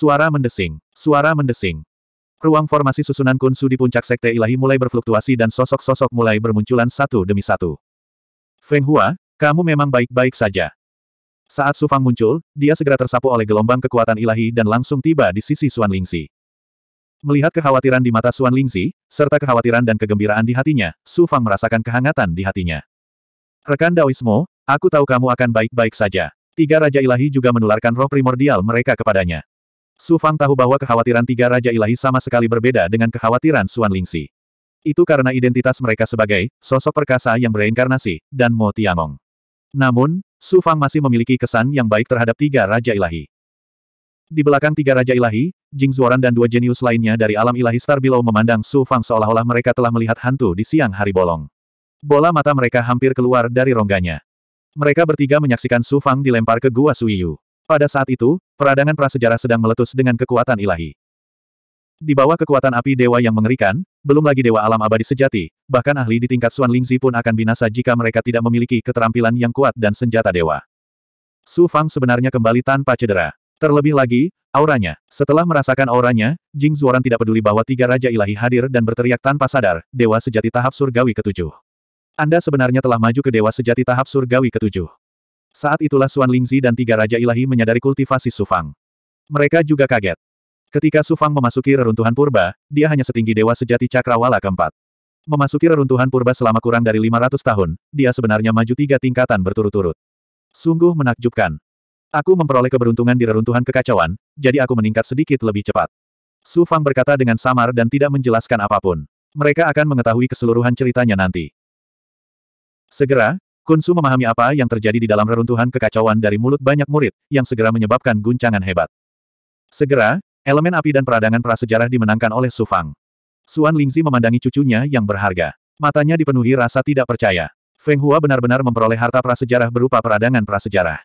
Suara mendesing. Suara mendesing. Ruang formasi susunan kunsu di puncak Sekte Ilahi mulai berfluktuasi dan sosok-sosok mulai bermunculan satu demi satu. Feng Hua, kamu memang baik-baik saja. Saat Su Fang muncul, dia segera tersapu oleh gelombang kekuatan ilahi dan langsung tiba di sisi Suan Lingzi. Melihat kekhawatiran di mata Suan Lingzi, serta kekhawatiran dan kegembiraan di hatinya, Su Fang merasakan kehangatan di hatinya. Rekan Daoismo, aku tahu kamu akan baik-baik saja. Tiga Raja Ilahi juga menularkan roh primordial mereka kepadanya. Su Fang tahu bahwa kekhawatiran tiga Raja Ilahi sama sekali berbeda dengan kekhawatiran Suan Lingxi. Itu karena identitas mereka sebagai sosok perkasa yang bereinkarnasi, dan Mo Tiangong. Namun, Su Fang masih memiliki kesan yang baik terhadap tiga Raja Ilahi. Di belakang tiga Raja Ilahi, Jing Zuoran dan dua jenius lainnya dari alam ilahi Star Below memandang Su Fang seolah-olah mereka telah melihat hantu di siang hari bolong. Bola mata mereka hampir keluar dari rongganya. Mereka bertiga menyaksikan Su Fang dilempar ke gua Suiyu. Pada saat itu, peradangan prasejarah sedang meletus dengan kekuatan ilahi. Di bawah kekuatan api dewa yang mengerikan, belum lagi dewa alam abadi sejati, bahkan ahli di tingkat Suan Lingzi pun akan binasa jika mereka tidak memiliki keterampilan yang kuat dan senjata dewa. Su Fang sebenarnya kembali tanpa cedera. Terlebih lagi, auranya. Setelah merasakan auranya, Jing Zuoran tidak peduli bahwa tiga Raja Ilahi hadir dan berteriak tanpa sadar, Dewa Sejati Tahap Surgawi Ketujuh. Anda sebenarnya telah maju ke Dewa Sejati Tahap Surgawi Ketujuh. Saat itulah Suan Lingzi dan tiga Raja Ilahi menyadari kultivasi Sufang. Mereka juga kaget. Ketika Sufang memasuki reruntuhan purba, dia hanya setinggi dewa sejati cakrawala keempat. Memasuki reruntuhan purba selama kurang dari 500 tahun, dia sebenarnya maju tiga tingkatan berturut-turut. Sungguh menakjubkan. Aku memperoleh keberuntungan di reruntuhan kekacauan, jadi aku meningkat sedikit lebih cepat. Su Fang berkata dengan samar dan tidak menjelaskan apapun. Mereka akan mengetahui keseluruhan ceritanya nanti. Segera, Kunsu memahami apa yang terjadi di dalam reruntuhan kekacauan dari mulut banyak murid, yang segera menyebabkan guncangan hebat. Segera, elemen api dan peradangan prasejarah dimenangkan oleh Su Fang. Suan Lingzi memandangi cucunya yang berharga. Matanya dipenuhi rasa tidak percaya. Feng Hua benar-benar memperoleh harta prasejarah berupa peradangan prasejarah.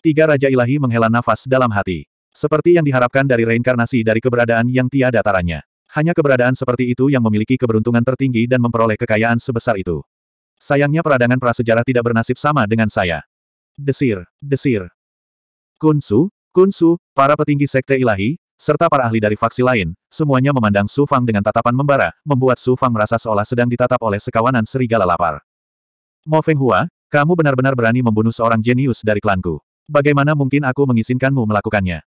Tiga Raja Ilahi menghela nafas dalam hati. Seperti yang diharapkan dari reinkarnasi dari keberadaan yang tiada taranya. Hanya keberadaan seperti itu yang memiliki keberuntungan tertinggi dan memperoleh kekayaan sebesar itu. Sayangnya peradangan prasejarah tidak bernasib sama dengan saya. Desir, desir. Kunsu, Kunsu, para petinggi sekte ilahi, serta para ahli dari faksi lain, semuanya memandang Su Fang dengan tatapan membara, membuat Su Fang merasa seolah sedang ditatap oleh sekawanan serigala lapar. Mo Feng Hua, kamu benar-benar berani membunuh seorang jenius dari klanku. Bagaimana mungkin aku mengizinkanmu melakukannya?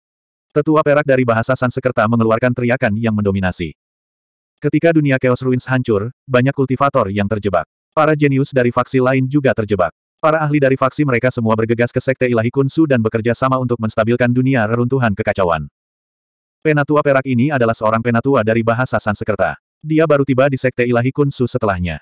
Tetua perak dari bahasa Sansekerta mengeluarkan teriakan yang mendominasi. Ketika dunia Chaos Ruins hancur, banyak kultivator yang terjebak. Para jenius dari faksi lain juga terjebak. Para ahli dari faksi mereka semua bergegas ke Sekte Ilahi Kunsu dan bekerja sama untuk menstabilkan dunia reruntuhan kekacauan. Penatua Perak ini adalah seorang penatua dari bahasa Sansekerta. Dia baru tiba di Sekte Ilahi Kunsu setelahnya.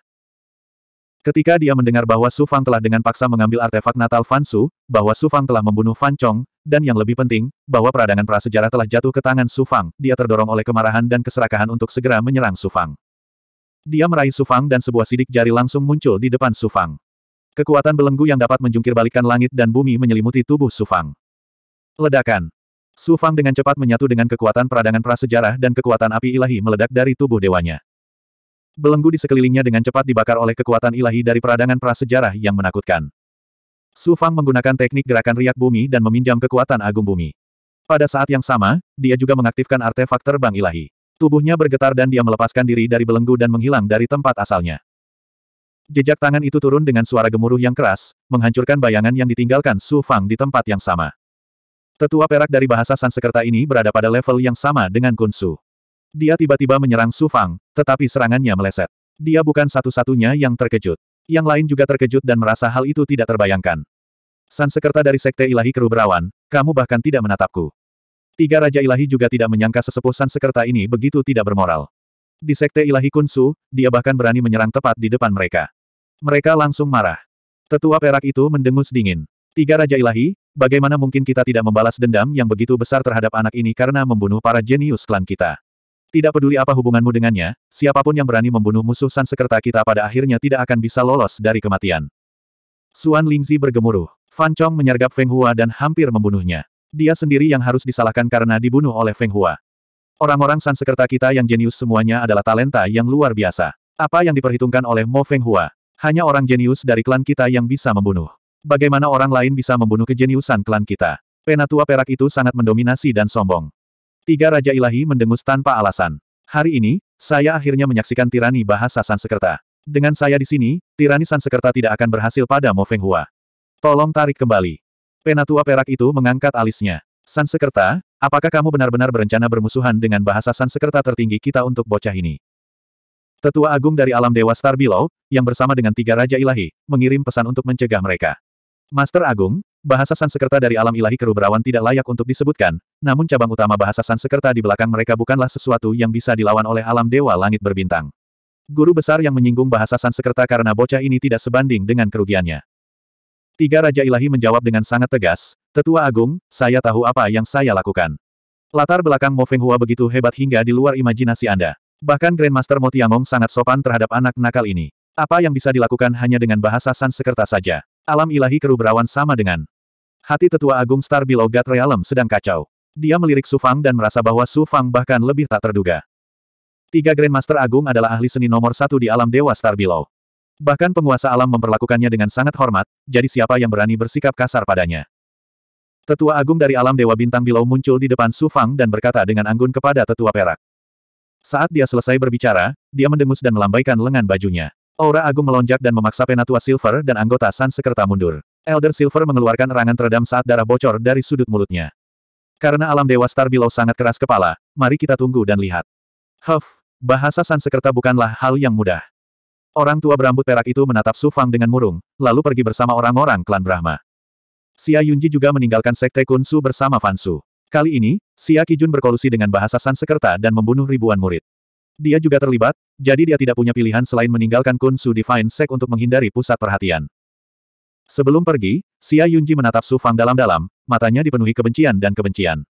Ketika dia mendengar bahwa Su Fang telah dengan paksa mengambil artefak Natal Fan Su, bahwa Su Fang telah membunuh Fan Chong, dan yang lebih penting, bahwa peradangan prasejarah telah jatuh ke tangan Su Fang, dia terdorong oleh kemarahan dan keserakahan untuk segera menyerang Su Fang. Dia meraih Sufang dan sebuah sidik jari langsung muncul di depan Sufang. Kekuatan belenggu yang dapat menjungkirbalikkan langit dan bumi menyelimuti tubuh Sufang. Ledakan. Sufang dengan cepat menyatu dengan kekuatan peradangan prasejarah dan kekuatan api ilahi meledak dari tubuh dewanya. Belenggu di sekelilingnya dengan cepat dibakar oleh kekuatan ilahi dari peradangan prasejarah yang menakutkan. Sufang menggunakan teknik gerakan riak bumi dan meminjam kekuatan agung bumi. Pada saat yang sama, dia juga mengaktifkan artefak terbang ilahi. Tubuhnya bergetar dan dia melepaskan diri dari belenggu dan menghilang dari tempat asalnya. Jejak tangan itu turun dengan suara gemuruh yang keras, menghancurkan bayangan yang ditinggalkan Su Fang di tempat yang sama. Tetua perak dari bahasa Sansekerta ini berada pada level yang sama dengan Kun Su. Dia tiba-tiba menyerang Su Fang, tetapi serangannya meleset. Dia bukan satu-satunya yang terkejut. Yang lain juga terkejut dan merasa hal itu tidak terbayangkan. Sansekerta dari Sekte Ilahi Keru Berawan, kamu bahkan tidak menatapku. Tiga Raja Ilahi juga tidak menyangka sesepuh San Sekerta ini begitu tidak bermoral. Di Sekte Ilahi Kunsu, dia bahkan berani menyerang tepat di depan mereka. Mereka langsung marah. Tetua perak itu mendengus dingin. Tiga Raja Ilahi, bagaimana mungkin kita tidak membalas dendam yang begitu besar terhadap anak ini karena membunuh para jenius klan kita? Tidak peduli apa hubunganmu dengannya, siapapun yang berani membunuh musuh San Sekerta kita pada akhirnya tidak akan bisa lolos dari kematian. Suan Lingzi bergemuruh. Fan Chong menyergap Feng Hua dan hampir membunuhnya. Dia sendiri yang harus disalahkan karena dibunuh oleh Feng Hua. Orang-orang Sansekerta kita yang jenius semuanya adalah talenta yang luar biasa. Apa yang diperhitungkan oleh Mo Feng Hua? Hanya orang jenius dari klan kita yang bisa membunuh. Bagaimana orang lain bisa membunuh kejeniusan klan kita? Penatua perak itu sangat mendominasi dan sombong. Tiga Raja Ilahi mendengus tanpa alasan. Hari ini, saya akhirnya menyaksikan tirani bahasa Sansekerta. Dengan saya di sini, tirani Sansekerta tidak akan berhasil pada Mo Feng Hua. Tolong tarik kembali. Penatua perak itu mengangkat alisnya. Sansekerta, apakah kamu benar-benar berencana bermusuhan dengan bahasa Sansekerta tertinggi kita untuk bocah ini? Tetua agung dari alam dewa Star Below, yang bersama dengan tiga raja ilahi, mengirim pesan untuk mencegah mereka. Master Agung, bahasa Sansekerta dari alam ilahi kerubrawan tidak layak untuk disebutkan, namun cabang utama bahasa Sansekerta di belakang mereka bukanlah sesuatu yang bisa dilawan oleh alam dewa langit berbintang. Guru besar yang menyinggung bahasa Sansekerta karena bocah ini tidak sebanding dengan kerugiannya. Tiga Raja Ilahi menjawab dengan sangat tegas, Tetua Agung, saya tahu apa yang saya lakukan. Latar belakang Mo Feng Hua begitu hebat hingga di luar imajinasi Anda. Bahkan Grandmaster Mo Tiangong sangat sopan terhadap anak nakal ini. Apa yang bisa dilakukan hanya dengan bahasa Sansekerta saja. Alam ilahi Kerubrawan sama dengan hati tetua agung Star Below God Realm sedang kacau. Dia melirik Su Fang dan merasa bahwa Su Fang bahkan lebih tak terduga. Tiga Grandmaster Agung adalah ahli seni nomor satu di alam Dewa Star Below. Bahkan penguasa alam memperlakukannya dengan sangat hormat, jadi siapa yang berani bersikap kasar padanya. Tetua agung dari alam Dewa Bintang Bilau muncul di depan Su Fang dan berkata dengan anggun kepada Tetua Perak. Saat dia selesai berbicara, dia mendengus dan melambaikan lengan bajunya. Aura agung melonjak dan memaksa Penatua Silver dan anggota San Sekerta mundur. Elder Silver mengeluarkan erangan teredam saat darah bocor dari sudut mulutnya. Karena alam Dewa Star Bilau sangat keras kepala, mari kita tunggu dan lihat. Huff, bahasa San Sekerta bukanlah hal yang mudah. Orang tua berambut perak itu menatap Su Fang dengan murung, lalu pergi bersama orang-orang klan Brahma. Xia Yunji juga meninggalkan sekte Kun Su bersama Fansu. Kali ini, Xia Kijun berkolusi dengan bahasa Sansekerta dan membunuh ribuan murid. Dia juga terlibat, jadi dia tidak punya pilihan selain meninggalkan Kun Su Divine Sek untuk menghindari pusat perhatian. Sebelum pergi, Xia Yunji menatap Su Fang dalam-dalam, matanya dipenuhi kebencian dan kebencian.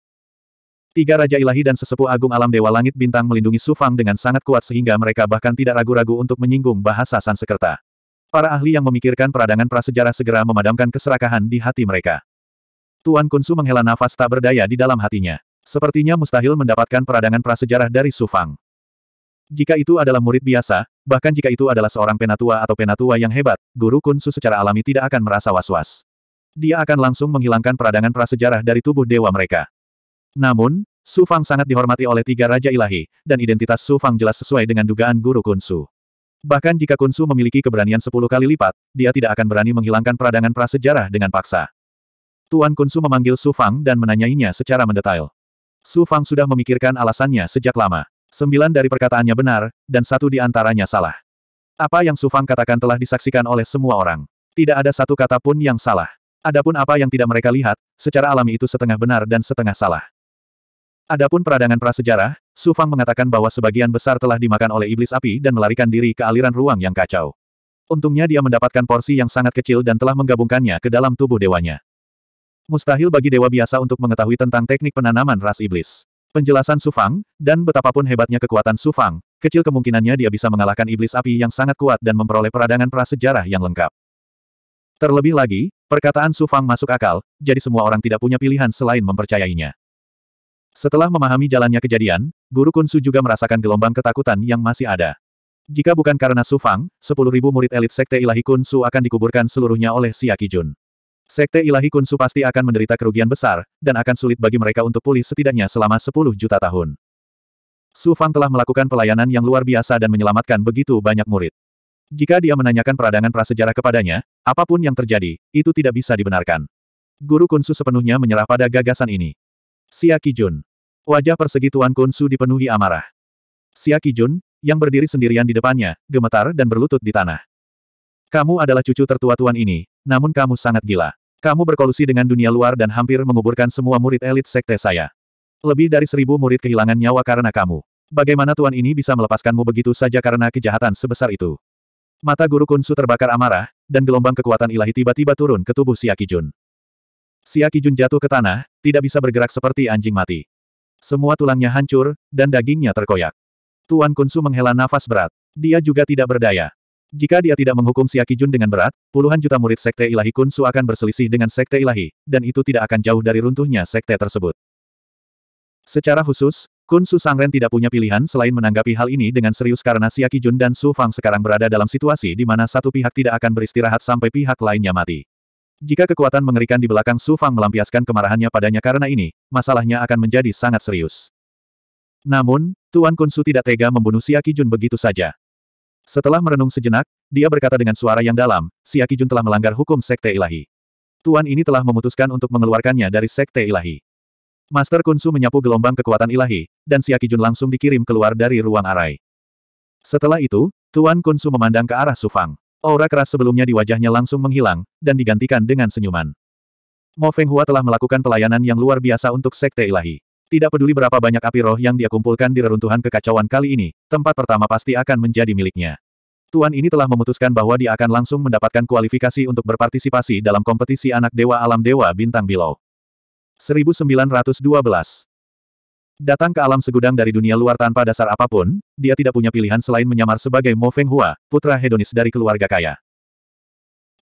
Tiga Raja Ilahi dan Sesepuh Agung Alam Dewa Langit Bintang melindungi Sufang dengan sangat kuat sehingga mereka bahkan tidak ragu-ragu untuk menyinggung bahasa Sansekerta. Para ahli yang memikirkan peradangan prasejarah segera memadamkan keserakahan di hati mereka. Tuan Kunsu menghela nafas tak berdaya di dalam hatinya. Sepertinya mustahil mendapatkan peradangan prasejarah dari Sufang. Jika itu adalah murid biasa, bahkan jika itu adalah seorang penatua atau penatua yang hebat, guru Kunsu secara alami tidak akan merasa was-was. Dia akan langsung menghilangkan peradangan prasejarah dari tubuh dewa mereka. Namun, Su Fang sangat dihormati oleh tiga Raja Ilahi, dan identitas Su Fang jelas sesuai dengan dugaan guru Kunsu. Bahkan jika Kunsu memiliki keberanian sepuluh kali lipat, dia tidak akan berani menghilangkan peradangan prasejarah dengan paksa. Tuan Kunsu memanggil Su Fang dan menanyainya secara mendetail. Su Fang sudah memikirkan alasannya sejak lama. Sembilan dari perkataannya benar, dan satu di antaranya salah. Apa yang Su Fang katakan telah disaksikan oleh semua orang. Tidak ada satu kata pun yang salah. Adapun apa yang tidak mereka lihat, secara alami itu setengah benar dan setengah salah. Adapun peradangan prasejarah, Su Fang mengatakan bahwa sebagian besar telah dimakan oleh iblis api dan melarikan diri ke aliran ruang yang kacau. Untungnya dia mendapatkan porsi yang sangat kecil dan telah menggabungkannya ke dalam tubuh dewanya. Mustahil bagi dewa biasa untuk mengetahui tentang teknik penanaman ras iblis. Penjelasan Su Fang, dan betapapun hebatnya kekuatan Su Fang, kecil kemungkinannya dia bisa mengalahkan iblis api yang sangat kuat dan memperoleh peradangan prasejarah yang lengkap. Terlebih lagi, perkataan Su Fang masuk akal, jadi semua orang tidak punya pilihan selain mempercayainya. Setelah memahami jalannya kejadian, Guru Kunsu juga merasakan gelombang ketakutan yang masih ada. Jika bukan karena Sufang, 10.000 murid elit Sekte Ilahi Kunsu akan dikuburkan seluruhnya oleh Xia Kijun. Sekte Ilahi Kunsu pasti akan menderita kerugian besar, dan akan sulit bagi mereka untuk pulih setidaknya selama 10 juta tahun. Su Fang telah melakukan pelayanan yang luar biasa dan menyelamatkan begitu banyak murid. Jika dia menanyakan peradangan prasejarah kepadanya, apapun yang terjadi, itu tidak bisa dibenarkan. Guru Kunsu sepenuhnya menyerah pada gagasan ini. Xia Kijun. Wajah persegi Tuan Kunsu dipenuhi amarah. Xia Kijun, yang berdiri sendirian di depannya, gemetar dan berlutut di tanah. Kamu adalah cucu tertua tuan ini, namun kamu sangat gila. Kamu berkolusi dengan dunia luar dan hampir menguburkan semua murid elit sekte saya. Lebih dari seribu murid kehilangan nyawa karena kamu. Bagaimana tuan ini bisa melepaskanmu begitu saja karena kejahatan sebesar itu? Mata guru Kunsu terbakar amarah, dan gelombang kekuatan ilahi tiba-tiba turun ke tubuh Siakijun. Xia Kijun jatuh ke tanah, tidak bisa bergerak seperti anjing mati. Semua tulangnya hancur, dan dagingnya terkoyak. Tuan Kunsu menghela nafas berat. Dia juga tidak berdaya. Jika dia tidak menghukum Xia Kijun dengan berat, puluhan juta murid Sekte Ilahi Kunsu akan berselisih dengan Sekte Ilahi, dan itu tidak akan jauh dari runtuhnya Sekte tersebut. Secara khusus, Kunsu Sangren tidak punya pilihan selain menanggapi hal ini dengan serius karena Xia Kijun dan Su Fang sekarang berada dalam situasi di mana satu pihak tidak akan beristirahat sampai pihak lainnya mati. Jika kekuatan mengerikan di belakang Su Fang melampiaskan kemarahannya padanya karena ini, masalahnya akan menjadi sangat serius. Namun, Tuan Kun Su tidak tega membunuh Siaki Jun begitu saja. Setelah merenung sejenak, dia berkata dengan suara yang dalam, Siaki Jun telah melanggar hukum Sekte Ilahi. Tuan ini telah memutuskan untuk mengeluarkannya dari Sekte Ilahi. Master Kun Su menyapu gelombang kekuatan ilahi, dan Siaki Jun langsung dikirim keluar dari ruang arai. Setelah itu, Tuan Kun Su memandang ke arah Sufang. Aura keras sebelumnya di wajahnya langsung menghilang, dan digantikan dengan senyuman. Mo Feng Hua telah melakukan pelayanan yang luar biasa untuk Sekte Ilahi. Tidak peduli berapa banyak api roh yang dia kumpulkan di reruntuhan kekacauan kali ini, tempat pertama pasti akan menjadi miliknya. Tuan ini telah memutuskan bahwa dia akan langsung mendapatkan kualifikasi untuk berpartisipasi dalam kompetisi anak dewa alam dewa bintang bilau. 1912 Datang ke alam segudang dari dunia luar tanpa dasar apapun, dia tidak punya pilihan selain menyamar sebagai Mo Feng Hua, putra hedonis dari keluarga kaya.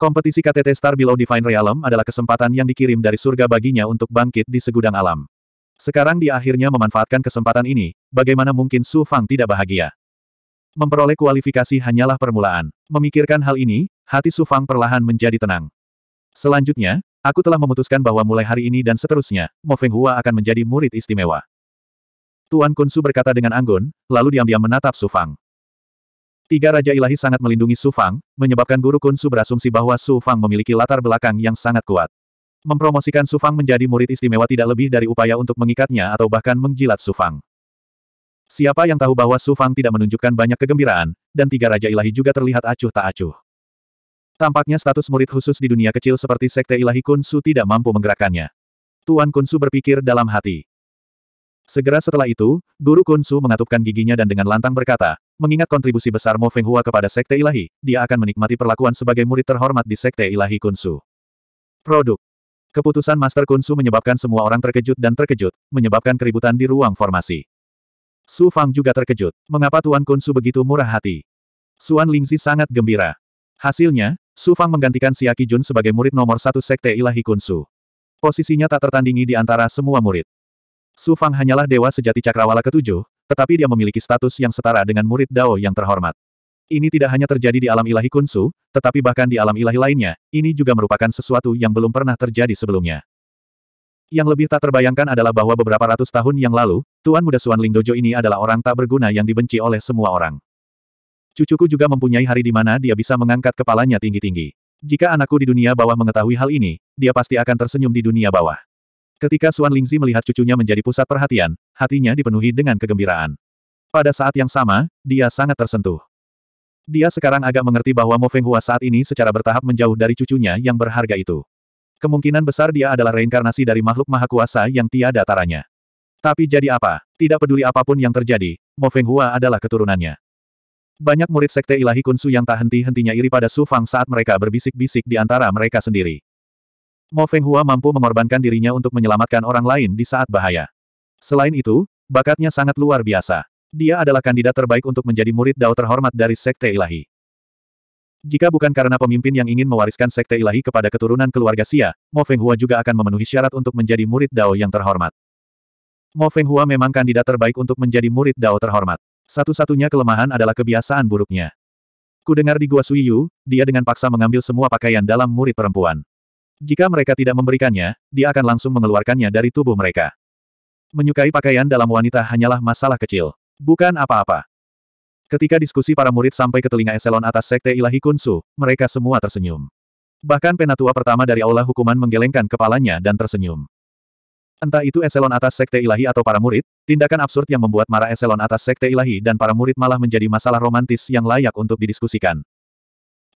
Kompetisi KTT Star Below Divine Realm adalah kesempatan yang dikirim dari surga baginya untuk bangkit di segudang alam. Sekarang dia akhirnya memanfaatkan kesempatan ini, bagaimana mungkin Su Fang tidak bahagia. Memperoleh kualifikasi hanyalah permulaan. Memikirkan hal ini, hati Su Fang perlahan menjadi tenang. Selanjutnya, aku telah memutuskan bahwa mulai hari ini dan seterusnya, Mo Feng Hua akan menjadi murid istimewa. Tuan Kunsu berkata dengan anggun, lalu diam-diam menatap Su Fang. Tiga Raja Ilahi sangat melindungi Su Fang, menyebabkan guru Kunsu berasumsi bahwa Su Fang memiliki latar belakang yang sangat kuat. Mempromosikan Su Fang menjadi murid istimewa tidak lebih dari upaya untuk mengikatnya atau bahkan menjilat Su Fang. Siapa yang tahu bahwa Su Fang tidak menunjukkan banyak kegembiraan, dan tiga Raja Ilahi juga terlihat acuh tak acuh. Tampaknya status murid khusus di dunia kecil seperti Sekte Ilahi Kunsu tidak mampu menggerakkannya. Tuan Kunsu berpikir dalam hati. Segera setelah itu, Guru Kunsu mengatupkan giginya dan dengan lantang berkata, mengingat kontribusi besar Mo Feng Hua kepada Sekte Ilahi, dia akan menikmati perlakuan sebagai murid terhormat di Sekte Ilahi Kunsu. Produk Keputusan Master Kunsu menyebabkan semua orang terkejut dan terkejut, menyebabkan keributan di ruang formasi. Su Fang juga terkejut. Mengapa Tuan Kunsu begitu murah hati? Suan Lingzi sangat gembira. Hasilnya, Su Fang menggantikan Siaki Jun sebagai murid nomor satu Sekte Ilahi Kunsu. Posisinya tak tertandingi di antara semua murid. Su Fang hanyalah dewa sejati cakrawala ketujuh, tetapi dia memiliki status yang setara dengan murid Dao yang terhormat. Ini tidak hanya terjadi di alam ilahi Kunsu, tetapi bahkan di alam ilahi lainnya, ini juga merupakan sesuatu yang belum pernah terjadi sebelumnya. Yang lebih tak terbayangkan adalah bahwa beberapa ratus tahun yang lalu, Tuan Muda Suan Lingdojo ini adalah orang tak berguna yang dibenci oleh semua orang. Cucuku juga mempunyai hari di mana dia bisa mengangkat kepalanya tinggi-tinggi. Jika anakku di dunia bawah mengetahui hal ini, dia pasti akan tersenyum di dunia bawah. Ketika Suan Lingzi melihat cucunya menjadi pusat perhatian, hatinya dipenuhi dengan kegembiraan. Pada saat yang sama, dia sangat tersentuh. Dia sekarang agak mengerti bahwa Mo Feng Hua saat ini secara bertahap menjauh dari cucunya yang berharga itu. Kemungkinan besar dia adalah reinkarnasi dari makhluk maha kuasa yang tiada taranya. Tapi jadi apa? Tidak peduli apapun yang terjadi, Mo Feng Hua adalah keturunannya. Banyak murid sekte ilahi kunsu yang tak henti-hentinya iri pada Su Fang saat mereka berbisik-bisik di antara mereka sendiri. Mo Hua mampu mengorbankan dirinya untuk menyelamatkan orang lain di saat bahaya. Selain itu, bakatnya sangat luar biasa. Dia adalah kandidat terbaik untuk menjadi murid dao terhormat dari Sekte Ilahi. Jika bukan karena pemimpin yang ingin mewariskan Sekte Ilahi kepada keturunan keluarga Xia, Mo Hua juga akan memenuhi syarat untuk menjadi murid dao yang terhormat. Mo Hua memang kandidat terbaik untuk menjadi murid dao terhormat. Satu-satunya kelemahan adalah kebiasaan buruknya. Kudengar di Gua Suiyu, dia dengan paksa mengambil semua pakaian dalam murid perempuan. Jika mereka tidak memberikannya, dia akan langsung mengeluarkannya dari tubuh mereka. Menyukai pakaian dalam wanita hanyalah masalah kecil. Bukan apa-apa. Ketika diskusi para murid sampai ke telinga eselon atas Sekte Ilahi Kunsu, mereka semua tersenyum. Bahkan penatua pertama dari Aula Hukuman menggelengkan kepalanya dan tersenyum. Entah itu eselon atas sekte ilahi atau para murid, tindakan absurd yang membuat marah eselon atas sekte ilahi dan para murid malah menjadi masalah romantis yang layak untuk didiskusikan.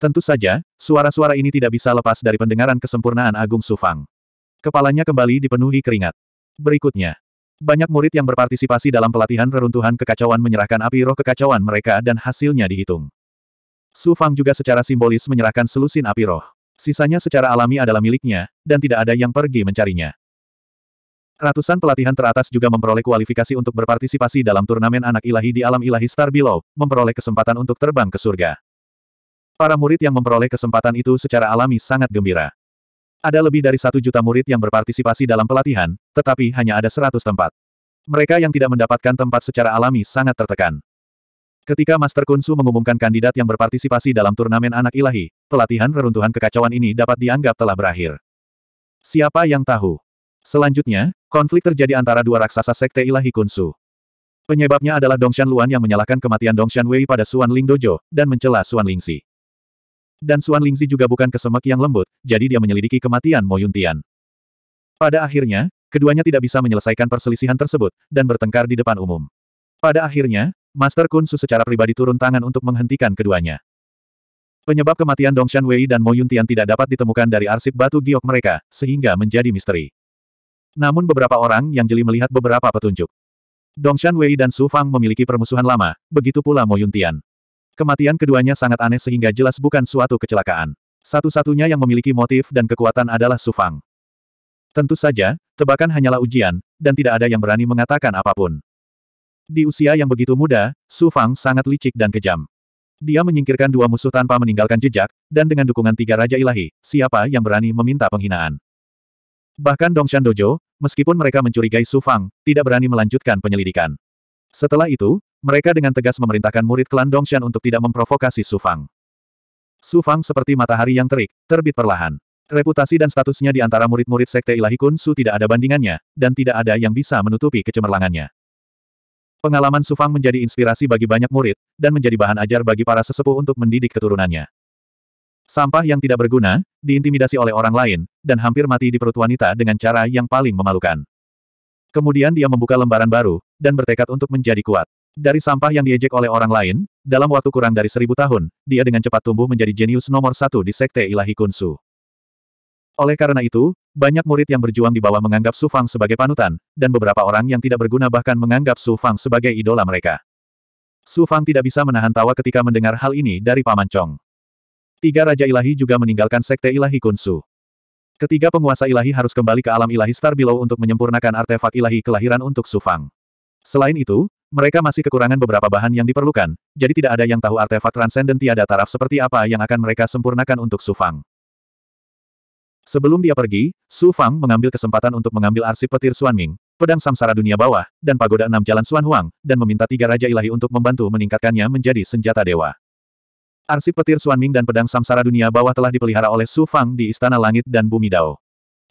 Tentu saja, suara-suara ini tidak bisa lepas dari pendengaran kesempurnaan Agung Sufang. Kepalanya kembali dipenuhi keringat. Berikutnya, banyak murid yang berpartisipasi dalam pelatihan reruntuhan kekacauan menyerahkan api roh kekacauan mereka dan hasilnya dihitung. Sufang juga secara simbolis menyerahkan selusin api roh. Sisanya secara alami adalah miliknya, dan tidak ada yang pergi mencarinya. Ratusan pelatihan teratas juga memperoleh kualifikasi untuk berpartisipasi dalam turnamen anak ilahi di alam ilahi Star Below, memperoleh kesempatan untuk terbang ke surga. Para murid yang memperoleh kesempatan itu secara alami sangat gembira. Ada lebih dari satu juta murid yang berpartisipasi dalam pelatihan, tetapi hanya ada seratus tempat. Mereka yang tidak mendapatkan tempat secara alami sangat tertekan. Ketika Master Kunsu mengumumkan kandidat yang berpartisipasi dalam turnamen anak ilahi, pelatihan reruntuhan kekacauan ini dapat dianggap telah berakhir. Siapa yang tahu? Selanjutnya, konflik terjadi antara dua raksasa sekte ilahi Kunsu. Penyebabnya adalah Dongshan Luan yang menyalahkan kematian Dongshan Wei pada Suan Ling Dojo, dan mencela Suan Lingxi. Dan Suan Lingzi juga bukan kesemek yang lembut, jadi dia menyelidiki kematian Mo Yuntian. Pada akhirnya, keduanya tidak bisa menyelesaikan perselisihan tersebut, dan bertengkar di depan umum. Pada akhirnya, Master Kun Su secara pribadi turun tangan untuk menghentikan keduanya. Penyebab kematian Dong Shan Wei dan Mo Yuntian tidak dapat ditemukan dari arsip batu giok mereka, sehingga menjadi misteri. Namun beberapa orang yang jeli melihat beberapa petunjuk. Dong Shan Wei dan Su Fang memiliki permusuhan lama, begitu pula Mo Yuntian. Kematian keduanya sangat aneh sehingga jelas bukan suatu kecelakaan. Satu-satunya yang memiliki motif dan kekuatan adalah Sufang. Tentu saja, tebakan hanyalah ujian, dan tidak ada yang berani mengatakan apapun. Di usia yang begitu muda, Sufang sangat licik dan kejam. Dia menyingkirkan dua musuh tanpa meninggalkan jejak, dan dengan dukungan tiga Raja Ilahi, siapa yang berani meminta penghinaan. Bahkan Dongshan Dojo, meskipun mereka mencurigai Sufang, tidak berani melanjutkan penyelidikan. Setelah itu, mereka dengan tegas memerintahkan murid klan Dongshan untuk tidak memprovokasi Su Fang. Su Fang seperti matahari yang terik, terbit perlahan. Reputasi dan statusnya di antara murid-murid Sekte Ilahi Kun Su tidak ada bandingannya, dan tidak ada yang bisa menutupi kecemerlangannya. Pengalaman Su Fang menjadi inspirasi bagi banyak murid, dan menjadi bahan ajar bagi para sesepuh untuk mendidik keturunannya. Sampah yang tidak berguna, diintimidasi oleh orang lain, dan hampir mati di perut wanita dengan cara yang paling memalukan. Kemudian dia membuka lembaran baru, dan bertekad untuk menjadi kuat. Dari sampah yang diejek oleh orang lain, dalam waktu kurang dari seribu tahun, dia dengan cepat tumbuh menjadi jenius nomor satu di Sekte Ilahi Kunsu. Oleh karena itu, banyak murid yang berjuang di bawah menganggap Su Fang sebagai panutan, dan beberapa orang yang tidak berguna bahkan menganggap Su Fang sebagai idola mereka. Su Fang tidak bisa menahan tawa ketika mendengar hal ini dari Paman Chong. Tiga Raja Ilahi juga meninggalkan Sekte Ilahi Kunsu. Ketiga penguasa ilahi harus kembali ke alam ilahi Star Below untuk menyempurnakan artefak ilahi kelahiran untuk Sufang. Selain itu, mereka masih kekurangan beberapa bahan yang diperlukan, jadi tidak ada yang tahu artefak transenden tiada taraf seperti apa yang akan mereka sempurnakan untuk Sufang. Sebelum dia pergi, Su Fang mengambil kesempatan untuk mengambil arsip petir Suan Ming, pedang samsara dunia bawah, dan pagoda enam jalan Suan Huang, dan meminta tiga raja ilahi untuk membantu meningkatkannya menjadi senjata dewa. Arsip petir Suanming dan pedang samsara dunia bawah telah dipelihara oleh Su Fang di Istana Langit dan Bumi Dao.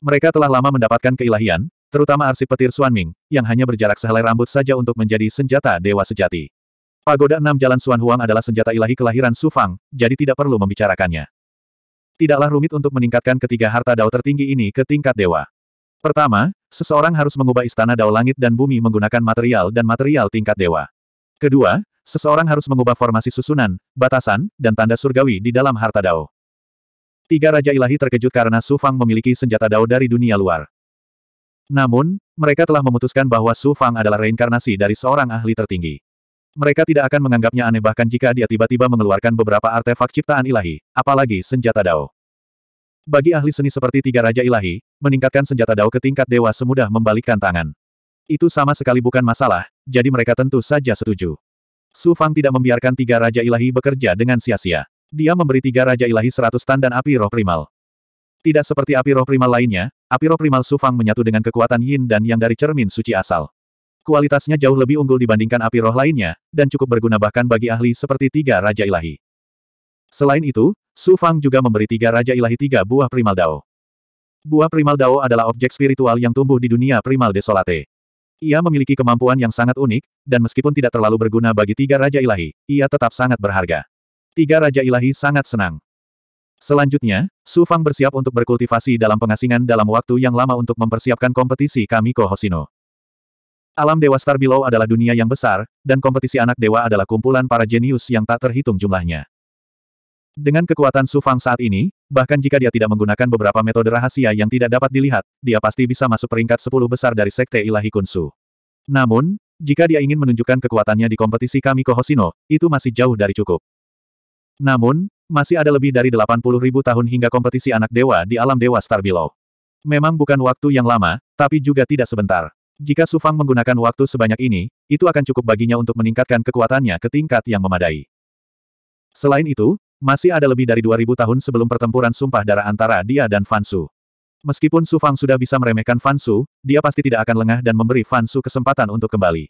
Mereka telah lama mendapatkan keilahian, terutama arsip petir Suanming, yang hanya berjarak sehelai rambut saja untuk menjadi senjata dewa sejati. Pagoda enam jalan Suan Huang adalah senjata ilahi kelahiran Su Fang, jadi tidak perlu membicarakannya. Tidaklah rumit untuk meningkatkan ketiga harta Dao tertinggi ini ke tingkat dewa. Pertama, seseorang harus mengubah istana Dao Langit dan Bumi menggunakan material dan material tingkat dewa. Kedua, seseorang harus mengubah formasi susunan, batasan, dan tanda surgawi di dalam harta Dao. Tiga Raja Ilahi terkejut karena Su Fang memiliki senjata Dao dari dunia luar. Namun, mereka telah memutuskan bahwa Su Fang adalah reinkarnasi dari seorang ahli tertinggi. Mereka tidak akan menganggapnya aneh bahkan jika dia tiba-tiba mengeluarkan beberapa artefak ciptaan ilahi, apalagi senjata Dao. Bagi ahli seni seperti tiga Raja Ilahi, meningkatkan senjata Dao ke tingkat dewa semudah membalikkan tangan. Itu sama sekali bukan masalah, jadi mereka tentu saja setuju. Su Fang tidak membiarkan tiga Raja Ilahi bekerja dengan sia-sia. Dia memberi tiga Raja Ilahi seratus tandan api roh primal. Tidak seperti api roh primal lainnya, api roh primal Su Fang menyatu dengan kekuatan yin dan yang dari cermin suci asal. Kualitasnya jauh lebih unggul dibandingkan api roh lainnya, dan cukup berguna bahkan bagi ahli seperti tiga Raja Ilahi. Selain itu, Su Fang juga memberi tiga Raja Ilahi tiga buah primal dao. Buah primal dao adalah objek spiritual yang tumbuh di dunia primal desolate. Ia memiliki kemampuan yang sangat unik, dan meskipun tidak terlalu berguna bagi tiga Raja Ilahi, ia tetap sangat berharga. Tiga Raja Ilahi sangat senang. Selanjutnya, Su Fang bersiap untuk berkultivasi dalam pengasingan dalam waktu yang lama untuk mempersiapkan kompetisi Kamiko Hosino. Alam Dewa Star Below adalah dunia yang besar, dan kompetisi anak dewa adalah kumpulan para jenius yang tak terhitung jumlahnya. Dengan kekuatan Su Fang saat ini, bahkan jika dia tidak menggunakan beberapa metode rahasia yang tidak dapat dilihat, dia pasti bisa masuk peringkat 10 besar dari Sekte Ilahi Kunsu. Namun, jika dia ingin menunjukkan kekuatannya di kompetisi Kami Kohosino, itu masih jauh dari cukup. Namun, masih ada lebih dari 80 ribu tahun hingga kompetisi anak dewa di alam dewa Star Below. Memang bukan waktu yang lama, tapi juga tidak sebentar. Jika Su Fang menggunakan waktu sebanyak ini, itu akan cukup baginya untuk meningkatkan kekuatannya ke tingkat yang memadai. Selain itu, masih ada lebih dari 2000 tahun sebelum pertempuran sumpah darah antara dia dan Fansu. Meskipun Su Fang sudah bisa meremehkan Fansu, dia pasti tidak akan lengah dan memberi Fansu kesempatan untuk kembali.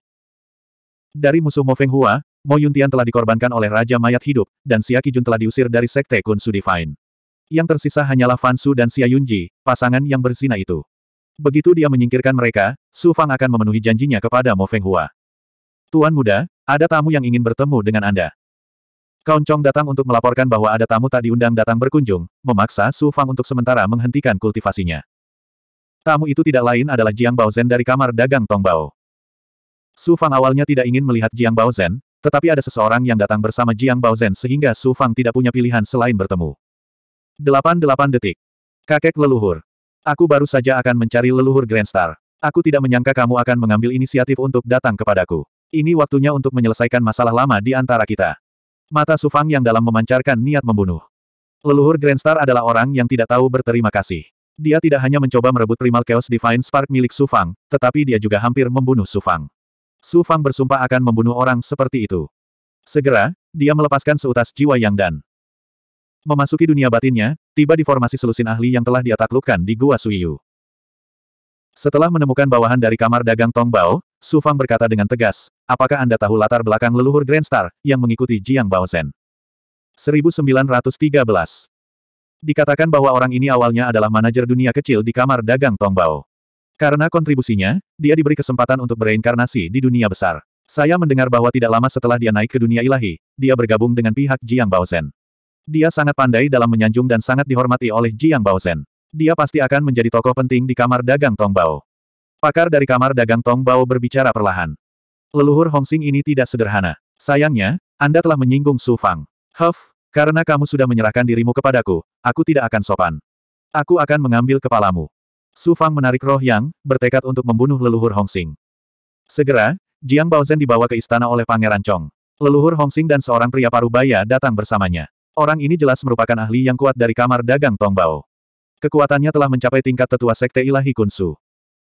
Dari musuh Mo Feng Hua, Mo Yuntian telah dikorbankan oleh Raja Mayat Hidup, dan Xia Jun telah diusir dari Sekte Kun Su Divine. Yang tersisa hanyalah Fansu dan Xia Yunji, pasangan yang bersina itu. Begitu dia menyingkirkan mereka, Su Fang akan memenuhi janjinya kepada Mo Feng Hua. Tuan muda, ada tamu yang ingin bertemu dengan Anda. Kauncong datang untuk melaporkan bahwa ada tamu tak diundang datang berkunjung, memaksa Su Fang untuk sementara menghentikan kultivasinya. Tamu itu tidak lain adalah Jiang Baozhen dari kamar dagang Tongbao. Su Fang awalnya tidak ingin melihat Jiang Baozhen, tetapi ada seseorang yang datang bersama Jiang Baozhen sehingga Su Fang tidak punya pilihan selain bertemu. 88 detik. Kakek leluhur. Aku baru saja akan mencari leluhur Grand Star. Aku tidak menyangka kamu akan mengambil inisiatif untuk datang kepadaku. Ini waktunya untuk menyelesaikan masalah lama di antara kita. Mata Sufang yang dalam memancarkan niat membunuh. Leluhur Grandstar adalah orang yang tidak tahu berterima kasih. Dia tidak hanya mencoba merebut Primal Chaos Divine Spark milik Sufang, tetapi dia juga hampir membunuh Sufang. Sufang bersumpah akan membunuh orang seperti itu. Segera, dia melepaskan seutas jiwa yang dan. Memasuki dunia batinnya, tiba di formasi selusin ahli yang telah dia taklukkan di Gua Suiyu. Setelah menemukan bawahan dari kamar dagang Tongbao, Su Fang berkata dengan tegas, apakah Anda tahu latar belakang leluhur Grand Star, yang mengikuti Jiang Baozhen? 1913. Dikatakan bahwa orang ini awalnya adalah manajer dunia kecil di kamar dagang Tongbao. Karena kontribusinya, dia diberi kesempatan untuk bereinkarnasi di dunia besar. Saya mendengar bahwa tidak lama setelah dia naik ke dunia ilahi, dia bergabung dengan pihak Jiang Baozhen. Dia sangat pandai dalam menyanjung dan sangat dihormati oleh Jiang Baozhen. Dia pasti akan menjadi tokoh penting di kamar dagang Tongbao. Pakar dari kamar dagang Tong Bao berbicara perlahan. Leluhur Hongxing ini tidak sederhana. Sayangnya, Anda telah menyinggung Su Fang. Huff, karena kamu sudah menyerahkan dirimu kepadaku, aku tidak akan sopan. Aku akan mengambil kepalamu. Su Fang menarik roh yang, bertekad untuk membunuh leluhur Hongxing. Segera, Jiang Baozhen dibawa ke istana oleh Pangeran Chong. Leluhur Hongxing dan seorang pria parubaya datang bersamanya. Orang ini jelas merupakan ahli yang kuat dari kamar dagang Tong Bao. Kekuatannya telah mencapai tingkat tetua sekte ilahi Kunsu.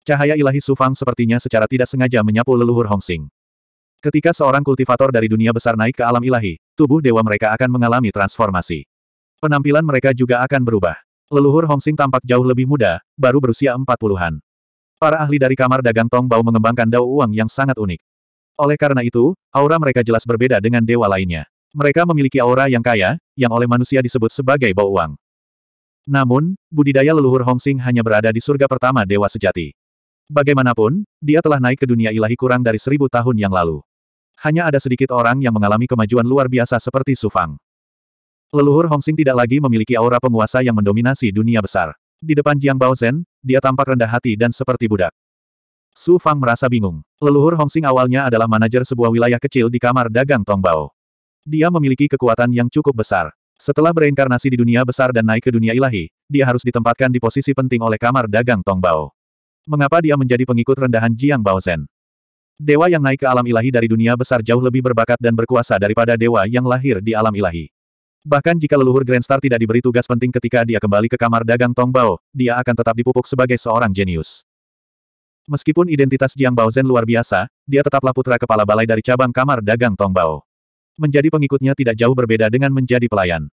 Cahaya ilahi Sufang sepertinya secara tidak sengaja menyapu leluhur Hongxing. Ketika seorang kultivator dari dunia besar naik ke alam ilahi, tubuh dewa mereka akan mengalami transformasi. Penampilan mereka juga akan berubah. Leluhur Hongxing tampak jauh lebih muda, baru berusia empat puluhan. Para ahli dari kamar dagang Tong Bao mengembangkan dao uang yang sangat unik. Oleh karena itu, aura mereka jelas berbeda dengan dewa lainnya. Mereka memiliki aura yang kaya, yang oleh manusia disebut sebagai bau uang. Namun, budidaya leluhur Hongxing hanya berada di surga pertama dewa sejati. Bagaimanapun, dia telah naik ke dunia ilahi kurang dari seribu tahun yang lalu. Hanya ada sedikit orang yang mengalami kemajuan luar biasa seperti Sufang. Leluhur Hongxing tidak lagi memiliki aura penguasa yang mendominasi dunia besar. Di depan Jiang Baozen, dia tampak rendah hati dan seperti budak. Su Fang merasa bingung. Leluhur Hongxing awalnya adalah manajer sebuah wilayah kecil di kamar dagang Tongbao. Dia memiliki kekuatan yang cukup besar. Setelah bereinkarnasi di dunia besar dan naik ke dunia ilahi, dia harus ditempatkan di posisi penting oleh kamar dagang Tongbao. Mengapa dia menjadi pengikut rendahan Jiang Baozen? Dewa yang naik ke alam ilahi dari dunia besar jauh lebih berbakat dan berkuasa daripada dewa yang lahir di alam ilahi. Bahkan jika leluhur Grandstar tidak diberi tugas penting ketika dia kembali ke kamar dagang Tongbao, dia akan tetap dipupuk sebagai seorang jenius. Meskipun identitas Jiang Baozen luar biasa, dia tetaplah putra kepala balai dari cabang kamar dagang Tongbao. Menjadi pengikutnya tidak jauh berbeda dengan menjadi pelayan.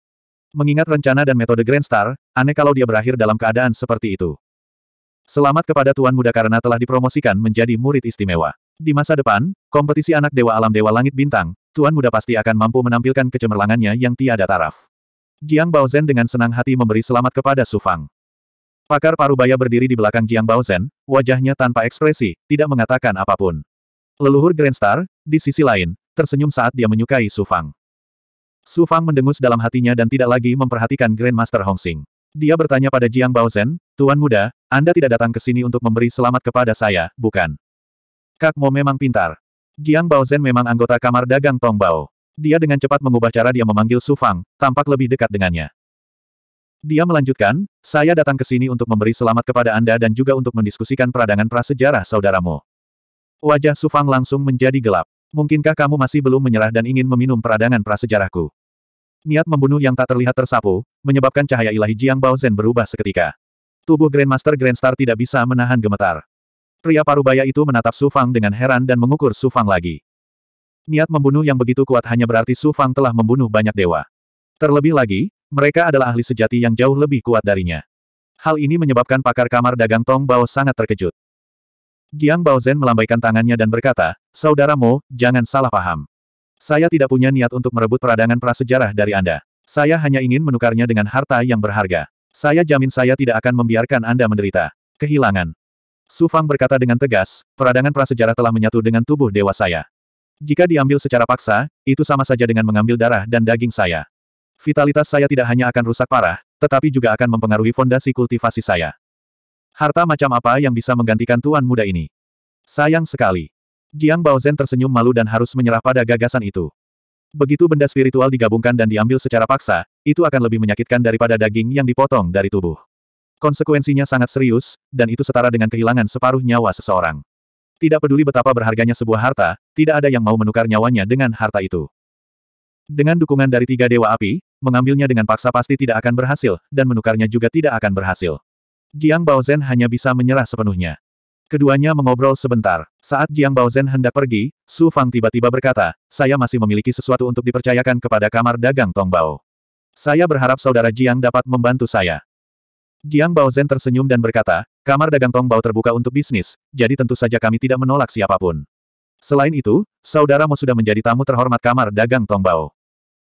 Mengingat rencana dan metode Grandstar, aneh kalau dia berakhir dalam keadaan seperti itu. Selamat kepada Tuan Muda karena telah dipromosikan menjadi murid istimewa. Di masa depan, kompetisi anak Dewa Alam Dewa Langit Bintang, Tuan Muda pasti akan mampu menampilkan kecemerlangannya yang tiada taraf. Jiang Baozhen dengan senang hati memberi selamat kepada Su Fang. Pakar Parubaya berdiri di belakang Jiang Baozhen, wajahnya tanpa ekspresi, tidak mengatakan apapun. Leluhur Grand Star, di sisi lain, tersenyum saat dia menyukai Su Fang. Su Fang mendengus dalam hatinya dan tidak lagi memperhatikan Grandmaster Hong Hongxing. Dia bertanya pada Jiang Baozhen, Tuan muda, Anda tidak datang ke sini untuk memberi selamat kepada saya, bukan? Kak Mo memang pintar. Jiang Baozhen memang anggota kamar dagang Tong Bao. Dia dengan cepat mengubah cara dia memanggil Su Fang, tampak lebih dekat dengannya. Dia melanjutkan, saya datang ke sini untuk memberi selamat kepada Anda dan juga untuk mendiskusikan peradangan prasejarah saudaramu. Wajah Su Fang langsung menjadi gelap. Mungkinkah kamu masih belum menyerah dan ingin meminum peradangan prasejarahku? Niat membunuh yang tak terlihat tersapu, menyebabkan cahaya ilahi Jiang Baozhen berubah seketika. Tubuh Grandmaster Grandstar tidak bisa menahan gemetar. Pria parubaya itu menatap Su Fang dengan heran dan mengukur Su Fang lagi. Niat membunuh yang begitu kuat hanya berarti Su Fang telah membunuh banyak dewa. Terlebih lagi, mereka adalah ahli sejati yang jauh lebih kuat darinya. Hal ini menyebabkan pakar kamar dagang Tong Bao sangat terkejut. Jiang Baozhen melambaikan tangannya dan berkata, Saudaramu, jangan salah paham. Saya tidak punya niat untuk merebut peradangan prasejarah dari Anda. Saya hanya ingin menukarnya dengan harta yang berharga. Saya jamin saya tidak akan membiarkan Anda menderita. Kehilangan. Su Fang berkata dengan tegas, peradangan prasejarah telah menyatu dengan tubuh dewa saya. Jika diambil secara paksa, itu sama saja dengan mengambil darah dan daging saya. Vitalitas saya tidak hanya akan rusak parah, tetapi juga akan mempengaruhi fondasi kultivasi saya. Harta macam apa yang bisa menggantikan tuan muda ini? Sayang sekali. Jiang Baozen tersenyum malu dan harus menyerah pada gagasan itu. Begitu benda spiritual digabungkan dan diambil secara paksa, itu akan lebih menyakitkan daripada daging yang dipotong dari tubuh. Konsekuensinya sangat serius, dan itu setara dengan kehilangan separuh nyawa seseorang. Tidak peduli betapa berharganya sebuah harta, tidak ada yang mau menukar nyawanya dengan harta itu. Dengan dukungan dari tiga dewa api, mengambilnya dengan paksa pasti tidak akan berhasil, dan menukarnya juga tidak akan berhasil. Jiang Baozhen hanya bisa menyerah sepenuhnya. Keduanya mengobrol sebentar. Saat Jiang Baozhen hendak pergi, Su Fang tiba-tiba berkata, saya masih memiliki sesuatu untuk dipercayakan kepada kamar dagang Tong Bao. Saya berharap saudara Jiang dapat membantu saya. Jiang Baozhen tersenyum dan berkata, kamar dagang Tong Bao terbuka untuk bisnis, jadi tentu saja kami tidak menolak siapapun. Selain itu, saudara saudaramu sudah menjadi tamu terhormat kamar dagang Tong Bao.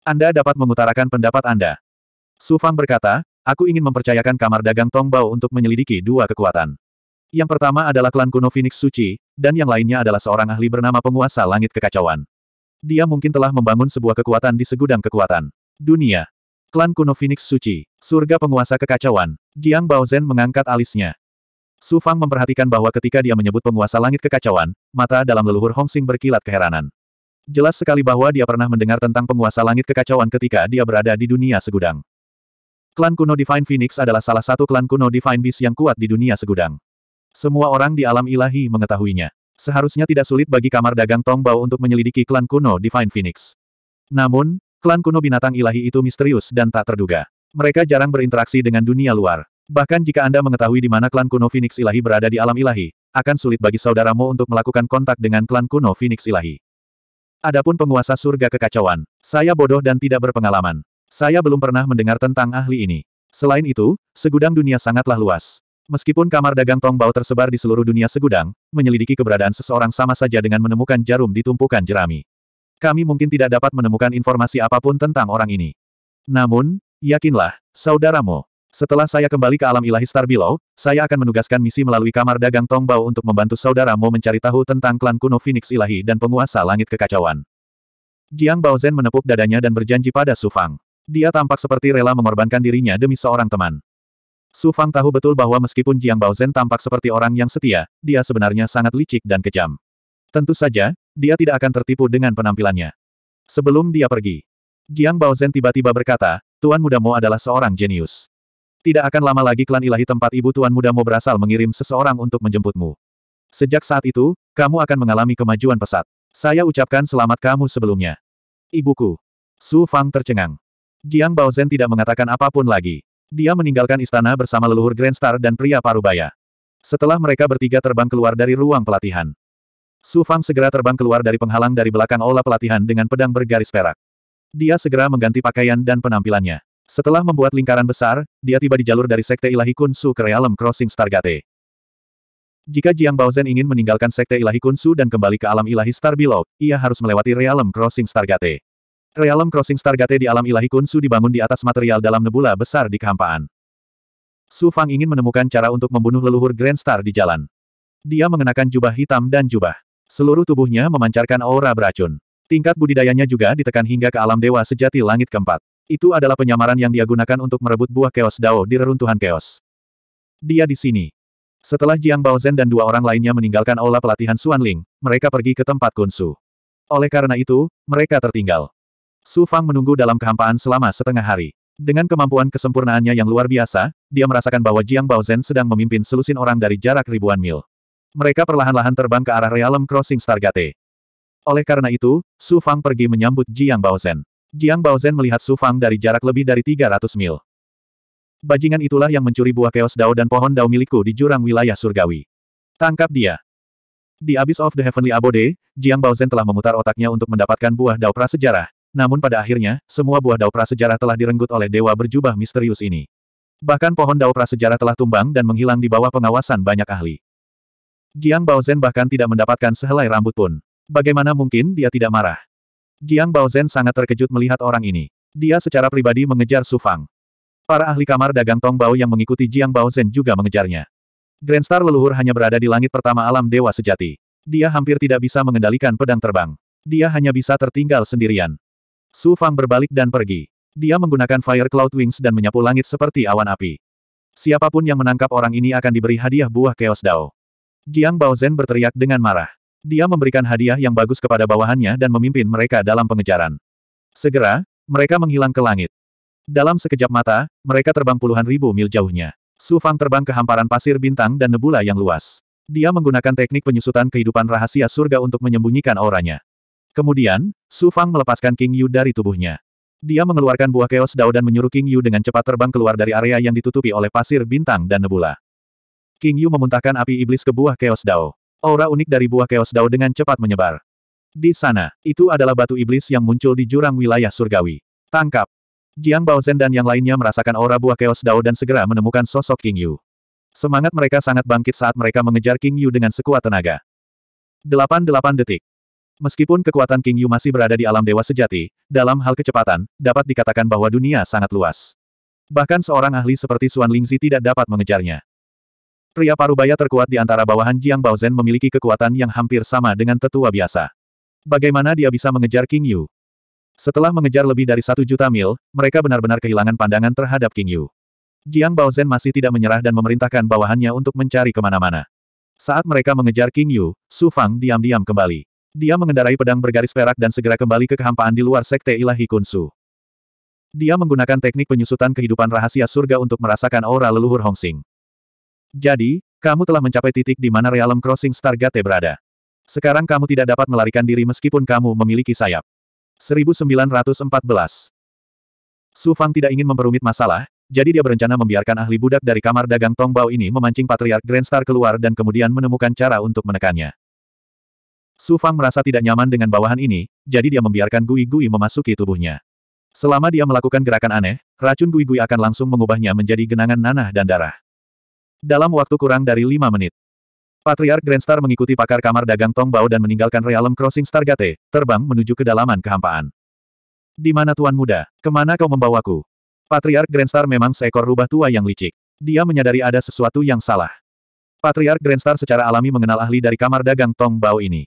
Anda dapat mengutarakan pendapat Anda. Su Fang berkata, aku ingin mempercayakan kamar dagang Tong Bao untuk menyelidiki dua kekuatan. Yang pertama adalah klan kuno Phoenix Suci, dan yang lainnya adalah seorang ahli bernama penguasa langit kekacauan. Dia mungkin telah membangun sebuah kekuatan di segudang kekuatan dunia. Klan kuno Phoenix Suci, surga penguasa kekacauan, Jiang Baozhen mengangkat alisnya. Su Fang memperhatikan bahwa ketika dia menyebut penguasa langit kekacauan, mata dalam leluhur Xing berkilat keheranan. Jelas sekali bahwa dia pernah mendengar tentang penguasa langit kekacauan ketika dia berada di dunia segudang. Klan kuno Divine Phoenix adalah salah satu klan kuno Divine Beast yang kuat di dunia segudang. Semua orang di alam ilahi mengetahuinya. Seharusnya tidak sulit bagi kamar dagang Tongbao untuk menyelidiki klan kuno Divine Phoenix. Namun, Klan kuno binatang ilahi itu misterius dan tak terduga. Mereka jarang berinteraksi dengan dunia luar. Bahkan jika Anda mengetahui di mana klan kuno Phoenix ilahi berada di alam ilahi, akan sulit bagi saudaramu untuk melakukan kontak dengan klan kuno Phoenix ilahi. Adapun penguasa surga kekacauan, saya bodoh dan tidak berpengalaman. Saya belum pernah mendengar tentang ahli ini. Selain itu, segudang dunia sangatlah luas. Meskipun kamar dagang Tong Bao tersebar di seluruh dunia segudang, menyelidiki keberadaan seseorang sama saja dengan menemukan jarum di tumpukan jerami. Kami mungkin tidak dapat menemukan informasi apapun tentang orang ini. Namun, yakinlah, saudaramu, setelah saya kembali ke alam ilahi Star Below, saya akan menugaskan misi melalui kamar dagang Tongbao untuk membantu saudaramu mencari tahu tentang klan kuno Phoenix ilahi dan penguasa langit kekacauan. Jiang Baozhen menepuk dadanya dan berjanji pada Su Fang. Dia tampak seperti rela mengorbankan dirinya demi seorang teman. Su Fang tahu betul bahwa meskipun Jiang Baozhen tampak seperti orang yang setia, dia sebenarnya sangat licik dan kejam. Tentu saja, dia tidak akan tertipu dengan penampilannya. Sebelum dia pergi, Jiang Baozhen tiba-tiba berkata, Tuan Muda Mo adalah seorang jenius. Tidak akan lama lagi klan ilahi tempat ibu Tuan Muda Mo berasal mengirim seseorang untuk menjemputmu. Sejak saat itu, kamu akan mengalami kemajuan pesat. Saya ucapkan selamat kamu sebelumnya. Ibuku. Su Fang tercengang. Jiang Baozhen tidak mengatakan apapun lagi. Dia meninggalkan istana bersama leluhur Grand Star dan pria parubaya. Setelah mereka bertiga terbang keluar dari ruang pelatihan, Su Fang segera terbang keluar dari penghalang dari belakang aula pelatihan dengan pedang bergaris perak. Dia segera mengganti pakaian dan penampilannya. Setelah membuat lingkaran besar, dia tiba di jalur dari Sekte Ilahi Kun Su ke Realm Crossing Stargate. Jika Jiang Baozhen ingin meninggalkan Sekte Ilahi Kun Su dan kembali ke alam ilahi Star Below, ia harus melewati Realm Crossing Stargate. Realm Crossing Stargate di alam ilahi Kun Su dibangun di atas material dalam nebula besar di kehampaan. Su Fang ingin menemukan cara untuk membunuh leluhur Grand Star di jalan. Dia mengenakan jubah hitam dan jubah Seluruh tubuhnya memancarkan aura beracun. Tingkat budidayanya juga ditekan hingga ke alam dewa sejati langit keempat. Itu adalah penyamaran yang dia gunakan untuk merebut buah keos Dao di reruntuhan keos. Dia di sini. Setelah Jiang Baozhen dan dua orang lainnya meninggalkan aula pelatihan Ling, mereka pergi ke tempat Kunsu. Oleh karena itu, mereka tertinggal. Su Fang menunggu dalam kehampaan selama setengah hari. Dengan kemampuan kesempurnaannya yang luar biasa, dia merasakan bahwa Jiang Baozhen sedang memimpin selusin orang dari jarak ribuan mil. Mereka perlahan-lahan terbang ke arah Realm Crossing Stargate. Oleh karena itu, Su Fang pergi menyambut Jiang Baozhen. Jiang Baozhen melihat Su Fang dari jarak lebih dari 300 mil. Bajingan itulah yang mencuri buah keos dao dan pohon dao milikku di jurang wilayah surgawi. Tangkap dia. Di Abyss of the Heavenly Abode, Jiang Baozhen telah memutar otaknya untuk mendapatkan buah dao prasejarah, namun pada akhirnya, semua buah dao prasejarah telah direnggut oleh dewa berjubah misterius ini. Bahkan pohon dao prasejarah telah tumbang dan menghilang di bawah pengawasan banyak ahli. Jiang Baozhen bahkan tidak mendapatkan sehelai rambut pun. Bagaimana mungkin dia tidak marah? Jiang Baozhen sangat terkejut melihat orang ini. Dia secara pribadi mengejar Su Fang. Para ahli kamar dagang Tong Bao yang mengikuti Jiang Baozhen juga mengejarnya. Grandstar leluhur hanya berada di langit pertama alam dewa sejati. Dia hampir tidak bisa mengendalikan pedang terbang. Dia hanya bisa tertinggal sendirian. Su Fang berbalik dan pergi. Dia menggunakan Fire Cloud Wings dan menyapu langit seperti awan api. Siapapun yang menangkap orang ini akan diberi hadiah buah Chaos Dao. Jiang Baozhen berteriak dengan marah. Dia memberikan hadiah yang bagus kepada bawahannya dan memimpin mereka dalam pengejaran. Segera, mereka menghilang ke langit. Dalam sekejap mata, mereka terbang puluhan ribu mil jauhnya. Su Fang terbang ke hamparan pasir bintang dan nebula yang luas. Dia menggunakan teknik penyusutan kehidupan rahasia surga untuk menyembunyikan auranya. Kemudian, Su Fang melepaskan King Yu dari tubuhnya. Dia mengeluarkan buah keos dao dan menyuruh King Yu dengan cepat terbang keluar dari area yang ditutupi oleh pasir bintang dan nebula. King Yu memuntahkan api iblis ke buah Chaos Dao. Aura unik dari buah Chaos Dao dengan cepat menyebar. Di sana, itu adalah batu iblis yang muncul di jurang wilayah surgawi. Tangkap! Jiang Baozhen dan yang lainnya merasakan aura buah Chaos Dao dan segera menemukan sosok King Yu. Semangat mereka sangat bangkit saat mereka mengejar King Yu dengan sekuat tenaga. 88 detik. Meskipun kekuatan King Yu masih berada di alam dewa sejati, dalam hal kecepatan, dapat dikatakan bahwa dunia sangat luas. Bahkan seorang ahli seperti Suan Lingzi tidak dapat mengejarnya. Pria parubaya terkuat di antara bawahan Jiang Baozhen memiliki kekuatan yang hampir sama dengan tetua biasa. Bagaimana dia bisa mengejar King Yu? Setelah mengejar lebih dari satu juta mil, mereka benar-benar kehilangan pandangan terhadap King Yu. Jiang Baozhen masih tidak menyerah dan memerintahkan bawahannya untuk mencari kemana-mana. Saat mereka mengejar King Yu, Su Fang diam-diam kembali. Dia mengendarai pedang bergaris perak dan segera kembali ke kehampaan di luar Sekte Ilahi Kunsu. Dia menggunakan teknik penyusutan kehidupan rahasia surga untuk merasakan aura leluhur Hongxing. Jadi, kamu telah mencapai titik di mana Realm crossing Stargate berada. Sekarang kamu tidak dapat melarikan diri meskipun kamu memiliki sayap. 1914 Su Fang tidak ingin memperumit masalah, jadi dia berencana membiarkan ahli budak dari kamar dagang Tong Bao ini memancing Patriark Grand Star keluar dan kemudian menemukan cara untuk menekannya. Su Fang merasa tidak nyaman dengan bawahan ini, jadi dia membiarkan Gui Gui memasuki tubuhnya. Selama dia melakukan gerakan aneh, racun Gui Gui akan langsung mengubahnya menjadi genangan nanah dan darah dalam waktu kurang dari lima menit. Patriark Grandstar mengikuti pakar kamar dagang Tongbao dan meninggalkan Realm Crossing Stargate, terbang menuju kedalaman kehampaan. Di mana Tuan Muda? Kemana kau membawaku? Patriark Grandstar memang seekor rubah tua yang licik. Dia menyadari ada sesuatu yang salah. Patriark Grandstar secara alami mengenal ahli dari kamar dagang Tongbao ini.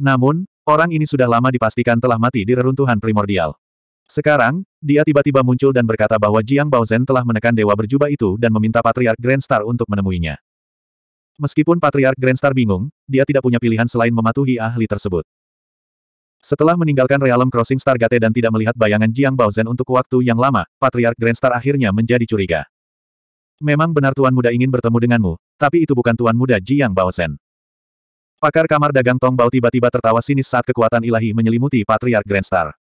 Namun, orang ini sudah lama dipastikan telah mati di reruntuhan primordial. Sekarang, dia tiba-tiba muncul dan berkata bahwa Jiang Baozhen telah menekan dewa berjubah itu dan meminta Patriark Grandstar untuk menemuinya. Meskipun Patriark Grandstar bingung, dia tidak punya pilihan selain mematuhi ahli tersebut. Setelah meninggalkan Realm Crossing Stargate dan tidak melihat bayangan Jiang Baozhen untuk waktu yang lama, Patriark Grandstar akhirnya menjadi curiga. Memang benar Tuan Muda ingin bertemu denganmu, tapi itu bukan Tuan Muda Jiang Baozhen. Pakar kamar dagang Tong Bao tiba-tiba tertawa sinis saat kekuatan ilahi menyelimuti Patriark Grandstar.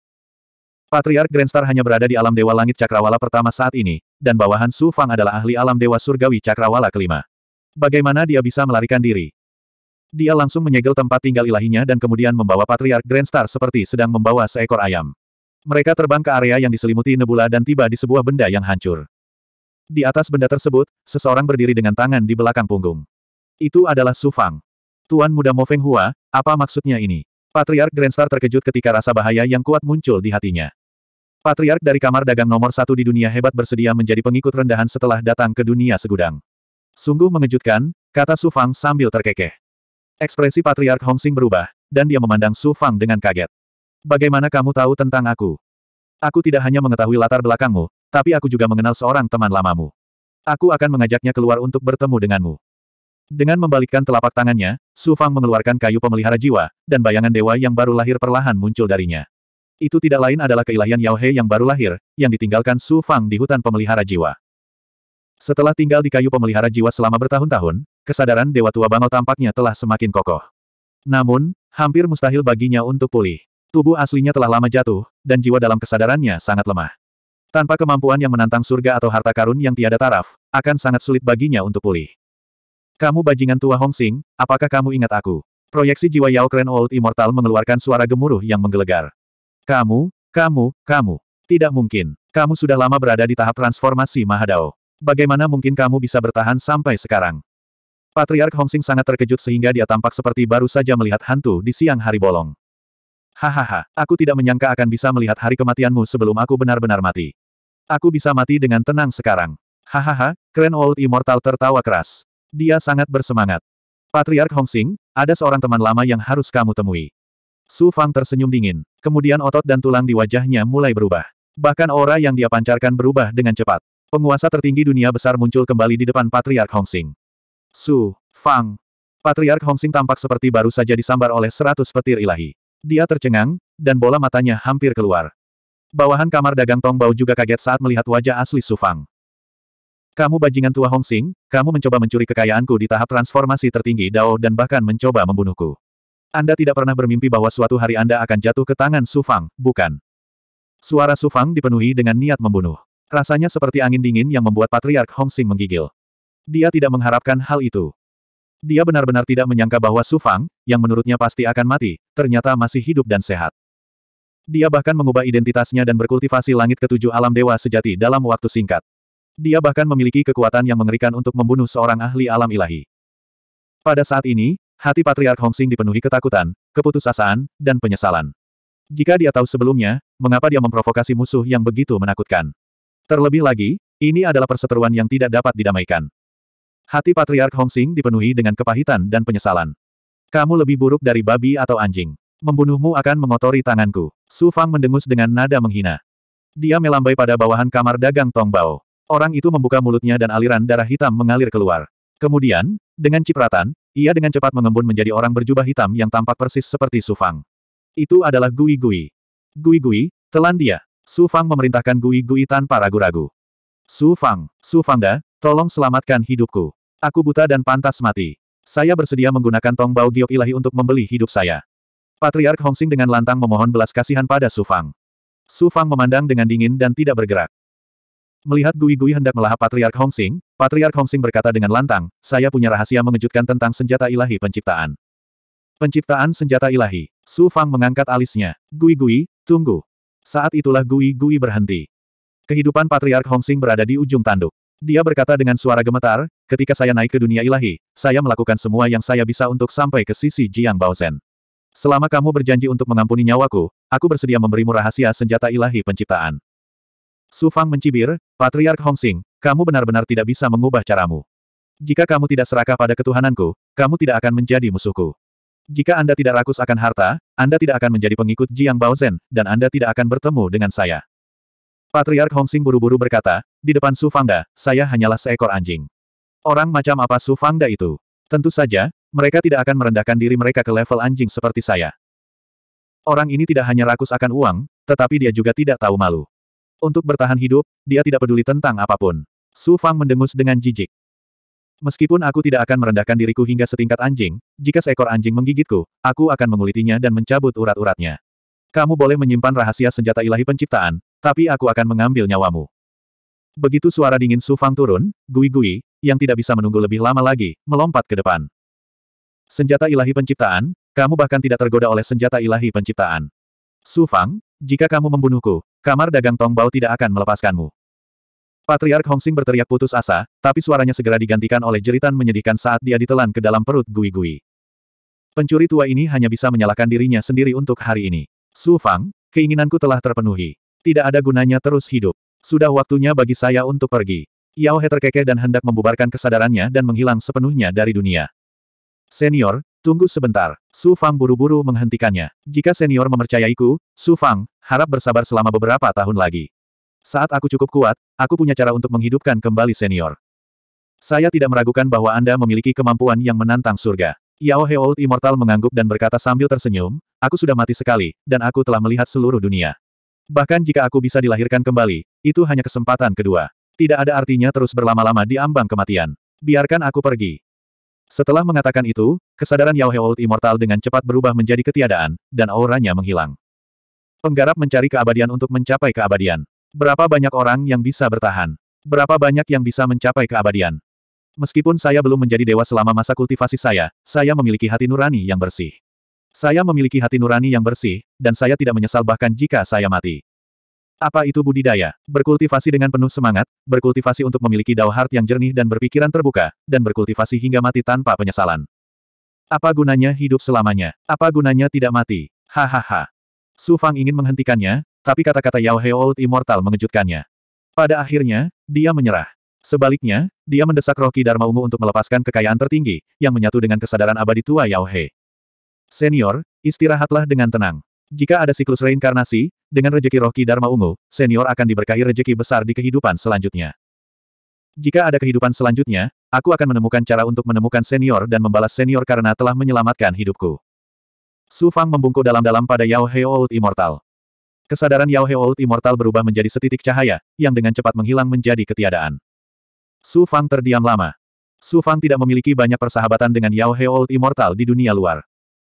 Patriark Grandstar hanya berada di alam Dewa Langit Cakrawala pertama saat ini, dan bawahan Su Fang adalah ahli alam Dewa Surgawi Cakrawala kelima. Bagaimana dia bisa melarikan diri? Dia langsung menyegel tempat tinggal ilahinya dan kemudian membawa Patriark Grandstar seperti sedang membawa seekor ayam. Mereka terbang ke area yang diselimuti nebula dan tiba di sebuah benda yang hancur. Di atas benda tersebut, seseorang berdiri dengan tangan di belakang punggung. Itu adalah Su Fang. Tuan muda Mo Feng Hua, apa maksudnya ini? Patriark Grandstar terkejut ketika rasa bahaya yang kuat muncul di hatinya. Patriark dari kamar dagang nomor satu di dunia hebat bersedia menjadi pengikut rendahan setelah datang ke dunia segudang. Sungguh mengejutkan, kata Su Fang sambil terkekeh. Ekspresi Patriark Hong Sing berubah, dan dia memandang Su Fang dengan kaget. Bagaimana kamu tahu tentang aku? Aku tidak hanya mengetahui latar belakangmu, tapi aku juga mengenal seorang teman lamamu. Aku akan mengajaknya keluar untuk bertemu denganmu. Dengan membalikkan telapak tangannya, Su Fang mengeluarkan kayu pemelihara jiwa, dan bayangan dewa yang baru lahir perlahan muncul darinya. Itu tidak lain adalah keilahian Yao He yang baru lahir, yang ditinggalkan Su Fang di hutan pemelihara jiwa. Setelah tinggal di kayu pemelihara jiwa selama bertahun-tahun, kesadaran Dewa Tua Bangau tampaknya telah semakin kokoh. Namun, hampir mustahil baginya untuk pulih. Tubuh aslinya telah lama jatuh, dan jiwa dalam kesadarannya sangat lemah. Tanpa kemampuan yang menantang surga atau harta karun yang tiada taraf, akan sangat sulit baginya untuk pulih. Kamu bajingan tua Hong Sing, apakah kamu ingat aku? Proyeksi jiwa Yao Kren Old Immortal mengeluarkan suara gemuruh yang menggelegar. Kamu, kamu, kamu. Tidak mungkin. Kamu sudah lama berada di tahap transformasi Mahadao. Bagaimana mungkin kamu bisa bertahan sampai sekarang? Patriark Hongxing sangat terkejut sehingga dia tampak seperti baru saja melihat hantu di siang hari bolong. Hahaha, aku tidak menyangka akan bisa melihat hari kematianmu sebelum aku benar-benar mati. Aku bisa mati dengan tenang sekarang. Hahaha, Grand old immortal tertawa keras. Dia sangat bersemangat. Patriark Hongxing, ada seorang teman lama yang harus kamu temui. Su Fang tersenyum dingin. Kemudian otot dan tulang di wajahnya mulai berubah. Bahkan aura yang dia pancarkan berubah dengan cepat. Penguasa tertinggi dunia besar muncul kembali di depan Patriark Hongxing. Su, Fang. Patriark Hongxing tampak seperti baru saja disambar oleh seratus petir ilahi. Dia tercengang, dan bola matanya hampir keluar. Bawahan kamar dagang Tongbao juga kaget saat melihat wajah asli Su Fang. Kamu bajingan tua Hongxing, kamu mencoba mencuri kekayaanku di tahap transformasi tertinggi Dao dan bahkan mencoba membunuhku. Anda tidak pernah bermimpi bahwa suatu hari Anda akan jatuh ke tangan Sufang, bukan? Suara Sufang dipenuhi dengan niat membunuh. Rasanya seperti angin dingin yang membuat Patriark Hong Sing menggigil. Dia tidak mengharapkan hal itu. Dia benar-benar tidak menyangka bahwa Sufang, yang menurutnya pasti akan mati, ternyata masih hidup dan sehat. Dia bahkan mengubah identitasnya dan berkultivasi langit ketujuh alam dewa sejati dalam waktu singkat. Dia bahkan memiliki kekuatan yang mengerikan untuk membunuh seorang ahli alam ilahi. Pada saat ini, Hati Patriark Hongxing dipenuhi ketakutan, keputusasaan, dan penyesalan. Jika dia tahu sebelumnya, mengapa dia memprovokasi musuh yang begitu menakutkan? Terlebih lagi, ini adalah perseteruan yang tidak dapat didamaikan. Hati Patriark Hongxing dipenuhi dengan kepahitan dan penyesalan. Kamu lebih buruk dari babi atau anjing. Membunuhmu akan mengotori tanganku. Su Fang mendengus dengan nada menghina. Dia melambai pada bawahan kamar dagang Tong Bao. Orang itu membuka mulutnya dan aliran darah hitam mengalir keluar. Kemudian, dengan cipratan, ia dengan cepat mengembun menjadi orang berjubah hitam yang tampak persis seperti Sufang. Itu adalah Gui Gui. Gui Gui, telan dia. Sufang memerintahkan Gui Gui tanpa ragu-ragu. Sufang, Sufangda, tolong selamatkan hidupku. Aku buta dan pantas mati. Saya bersedia menggunakan tong bau giok ilahi untuk membeli hidup saya. Patriark Hongxing dengan lantang memohon belas kasihan pada Sufang. Sufang memandang dengan dingin dan tidak bergerak. Melihat Gui Gui hendak melahap Patriark Hong Sing, Patriark Hong Sing berkata dengan lantang, saya punya rahasia mengejutkan tentang senjata ilahi penciptaan. Penciptaan senjata ilahi. Su Fang mengangkat alisnya. Gui Gui, tunggu. Saat itulah Gui Gui berhenti. Kehidupan Patriark Hong Sing berada di ujung tanduk. Dia berkata dengan suara gemetar, ketika saya naik ke dunia ilahi, saya melakukan semua yang saya bisa untuk sampai ke sisi Jiang Baozhen. Selama kamu berjanji untuk mengampuni nyawaku, aku bersedia memberimu rahasia senjata ilahi penciptaan. Su Fang mencibir, Patriark Hongxing. kamu benar-benar tidak bisa mengubah caramu. Jika kamu tidak serakah pada ketuhananku, kamu tidak akan menjadi musuhku. Jika Anda tidak rakus akan harta, Anda tidak akan menjadi pengikut Jiang Baozen, dan Anda tidak akan bertemu dengan saya. Patriark Hongxing buru-buru berkata, di depan Su Fangda, saya hanyalah seekor anjing. Orang macam apa Su Fangda itu? Tentu saja, mereka tidak akan merendahkan diri mereka ke level anjing seperti saya. Orang ini tidak hanya rakus akan uang, tetapi dia juga tidak tahu malu. Untuk bertahan hidup, dia tidak peduli tentang apapun. Su Fang mendengus dengan jijik. Meskipun aku tidak akan merendahkan diriku hingga setingkat anjing, jika seekor anjing menggigitku, aku akan mengulitinya dan mencabut urat-uratnya. Kamu boleh menyimpan rahasia senjata ilahi penciptaan, tapi aku akan mengambil nyawamu. Begitu suara dingin Su Fang turun, Gui-Gui, yang tidak bisa menunggu lebih lama lagi, melompat ke depan. Senjata ilahi penciptaan, kamu bahkan tidak tergoda oleh senjata ilahi penciptaan. Su Fang, jika kamu membunuhku, kamar dagang Tong Bao tidak akan melepaskanmu. Patriark Hongxing berteriak putus asa, tapi suaranya segera digantikan oleh jeritan menyedihkan saat dia ditelan ke dalam perut gui-gui. Pencuri tua ini hanya bisa menyalahkan dirinya sendiri untuk hari ini. Su Fang, keinginanku telah terpenuhi. Tidak ada gunanya terus hidup. Sudah waktunya bagi saya untuk pergi. Yao He terkekeh dan hendak membubarkan kesadarannya dan menghilang sepenuhnya dari dunia. Senior, Tunggu sebentar, Su Fang buru-buru menghentikannya. Jika senior memercayaiku, Su Fang, harap bersabar selama beberapa tahun lagi. Saat aku cukup kuat, aku punya cara untuk menghidupkan kembali senior. Saya tidak meragukan bahwa Anda memiliki kemampuan yang menantang surga. Yao He Old Immortal mengangguk dan berkata sambil tersenyum, aku sudah mati sekali, dan aku telah melihat seluruh dunia. Bahkan jika aku bisa dilahirkan kembali, itu hanya kesempatan kedua. Tidak ada artinya terus berlama-lama di ambang kematian. Biarkan aku pergi. Setelah mengatakan itu, kesadaran Yao Old Immortal dengan cepat berubah menjadi ketiadaan, dan auranya menghilang. Penggarap mencari keabadian untuk mencapai keabadian. Berapa banyak orang yang bisa bertahan? Berapa banyak yang bisa mencapai keabadian? Meskipun saya belum menjadi dewa selama masa kultivasi saya, saya memiliki hati nurani yang bersih. Saya memiliki hati nurani yang bersih, dan saya tidak menyesal bahkan jika saya mati. Apa itu budidaya? Berkultivasi dengan penuh semangat, berkultivasi untuk memiliki Dao Heart yang jernih dan berpikiran terbuka, dan berkultivasi hingga mati tanpa penyesalan. Apa gunanya hidup selamanya? Apa gunanya tidak mati? Hahaha. Su Fang ingin menghentikannya, tapi kata-kata Yao He Old Immortal mengejutkannya. Pada akhirnya, dia menyerah. Sebaliknya, dia mendesak roh Ki Dharma Ungu untuk melepaskan kekayaan tertinggi, yang menyatu dengan kesadaran abadi tua Yao He. Senior, istirahatlah dengan tenang. Jika ada siklus reinkarnasi, dengan rejeki rohki Dharma Ungu, senior akan diberkahi rejeki besar di kehidupan selanjutnya. Jika ada kehidupan selanjutnya, aku akan menemukan cara untuk menemukan senior dan membalas senior karena telah menyelamatkan hidupku. Su Fang membungkuk dalam-dalam pada Yao He Old Immortal. Kesadaran Yao He Old Immortal berubah menjadi setitik cahaya, yang dengan cepat menghilang menjadi ketiadaan. Su Fang terdiam lama. Su Fang tidak memiliki banyak persahabatan dengan Yao He Old Immortal di dunia luar.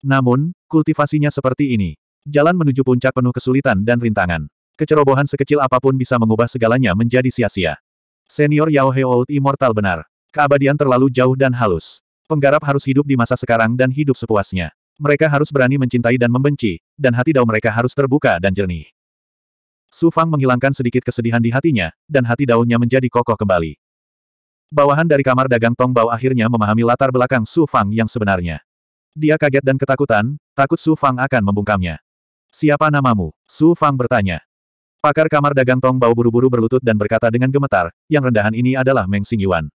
Namun, kultivasinya seperti ini. Jalan menuju puncak penuh kesulitan dan rintangan. Kecerobohan sekecil apapun bisa mengubah segalanya menjadi sia-sia. Senior Yao He Old Immortal benar. Keabadian terlalu jauh dan halus. Penggarap harus hidup di masa sekarang dan hidup sepuasnya. Mereka harus berani mencintai dan membenci, dan hati dao mereka harus terbuka dan jernih. Su Fang menghilangkan sedikit kesedihan di hatinya, dan hati daunnya menjadi kokoh kembali. Bawahan dari kamar dagang Tong Bao akhirnya memahami latar belakang Su Fang yang sebenarnya. Dia kaget dan ketakutan, takut Su Fang akan membungkamnya. Siapa namamu? Su Fang bertanya. Pakar kamar dagang Tong Bau buru-buru berlutut dan berkata dengan gemetar, yang rendahan ini adalah Meng Xingyuan.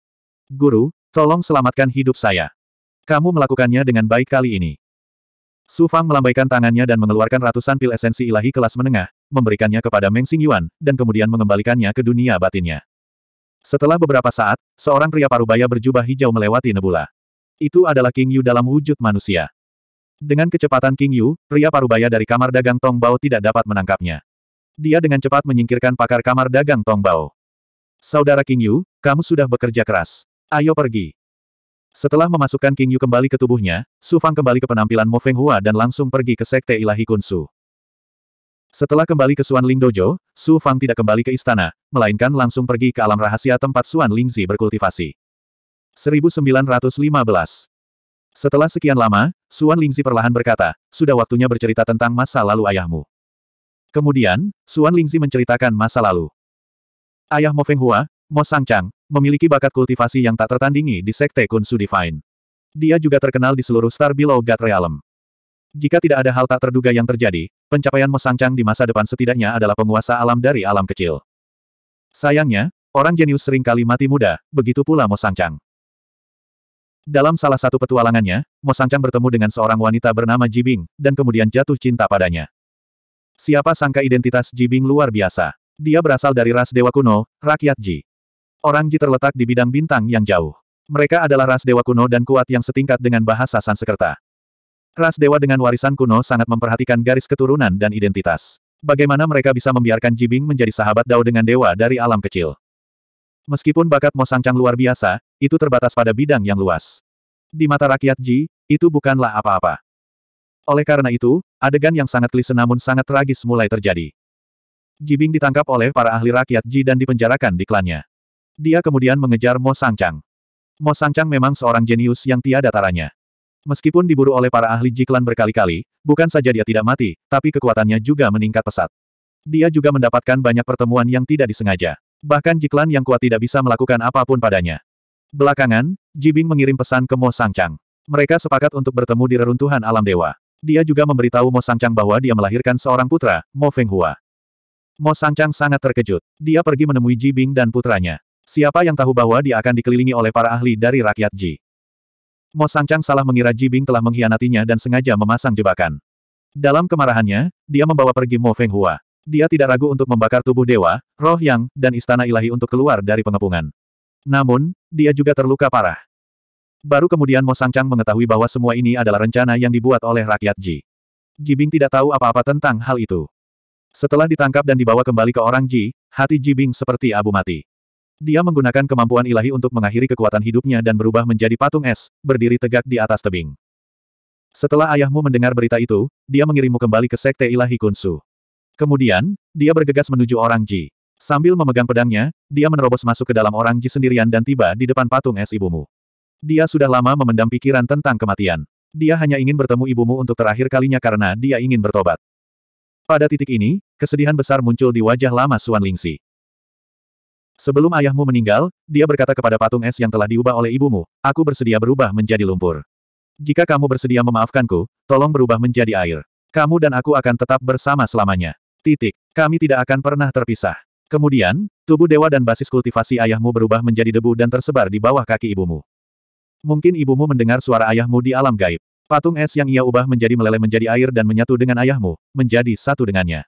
Guru, tolong selamatkan hidup saya. Kamu melakukannya dengan baik kali ini. Su Fang melambaikan tangannya dan mengeluarkan ratusan pil esensi ilahi kelas menengah, memberikannya kepada Meng Xingyuan, dan kemudian mengembalikannya ke dunia batinnya. Setelah beberapa saat, seorang pria parubaya berjubah hijau melewati nebula. Itu adalah King Yu dalam wujud manusia. Dengan kecepatan King Yu, pria parubaya dari kamar dagang Tong Bao tidak dapat menangkapnya. Dia dengan cepat menyingkirkan pakar kamar dagang Tong Bao. Saudara King Yu, kamu sudah bekerja keras. Ayo pergi. Setelah memasukkan King Yu kembali ke tubuhnya, Su Fang kembali ke penampilan Mo Feng Hua dan langsung pergi ke Sekte Ilahi Kunsu. Setelah kembali ke Suan Ling Dojo, Su Fang tidak kembali ke istana, melainkan langsung pergi ke alam rahasia tempat Suan Lingzi berkultivasi. 1915 setelah sekian lama, Suan Lingzi perlahan berkata, sudah waktunya bercerita tentang masa lalu ayahmu. Kemudian, Suan Lingzi menceritakan masa lalu. Ayah Mo Feng Hua, Mo Sang Chang, memiliki bakat kultivasi yang tak tertandingi di Sekte Kun Su Divine. Dia juga terkenal di seluruh Star Below God Realm. Jika tidak ada hal tak terduga yang terjadi, pencapaian Mo Sang Chang di masa depan setidaknya adalah penguasa alam dari alam kecil. Sayangnya, orang jenius seringkali mati muda, begitu pula Mo Sang Chang. Dalam salah satu petualangannya, Mo Sangchang bertemu dengan seorang wanita bernama Jibing, dan kemudian jatuh cinta padanya. Siapa sangka identitas Jibing luar biasa. Dia berasal dari ras dewa kuno, rakyat Ji. Orang Ji terletak di bidang bintang yang jauh. Mereka adalah ras dewa kuno dan kuat yang setingkat dengan bahasa Sansekerta. Ras dewa dengan warisan kuno sangat memperhatikan garis keturunan dan identitas. Bagaimana mereka bisa membiarkan Jibing menjadi sahabat Dao dengan dewa dari alam kecil? Meskipun bakat Mo Sangchang luar biasa, itu terbatas pada bidang yang luas. Di mata rakyat Ji, itu bukanlah apa-apa. Oleh karena itu, adegan yang sangat klise namun sangat tragis mulai terjadi. Ji Bing ditangkap oleh para ahli rakyat Ji dan dipenjarakan di klannya. Dia kemudian mengejar Mo Sangchang. Mo Sangchang memang seorang jenius yang tiada taranya. Meskipun diburu oleh para ahli Ji klan berkali-kali, bukan saja dia tidak mati, tapi kekuatannya juga meningkat pesat. Dia juga mendapatkan banyak pertemuan yang tidak disengaja. Bahkan Jiklan yang kuat tidak bisa melakukan apapun padanya. Belakangan, Jibing mengirim pesan ke Mo Sangchang. Mereka sepakat untuk bertemu di reruntuhan alam dewa. Dia juga memberitahu Mo Sangchang bahwa dia melahirkan seorang putra, Mo Fenghua. Mo Sangchang sangat terkejut. Dia pergi menemui Jibing dan putranya. Siapa yang tahu bahwa dia akan dikelilingi oleh para ahli dari rakyat Ji? Mo Sangchang salah mengira Jibing telah mengkhianatinya dan sengaja memasang jebakan. Dalam kemarahannya, dia membawa pergi Mo Fenghua. Dia tidak ragu untuk membakar tubuh dewa, roh yang, dan istana ilahi untuk keluar dari pengepungan. Namun, dia juga terluka parah. Baru kemudian Mo Sang Chang mengetahui bahwa semua ini adalah rencana yang dibuat oleh rakyat Ji. Jibing tidak tahu apa-apa tentang hal itu. Setelah ditangkap dan dibawa kembali ke orang Ji, hati Jibing seperti abu mati. Dia menggunakan kemampuan ilahi untuk mengakhiri kekuatan hidupnya dan berubah menjadi patung es, berdiri tegak di atas tebing. Setelah ayahmu mendengar berita itu, dia mengirimmu kembali ke Sekte Ilahi Kunsu. Kemudian, dia bergegas menuju orang Ji. Sambil memegang pedangnya, dia menerobos masuk ke dalam orang Ji sendirian dan tiba di depan patung es ibumu. Dia sudah lama memendam pikiran tentang kematian. Dia hanya ingin bertemu ibumu untuk terakhir kalinya karena dia ingin bertobat. Pada titik ini, kesedihan besar muncul di wajah lama Suan Lingxi. Sebelum ayahmu meninggal, dia berkata kepada patung es yang telah diubah oleh ibumu, aku bersedia berubah menjadi lumpur. Jika kamu bersedia memaafkanku, tolong berubah menjadi air. Kamu dan aku akan tetap bersama selamanya. Titik. Kami tidak akan pernah terpisah. Kemudian, tubuh dewa dan basis kultivasi ayahmu berubah menjadi debu dan tersebar di bawah kaki ibumu. Mungkin ibumu mendengar suara ayahmu di alam gaib. Patung es yang ia ubah menjadi meleleh menjadi air dan menyatu dengan ayahmu, menjadi satu dengannya.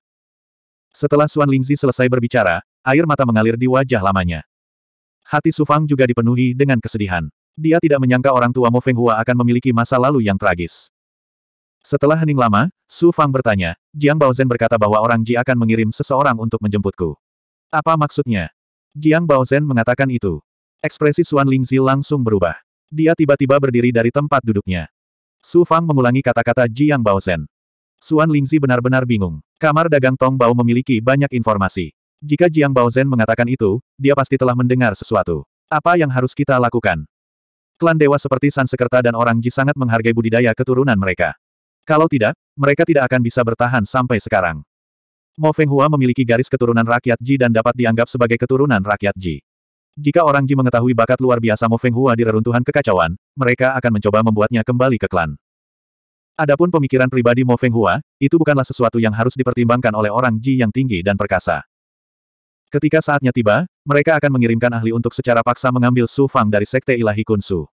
Setelah Suan Lingzi selesai berbicara, air mata mengalir di wajah lamanya. Hati Sufang juga dipenuhi dengan kesedihan. Dia tidak menyangka orang tua Mo Feng Hua akan memiliki masa lalu yang tragis. Setelah hening lama, Su Fang bertanya, Jiang Baozhen berkata bahwa orang Ji akan mengirim seseorang untuk menjemputku. Apa maksudnya? Jiang Baozhen mengatakan itu. Ekspresi Suan Lingzi langsung berubah. Dia tiba-tiba berdiri dari tempat duduknya. Su Fang mengulangi kata-kata Jiang Baozhen. Suan Lingzi benar-benar bingung. Kamar dagang Tong Bao memiliki banyak informasi. Jika Jiang Baozhen mengatakan itu, dia pasti telah mendengar sesuatu. Apa yang harus kita lakukan? Klan dewa seperti Sansekerta dan orang Ji sangat menghargai budidaya keturunan mereka. Kalau tidak, mereka tidak akan bisa bertahan sampai sekarang. Mo Feng Hua memiliki garis keturunan rakyat Ji dan dapat dianggap sebagai keturunan rakyat Ji. Jika orang Ji mengetahui bakat luar biasa Mo Feng Hua di reruntuhan kekacauan, mereka akan mencoba membuatnya kembali ke klan. Adapun pemikiran pribadi Mo Feng Hua, itu bukanlah sesuatu yang harus dipertimbangkan oleh orang Ji yang tinggi dan perkasa. Ketika saatnya tiba, mereka akan mengirimkan ahli untuk secara paksa mengambil Su Fang dari Sekte Ilahi Kunsu.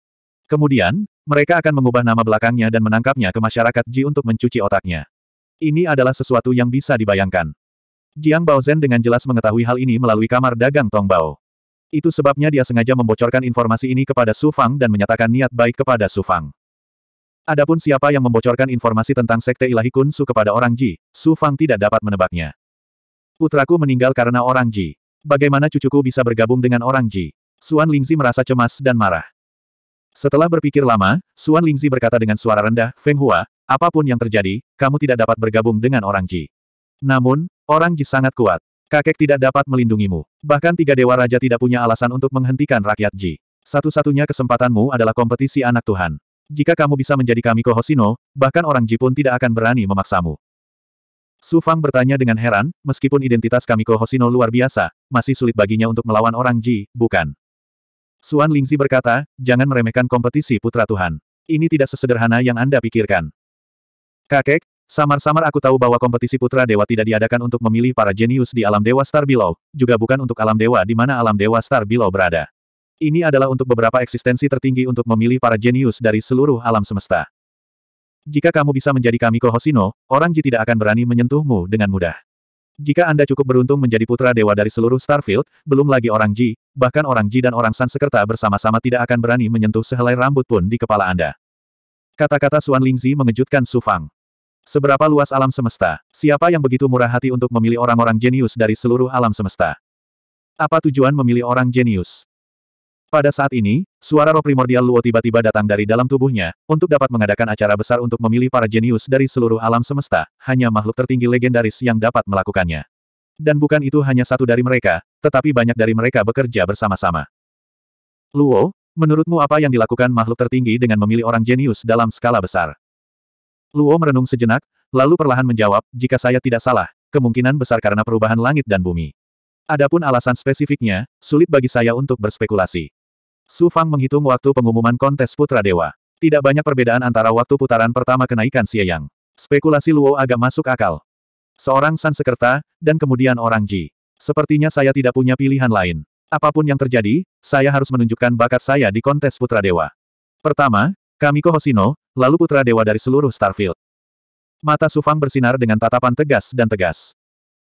Kemudian, mereka akan mengubah nama belakangnya dan menangkapnya ke masyarakat Ji untuk mencuci otaknya. Ini adalah sesuatu yang bisa dibayangkan. Jiang Baozhen dengan jelas mengetahui hal ini melalui kamar dagang Tong Bao. Itu sebabnya dia sengaja membocorkan informasi ini kepada Su Fang dan menyatakan niat baik kepada Su Fang. Adapun siapa yang membocorkan informasi tentang Sekte Ilahi Kun Su kepada orang Ji, Su Fang tidak dapat menebaknya. Putraku meninggal karena orang Ji. Bagaimana cucuku bisa bergabung dengan orang Ji? Suan Lingzi merasa cemas dan marah. Setelah berpikir lama, Suan Lingzi berkata dengan suara rendah, Feng Hua, apapun yang terjadi, kamu tidak dapat bergabung dengan orang Ji. Namun, orang Ji sangat kuat. Kakek tidak dapat melindungimu. Bahkan tiga dewa raja tidak punya alasan untuk menghentikan rakyat Ji. Satu-satunya kesempatanmu adalah kompetisi anak Tuhan. Jika kamu bisa menjadi kami Kohosino, bahkan orang Ji pun tidak akan berani memaksamu. Su Fang bertanya dengan heran, meskipun identitas kami Kohosino luar biasa, masih sulit baginya untuk melawan orang Ji, bukan? Suan Lingzi berkata, jangan meremehkan kompetisi putra Tuhan. Ini tidak sesederhana yang Anda pikirkan. Kakek, samar-samar aku tahu bahwa kompetisi putra dewa tidak diadakan untuk memilih para jenius di alam dewa Star Below, juga bukan untuk alam dewa di mana alam dewa Star Below berada. Ini adalah untuk beberapa eksistensi tertinggi untuk memilih para jenius dari seluruh alam semesta. Jika kamu bisa menjadi kami Kohosino, orang Ji tidak akan berani menyentuhmu dengan mudah. Jika Anda cukup beruntung menjadi putra dewa dari seluruh Starfield, belum lagi orang Ji, bahkan orang Ji dan orang San sekerta bersama-sama tidak akan berani menyentuh sehelai rambut pun di kepala Anda. Kata-kata Suan Lingzi mengejutkan Su Fang. Seberapa luas alam semesta, siapa yang begitu murah hati untuk memilih orang-orang jenius dari seluruh alam semesta? Apa tujuan memilih orang jenius? Pada saat ini, suara roh primordial Luo tiba-tiba datang dari dalam tubuhnya, untuk dapat mengadakan acara besar untuk memilih para jenius dari seluruh alam semesta, hanya makhluk tertinggi legendaris yang dapat melakukannya. Dan bukan itu hanya satu dari mereka, tetapi banyak dari mereka bekerja bersama-sama. Luo, menurutmu apa yang dilakukan makhluk tertinggi dengan memilih orang jenius dalam skala besar? Luo merenung sejenak, lalu perlahan menjawab, jika saya tidak salah, kemungkinan besar karena perubahan langit dan bumi. Adapun alasan spesifiknya, sulit bagi saya untuk berspekulasi. Su Fang menghitung waktu pengumuman kontes Putra Dewa. Tidak banyak perbedaan antara waktu putaran pertama kenaikan Yang. Spekulasi Luo agak masuk akal. Seorang Sekerta, dan kemudian orang Ji. Sepertinya saya tidak punya pilihan lain. Apapun yang terjadi, saya harus menunjukkan bakat saya di kontes Putra Dewa. Pertama, Kamiko Kohosino, lalu Putra Dewa dari seluruh Starfield. Mata Su Fang bersinar dengan tatapan tegas dan tegas.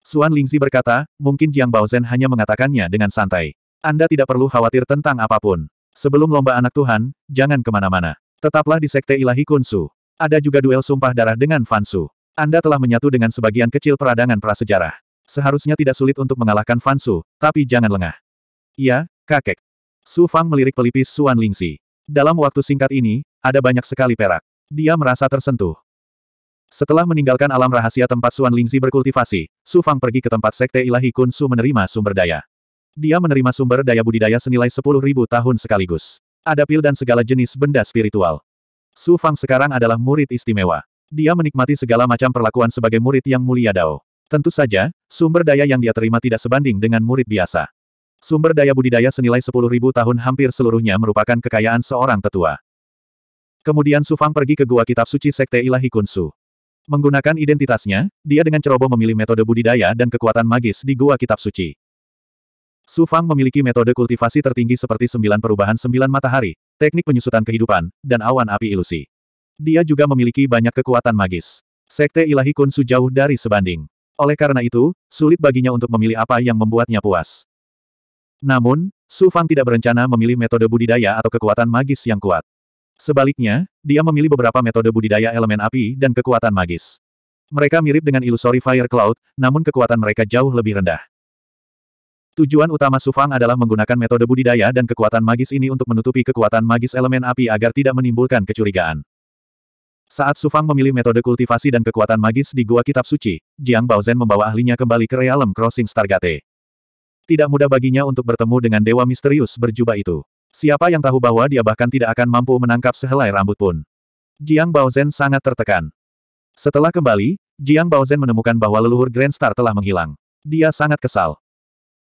Suan Lingzi berkata, mungkin Jiang Baozen hanya mengatakannya dengan santai. Anda tidak perlu khawatir tentang apapun. Sebelum lomba anak Tuhan, jangan kemana-mana. Tetaplah di Sekte Ilahi Kunsu. Ada juga duel sumpah darah dengan Fansu. Anda telah menyatu dengan sebagian kecil peradangan prasejarah. Seharusnya tidak sulit untuk mengalahkan Fansu, tapi jangan lengah. Iya, kakek. Su Fang melirik pelipis Suan Lingxi. Dalam waktu singkat ini, ada banyak sekali perak. Dia merasa tersentuh. Setelah meninggalkan alam rahasia tempat Suan Lingzi berkultivasi, Su Fang pergi ke tempat sekte ilahi Kun Su menerima sumber daya. Dia menerima sumber daya budidaya senilai sepuluh ribu tahun sekaligus. Ada pil dan segala jenis benda spiritual. Su Fang sekarang adalah murid istimewa. Dia menikmati segala macam perlakuan sebagai murid yang mulia Dao. Tentu saja, sumber daya yang dia terima tidak sebanding dengan murid biasa. Sumber daya budidaya senilai sepuluh ribu tahun hampir seluruhnya merupakan kekayaan seorang tetua. Kemudian Su Fang pergi ke gua kitab suci Sekte Ilahi Kunsu. Menggunakan identitasnya, dia dengan ceroboh memilih metode budidaya dan kekuatan magis di gua kitab suci. Su Fang memiliki metode kultivasi tertinggi seperti sembilan perubahan sembilan matahari, teknik penyusutan kehidupan, dan awan api ilusi. Dia juga memiliki banyak kekuatan magis. Sekte ilahi Kun Su jauh dari sebanding. Oleh karena itu, sulit baginya untuk memilih apa yang membuatnya puas. Namun, Su Fang tidak berencana memilih metode budidaya atau kekuatan magis yang kuat. Sebaliknya, dia memilih beberapa metode budidaya elemen api dan kekuatan magis. Mereka mirip dengan ilusori Fire Cloud, namun kekuatan mereka jauh lebih rendah. Tujuan utama Sufang adalah menggunakan metode budidaya dan kekuatan magis ini untuk menutupi kekuatan magis elemen api agar tidak menimbulkan kecurigaan. Saat Sufang memilih metode kultivasi dan kekuatan magis di Gua Kitab Suci, Jiang Baozhen membawa ahlinya kembali ke realm Crossing Stargate. Tidak mudah baginya untuk bertemu dengan dewa misterius berjubah itu. Siapa yang tahu bahwa dia bahkan tidak akan mampu menangkap sehelai rambut pun. Jiang Baozhen sangat tertekan. Setelah kembali, Jiang Baozhen menemukan bahwa leluhur Grand Star telah menghilang. Dia sangat kesal.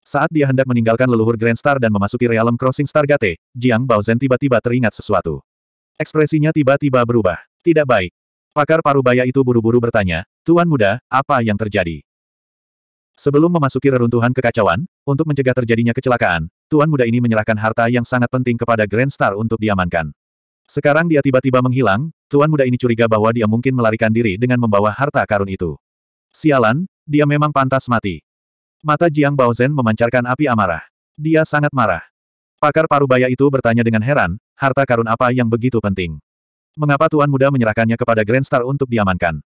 Saat dia hendak meninggalkan leluhur Grand Star dan memasuki Realm Crossing Stargate, Jiang Baozhen tiba-tiba teringat sesuatu. Ekspresinya tiba-tiba berubah. Tidak baik. Pakar parubaya itu buru-buru bertanya, Tuan muda, apa yang terjadi? Sebelum memasuki reruntuhan kekacauan, untuk mencegah terjadinya kecelakaan, Tuan muda ini menyerahkan harta yang sangat penting kepada Grand Star untuk diamankan. Sekarang dia tiba-tiba menghilang, Tuan muda ini curiga bahwa dia mungkin melarikan diri dengan membawa harta karun itu. Sialan, dia memang pantas mati. Mata Jiang Baozhen memancarkan api amarah. Dia sangat marah. Pakar parubaya itu bertanya dengan heran, harta karun apa yang begitu penting? Mengapa Tuan Muda menyerahkannya kepada Grand Star untuk diamankan?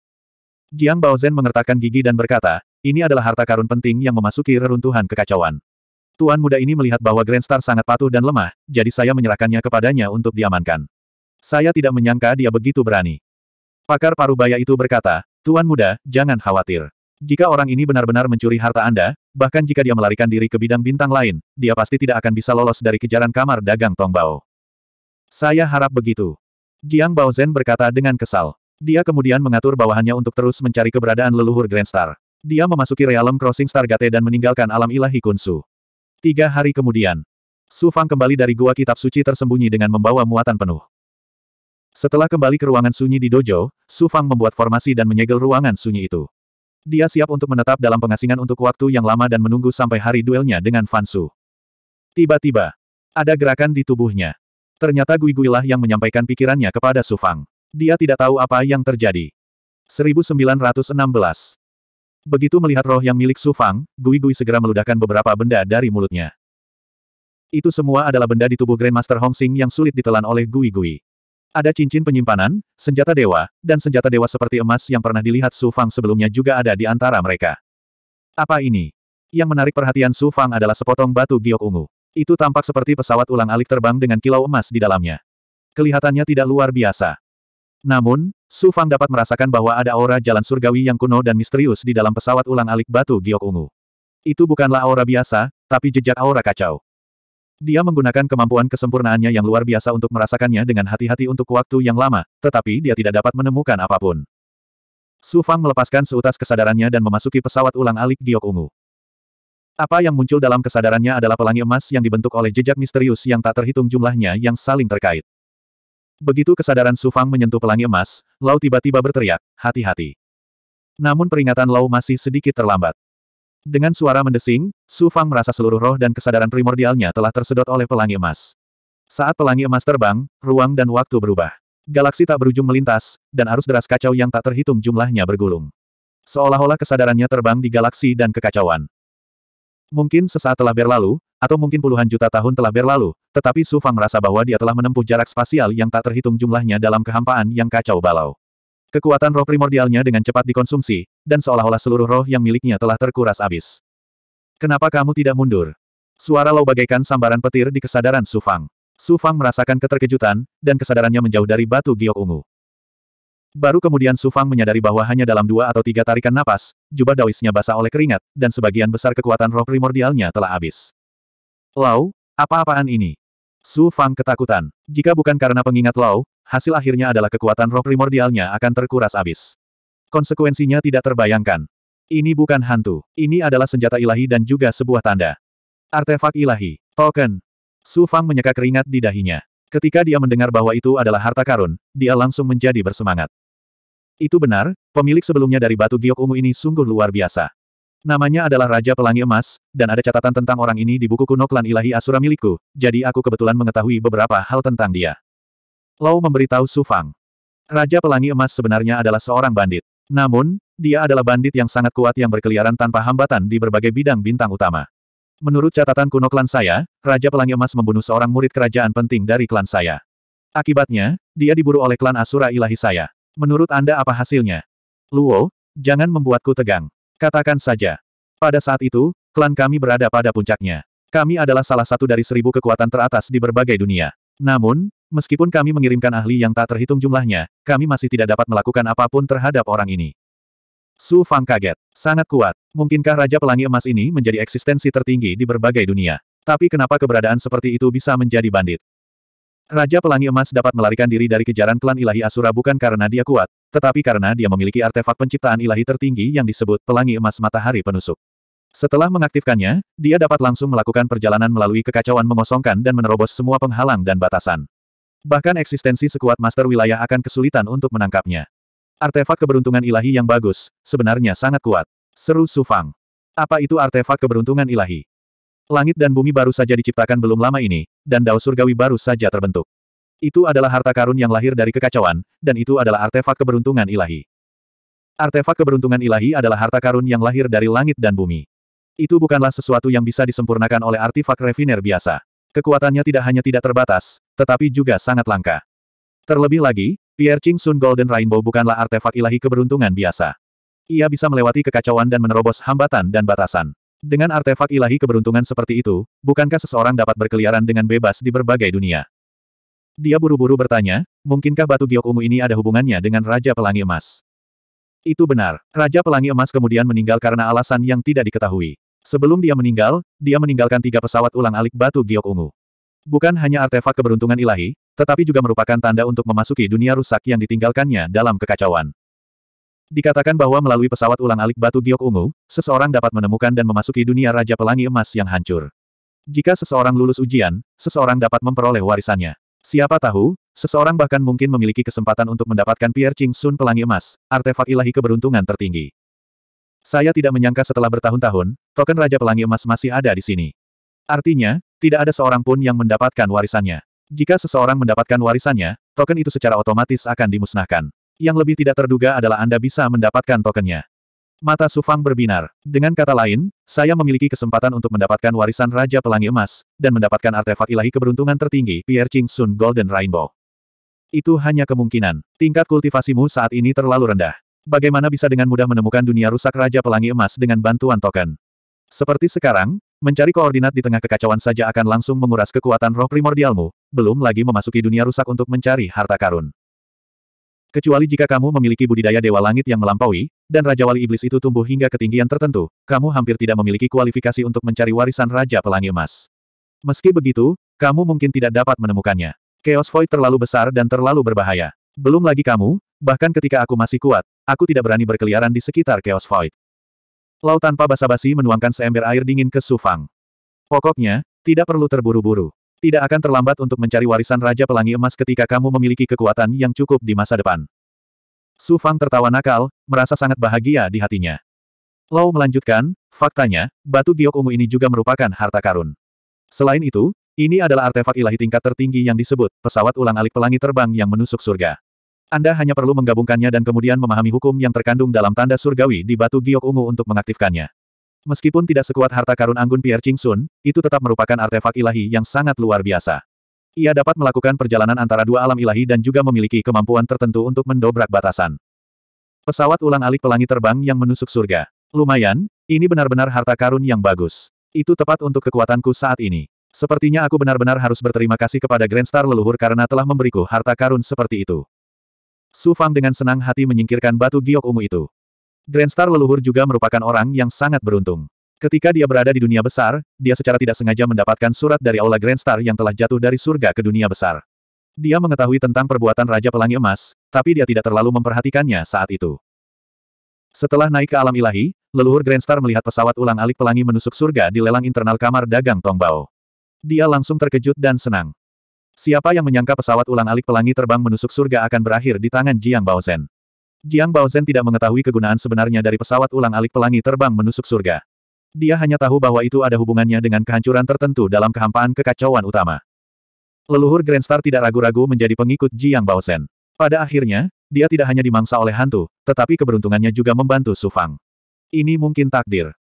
Jiang Baozhen mengertakkan gigi dan berkata, ini adalah harta karun penting yang memasuki reruntuhan kekacauan. Tuan Muda ini melihat bahwa Grand Star sangat patuh dan lemah, jadi saya menyerahkannya kepadanya untuk diamankan. Saya tidak menyangka dia begitu berani. Pakar parubaya itu berkata, Tuan Muda, jangan khawatir. Jika orang ini benar-benar mencuri harta Anda, bahkan jika dia melarikan diri ke bidang bintang lain, dia pasti tidak akan bisa lolos dari kejaran kamar dagang Tongbao. Saya harap begitu. Jiang Baozen berkata dengan kesal. Dia kemudian mengatur bawahannya untuk terus mencari keberadaan leluhur Grand Star. Dia memasuki realem Crossing Stargate dan meninggalkan alam ilahi Kunsu. Tiga hari kemudian, Su Fang kembali dari gua kitab suci tersembunyi dengan membawa muatan penuh. Setelah kembali ke ruangan sunyi di dojo, Su Fang membuat formasi dan menyegel ruangan sunyi itu. Dia siap untuk menetap dalam pengasingan untuk waktu yang lama dan menunggu sampai hari duelnya dengan Fansu. Tiba-tiba, ada gerakan di tubuhnya. Ternyata Gui Gui lah yang menyampaikan pikirannya kepada Sufang. Dia tidak tahu apa yang terjadi. 1916 Begitu melihat roh yang milik Sufang, Gui Gui segera meludahkan beberapa benda dari mulutnya. Itu semua adalah benda di tubuh Grandmaster Hong Sing yang sulit ditelan oleh Gui Gui. Ada cincin penyimpanan, senjata dewa, dan senjata dewa seperti emas yang pernah dilihat Su Fang sebelumnya juga ada di antara mereka. Apa ini? Yang menarik perhatian Su Fang adalah sepotong batu giok ungu. Itu tampak seperti pesawat ulang alik terbang dengan kilau emas di dalamnya. Kelihatannya tidak luar biasa. Namun, Su Fang dapat merasakan bahwa ada aura jalan surgawi yang kuno dan misterius di dalam pesawat ulang alik batu giok ungu. Itu bukanlah aura biasa, tapi jejak aura kacau. Dia menggunakan kemampuan kesempurnaannya yang luar biasa untuk merasakannya dengan hati-hati untuk waktu yang lama, tetapi dia tidak dapat menemukan apapun. Su Fang melepaskan seutas kesadarannya dan memasuki pesawat ulang-alik giok ungu. Apa yang muncul dalam kesadarannya adalah pelangi emas yang dibentuk oleh jejak misterius yang tak terhitung jumlahnya yang saling terkait. Begitu kesadaran Su Fang menyentuh pelangi emas, Lau tiba-tiba berteriak, hati-hati. Namun peringatan Lau masih sedikit terlambat. Dengan suara mendesing, Su Fang merasa seluruh roh dan kesadaran primordialnya telah tersedot oleh pelangi emas. Saat pelangi emas terbang, ruang dan waktu berubah. Galaksi tak berujung melintas, dan arus deras kacau yang tak terhitung jumlahnya bergulung. Seolah-olah kesadarannya terbang di galaksi dan kekacauan. Mungkin sesaat telah berlalu, atau mungkin puluhan juta tahun telah berlalu, tetapi Su Fang merasa bahwa dia telah menempuh jarak spasial yang tak terhitung jumlahnya dalam kehampaan yang kacau balau. Kekuatan roh primordialnya dengan cepat dikonsumsi, dan seolah-olah seluruh roh yang miliknya telah terkuras abis. Kenapa kamu tidak mundur? Suara Lau bagaikan sambaran petir di kesadaran Sufang. Sufang merasakan keterkejutan, dan kesadarannya menjauh dari batu giok ungu. Baru kemudian Sufang menyadari bahwa hanya dalam dua atau tiga tarikan napas, jubah Daoisnya basah oleh keringat, dan sebagian besar kekuatan roh primordialnya telah habis. Lau, apa-apaan ini? Su Fang ketakutan. Jika bukan karena pengingat Lau, hasil akhirnya adalah kekuatan roh primordialnya akan terkuras abis. Konsekuensinya tidak terbayangkan. Ini bukan hantu, ini adalah senjata ilahi dan juga sebuah tanda. Artefak ilahi, token. Su Fang menyeka keringat di dahinya. Ketika dia mendengar bahwa itu adalah harta karun, dia langsung menjadi bersemangat. Itu benar, pemilik sebelumnya dari batu giok ungu ini sungguh luar biasa. Namanya adalah Raja Pelangi Emas, dan ada catatan tentang orang ini di buku kuno klan ilahi Asura milikku, jadi aku kebetulan mengetahui beberapa hal tentang dia. Lau memberitahu Su Fang. Raja Pelangi Emas sebenarnya adalah seorang bandit. Namun, dia adalah bandit yang sangat kuat yang berkeliaran tanpa hambatan di berbagai bidang bintang utama. Menurut catatan kuno klan saya, Raja Pelangi Emas membunuh seorang murid kerajaan penting dari klan saya. Akibatnya, dia diburu oleh klan Asura ilahi saya. Menurut Anda apa hasilnya? Luo, jangan membuatku tegang. Katakan saja. Pada saat itu, klan kami berada pada puncaknya. Kami adalah salah satu dari seribu kekuatan teratas di berbagai dunia. Namun, Meskipun kami mengirimkan ahli yang tak terhitung jumlahnya, kami masih tidak dapat melakukan apapun terhadap orang ini. Su Fang kaget. Sangat kuat. Mungkinkah Raja Pelangi Emas ini menjadi eksistensi tertinggi di berbagai dunia? Tapi kenapa keberadaan seperti itu bisa menjadi bandit? Raja Pelangi Emas dapat melarikan diri dari kejaran klan ilahi Asura bukan karena dia kuat, tetapi karena dia memiliki artefak penciptaan ilahi tertinggi yang disebut Pelangi Emas Matahari Penusuk. Setelah mengaktifkannya, dia dapat langsung melakukan perjalanan melalui kekacauan mengosongkan dan menerobos semua penghalang dan batasan. Bahkan eksistensi sekuat master wilayah akan kesulitan untuk menangkapnya. Artefak keberuntungan ilahi yang bagus, sebenarnya sangat kuat. Seru Sufang. Apa itu artefak keberuntungan ilahi? Langit dan bumi baru saja diciptakan belum lama ini, dan dao surgawi baru saja terbentuk. Itu adalah harta karun yang lahir dari kekacauan, dan itu adalah artefak keberuntungan ilahi. Artefak keberuntungan ilahi adalah harta karun yang lahir dari langit dan bumi. Itu bukanlah sesuatu yang bisa disempurnakan oleh artefak refiner biasa. Kekuatannya tidak hanya tidak terbatas, tetapi juga sangat langka. Terlebih lagi, Pierre Ching Sun Golden Rainbow bukanlah artefak ilahi keberuntungan biasa. Ia bisa melewati kekacauan dan menerobos hambatan dan batasan. Dengan artefak ilahi keberuntungan seperti itu, bukankah seseorang dapat berkeliaran dengan bebas di berbagai dunia? Dia buru-buru bertanya, mungkinkah batu giok ungu ini ada hubungannya dengan Raja Pelangi Emas? Itu benar, Raja Pelangi Emas kemudian meninggal karena alasan yang tidak diketahui. Sebelum dia meninggal, dia meninggalkan tiga pesawat ulang alik batu giok ungu. Bukan hanya artefak keberuntungan ilahi, tetapi juga merupakan tanda untuk memasuki dunia rusak yang ditinggalkannya dalam kekacauan. Dikatakan bahwa melalui pesawat ulang-alik batu giok ungu, seseorang dapat menemukan dan memasuki dunia Raja Pelangi Emas yang hancur. Jika seseorang lulus ujian, seseorang dapat memperoleh warisannya. Siapa tahu, seseorang bahkan mungkin memiliki kesempatan untuk mendapatkan Pierre Ching Sun Pelangi Emas, artefak ilahi keberuntungan tertinggi. Saya tidak menyangka setelah bertahun-tahun, token Raja Pelangi Emas masih ada di sini. Artinya, tidak ada seorang pun yang mendapatkan warisannya. Jika seseorang mendapatkan warisannya, token itu secara otomatis akan dimusnahkan. Yang lebih tidak terduga adalah Anda bisa mendapatkan tokennya. Mata Sufang berbinar. Dengan kata lain, saya memiliki kesempatan untuk mendapatkan warisan Raja Pelangi Emas, dan mendapatkan artefak ilahi keberuntungan tertinggi Pierre Ching Sun Golden Rainbow. Itu hanya kemungkinan. Tingkat kultivasimu saat ini terlalu rendah. Bagaimana bisa dengan mudah menemukan dunia rusak Raja Pelangi Emas dengan bantuan token? Seperti sekarang, Mencari koordinat di tengah kekacauan saja akan langsung menguras kekuatan roh primordialmu, belum lagi memasuki dunia rusak untuk mencari harta karun. Kecuali jika kamu memiliki budidaya dewa langit yang melampaui, dan Raja Wali Iblis itu tumbuh hingga ketinggian tertentu, kamu hampir tidak memiliki kualifikasi untuk mencari warisan Raja Pelangi Emas. Meski begitu, kamu mungkin tidak dapat menemukannya. Chaos Void terlalu besar dan terlalu berbahaya. Belum lagi kamu, bahkan ketika aku masih kuat, aku tidak berani berkeliaran di sekitar Chaos Void. Lau tanpa basa-basi menuangkan seember air dingin ke Sufang. Pokoknya, tidak perlu terburu-buru. Tidak akan terlambat untuk mencari warisan Raja Pelangi Emas ketika kamu memiliki kekuatan yang cukup di masa depan. Sufang tertawa nakal, merasa sangat bahagia di hatinya. Lau melanjutkan, faktanya, batu giok ungu ini juga merupakan harta karun. Selain itu, ini adalah artefak ilahi tingkat tertinggi yang disebut pesawat ulang alik pelangi terbang yang menusuk surga. Anda hanya perlu menggabungkannya dan kemudian memahami hukum yang terkandung dalam tanda surgawi di batu giok ungu untuk mengaktifkannya. Meskipun tidak sekuat harta karun anggun Pierre Ching Sun, itu tetap merupakan artefak ilahi yang sangat luar biasa. Ia dapat melakukan perjalanan antara dua alam ilahi dan juga memiliki kemampuan tertentu untuk mendobrak batasan. Pesawat ulang-alik pelangi terbang yang menusuk surga. Lumayan, ini benar-benar harta karun yang bagus. Itu tepat untuk kekuatanku saat ini. Sepertinya aku benar-benar harus berterima kasih kepada Grand Star leluhur karena telah memberiku harta karun seperti itu. Su Fang dengan senang hati menyingkirkan batu giok ungu itu. Grandstar leluhur juga merupakan orang yang sangat beruntung. Ketika dia berada di dunia besar, dia secara tidak sengaja mendapatkan surat dari Aula Grandstar yang telah jatuh dari surga ke dunia besar. Dia mengetahui tentang perbuatan Raja Pelangi Emas, tapi dia tidak terlalu memperhatikannya saat itu. Setelah naik ke alam ilahi, leluhur Grandstar melihat pesawat ulang-alik pelangi menusuk surga di lelang internal kamar dagang Tongbao. Dia langsung terkejut dan senang. Siapa yang menyangka pesawat ulang-alik pelangi terbang menusuk surga akan berakhir di tangan Jiang Baozhen? Jiang Baozhen tidak mengetahui kegunaan sebenarnya dari pesawat ulang-alik pelangi terbang menusuk surga. Dia hanya tahu bahwa itu ada hubungannya dengan kehancuran tertentu dalam kehampaan kekacauan utama. Leluhur Grandstar tidak ragu-ragu menjadi pengikut Jiang Baozhen. Pada akhirnya, dia tidak hanya dimangsa oleh hantu, tetapi keberuntungannya juga membantu Su Fang. Ini mungkin takdir.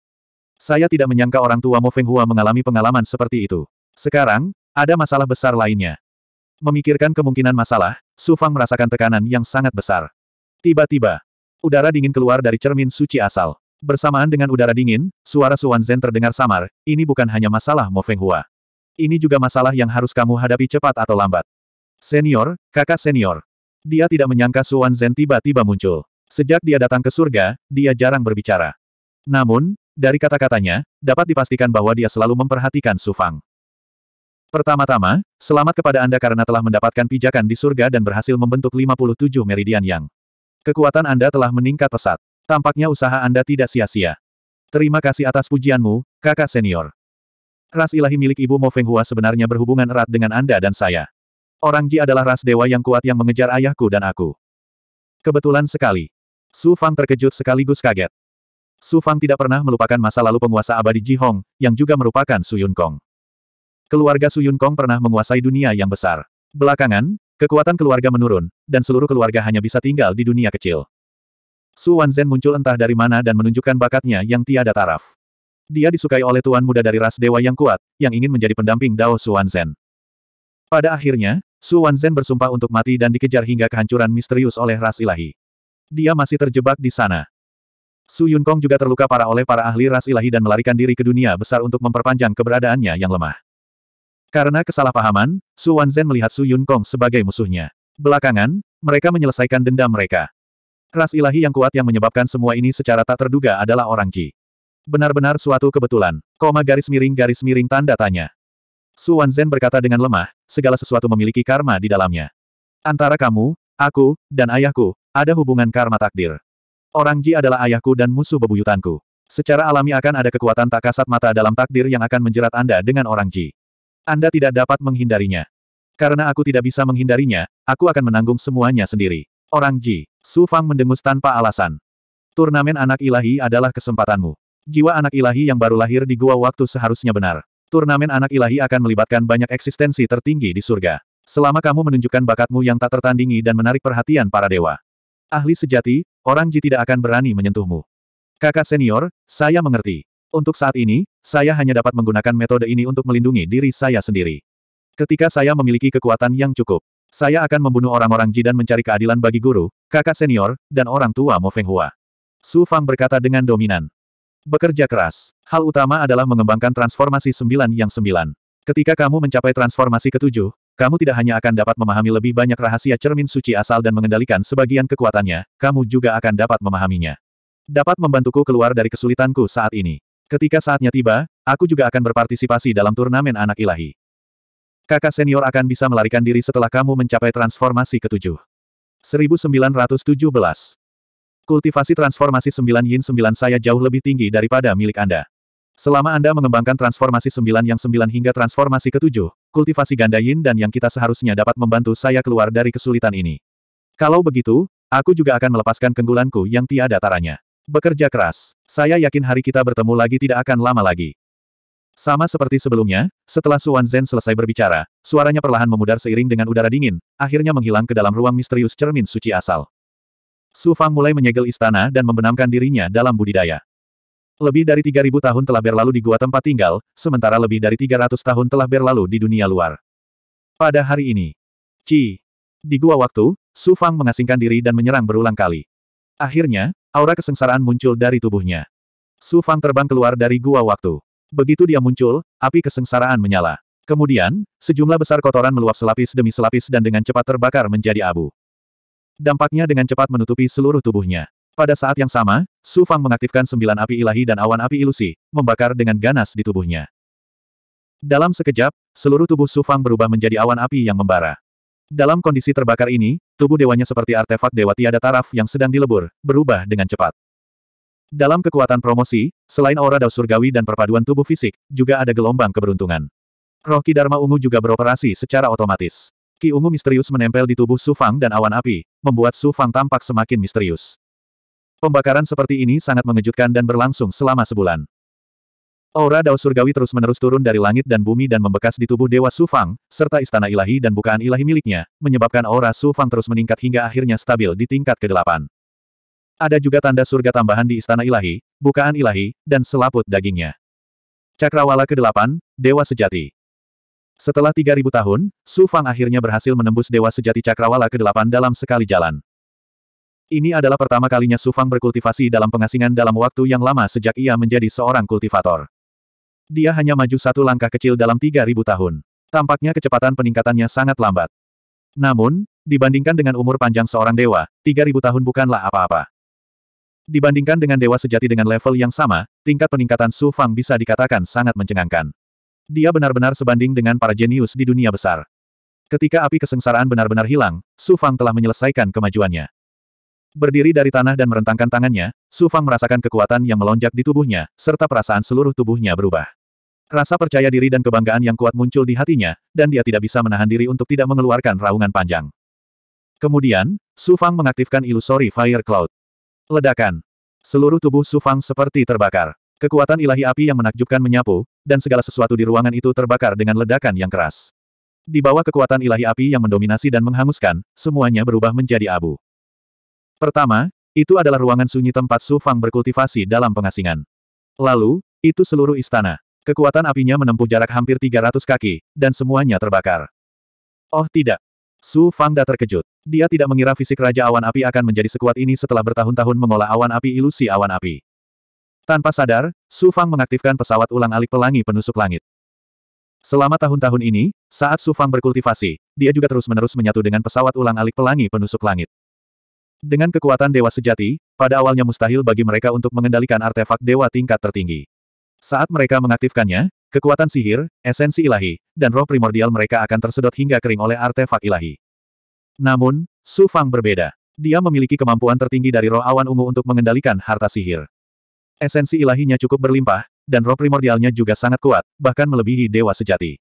Saya tidak menyangka orang tua Mo Feng Hua mengalami pengalaman seperti itu. Sekarang, ada masalah besar lainnya. Memikirkan kemungkinan masalah, Su Fang merasakan tekanan yang sangat besar. Tiba-tiba, udara dingin keluar dari cermin suci asal. Bersamaan dengan udara dingin, suara Suan Zhen terdengar samar, ini bukan hanya masalah Mo Feng Hua. Ini juga masalah yang harus kamu hadapi cepat atau lambat. Senior, kakak senior. Dia tidak menyangka Suan Zhen tiba-tiba muncul. Sejak dia datang ke surga, dia jarang berbicara. Namun, dari kata-katanya, dapat dipastikan bahwa dia selalu memperhatikan Su Fang. Pertama-tama, selamat kepada Anda karena telah mendapatkan pijakan di surga dan berhasil membentuk 57 meridian yang. Kekuatan Anda telah meningkat pesat. Tampaknya usaha Anda tidak sia-sia. Terima kasih atas pujianmu, kakak senior. Ras ilahi milik Ibu Mo feng hua sebenarnya berhubungan erat dengan Anda dan saya. Orang Ji adalah ras dewa yang kuat yang mengejar ayahku dan aku. Kebetulan sekali. Su Fang terkejut sekaligus kaget. Su Fang tidak pernah melupakan masa lalu penguasa abadi Ji Hong, yang juga merupakan Su Yun Kong. Keluarga Suyun Kong pernah menguasai dunia yang besar. Belakangan, kekuatan keluarga menurun, dan seluruh keluarga hanya bisa tinggal di dunia kecil. Su Wanzhen muncul entah dari mana dan menunjukkan bakatnya yang tiada taraf. Dia disukai oleh tuan muda dari ras dewa yang kuat, yang ingin menjadi pendamping Dao Su Wanzhen. Pada akhirnya, Su Wanzhen bersumpah untuk mati dan dikejar hingga kehancuran misterius oleh ras ilahi. Dia masih terjebak di sana. Su Yun Kong juga terluka parah oleh para ahli ras ilahi dan melarikan diri ke dunia besar untuk memperpanjang keberadaannya yang lemah. Karena kesalahpahaman, Su Wanzhen melihat Su Yun Kong sebagai musuhnya. Belakangan, mereka menyelesaikan dendam mereka. Ras ilahi yang kuat yang menyebabkan semua ini secara tak terduga adalah orang Ji. Benar-benar suatu kebetulan. Koma garis miring garis miring tanda tanya. Su Wanzhen berkata dengan lemah, segala sesuatu memiliki karma di dalamnya. Antara kamu, aku, dan ayahku, ada hubungan karma takdir. Orang Ji adalah ayahku dan musuh bebuyutanku. Secara alami akan ada kekuatan tak kasat mata dalam takdir yang akan menjerat Anda dengan orang Ji. Anda tidak dapat menghindarinya. Karena aku tidak bisa menghindarinya, aku akan menanggung semuanya sendiri. Orang Ji, Su Fang mendengus tanpa alasan. Turnamen anak ilahi adalah kesempatanmu. Jiwa anak ilahi yang baru lahir di gua waktu seharusnya benar. Turnamen anak ilahi akan melibatkan banyak eksistensi tertinggi di surga. Selama kamu menunjukkan bakatmu yang tak tertandingi dan menarik perhatian para dewa. Ahli sejati, orang Ji tidak akan berani menyentuhmu. Kakak senior, saya mengerti. Untuk saat ini, saya hanya dapat menggunakan metode ini untuk melindungi diri saya sendiri. Ketika saya memiliki kekuatan yang cukup, saya akan membunuh orang-orang Ji dan mencari keadilan bagi guru, kakak senior, dan orang tua Mo Feng Hua. Su Fang berkata dengan dominan. Bekerja keras. Hal utama adalah mengembangkan transformasi sembilan yang sembilan. Ketika kamu mencapai transformasi ketujuh, kamu tidak hanya akan dapat memahami lebih banyak rahasia cermin suci asal dan mengendalikan sebagian kekuatannya, kamu juga akan dapat memahaminya. Dapat membantuku keluar dari kesulitanku saat ini. Ketika saatnya tiba, aku juga akan berpartisipasi dalam turnamen anak ilahi. Kakak senior akan bisa melarikan diri setelah kamu mencapai transformasi ketujuh. 1917 Kultivasi transformasi 9 yin 9 saya jauh lebih tinggi daripada milik Anda. Selama Anda mengembangkan transformasi 9 yang 9 hingga transformasi ketujuh, kultivasi ganda yin dan yang kita seharusnya dapat membantu saya keluar dari kesulitan ini. Kalau begitu, aku juga akan melepaskan kenggulanku yang tiada taranya. Bekerja keras. Saya yakin hari kita bertemu lagi tidak akan lama lagi. Sama seperti sebelumnya, setelah Suan Zhen selesai berbicara, suaranya perlahan memudar seiring dengan udara dingin, akhirnya menghilang ke dalam ruang misterius cermin suci asal. Su Fang mulai menyegel istana dan membenamkan dirinya dalam budidaya. Lebih dari 3.000 tahun telah berlalu di gua tempat tinggal, sementara lebih dari 300 tahun telah berlalu di dunia luar. Pada hari ini, Ci, di gua waktu, Su Fang mengasingkan diri dan menyerang berulang kali. Akhirnya, aura kesengsaraan muncul dari tubuhnya. Su Fang terbang keluar dari gua waktu. Begitu dia muncul, api kesengsaraan menyala. Kemudian, sejumlah besar kotoran meluap selapis demi selapis dan dengan cepat terbakar menjadi abu. Dampaknya dengan cepat menutupi seluruh tubuhnya. Pada saat yang sama, Su Fang mengaktifkan sembilan api ilahi dan awan api ilusi, membakar dengan ganas di tubuhnya. Dalam sekejap, seluruh tubuh Su Fang berubah menjadi awan api yang membara. Dalam kondisi terbakar ini, tubuh dewanya seperti artefak dewa tiada taraf yang sedang dilebur, berubah dengan cepat. Dalam kekuatan promosi, selain aura dao surgawi dan perpaduan tubuh fisik, juga ada gelombang keberuntungan. Roh Ki Dharma Ungu juga beroperasi secara otomatis. Ki Ungu misterius menempel di tubuh Su Fang dan awan api, membuat Su Fang tampak semakin misterius. Pembakaran seperti ini sangat mengejutkan dan berlangsung selama sebulan. Aura dao surgawi terus-menerus turun dari langit dan bumi dan membekas di tubuh Dewa Sufang, serta istana ilahi dan bukaan ilahi miliknya, menyebabkan aura Sufang terus meningkat hingga akhirnya stabil di tingkat ke-8. Ada juga tanda surga tambahan di istana ilahi, bukaan ilahi, dan selaput dagingnya. Cakrawala ke-8, Dewa Sejati. Setelah 3000 tahun, Sufang akhirnya berhasil menembus Dewa Sejati Cakrawala ke-8 dalam sekali jalan. Ini adalah pertama kalinya Sufang berkultivasi dalam pengasingan dalam waktu yang lama sejak ia menjadi seorang kultivator. Dia hanya maju satu langkah kecil dalam 3.000 tahun. Tampaknya kecepatan peningkatannya sangat lambat. Namun, dibandingkan dengan umur panjang seorang dewa, 3.000 tahun bukanlah apa-apa. Dibandingkan dengan dewa sejati dengan level yang sama, tingkat peningkatan Su Fang bisa dikatakan sangat mencengangkan. Dia benar-benar sebanding dengan para jenius di dunia besar. Ketika api kesengsaraan benar-benar hilang, Su Fang telah menyelesaikan kemajuannya. Berdiri dari tanah dan merentangkan tangannya, Su Fang merasakan kekuatan yang melonjak di tubuhnya, serta perasaan seluruh tubuhnya berubah. Rasa percaya diri dan kebanggaan yang kuat muncul di hatinya, dan dia tidak bisa menahan diri untuk tidak mengeluarkan raungan panjang. Kemudian, Su Fang mengaktifkan ilusori Fire Cloud. Ledakan. Seluruh tubuh Su Fang seperti terbakar. Kekuatan ilahi api yang menakjubkan menyapu, dan segala sesuatu di ruangan itu terbakar dengan ledakan yang keras. Di bawah kekuatan ilahi api yang mendominasi dan menghanguskan, semuanya berubah menjadi abu. Pertama, itu adalah ruangan sunyi tempat Su Fang berkultivasi dalam pengasingan. Lalu, itu seluruh istana. Kekuatan apinya menempuh jarak hampir 300 kaki, dan semuanya terbakar. Oh tidak. Su Fangda terkejut. Dia tidak mengira fisik Raja Awan Api akan menjadi sekuat ini setelah bertahun-tahun mengolah awan api ilusi awan api. Tanpa sadar, Su Fang mengaktifkan pesawat ulang-alik pelangi penusuk langit. Selama tahun-tahun ini, saat Su Fang berkultivasi, dia juga terus-menerus menyatu dengan pesawat ulang-alik pelangi penusuk langit. Dengan kekuatan dewa sejati, pada awalnya mustahil bagi mereka untuk mengendalikan artefak dewa tingkat tertinggi. Saat mereka mengaktifkannya, kekuatan sihir, esensi ilahi, dan roh primordial mereka akan tersedot hingga kering oleh artefak ilahi. Namun, Su Fang berbeda. Dia memiliki kemampuan tertinggi dari roh awan ungu untuk mengendalikan harta sihir. Esensi ilahinya cukup berlimpah, dan roh primordialnya juga sangat kuat, bahkan melebihi dewa sejati.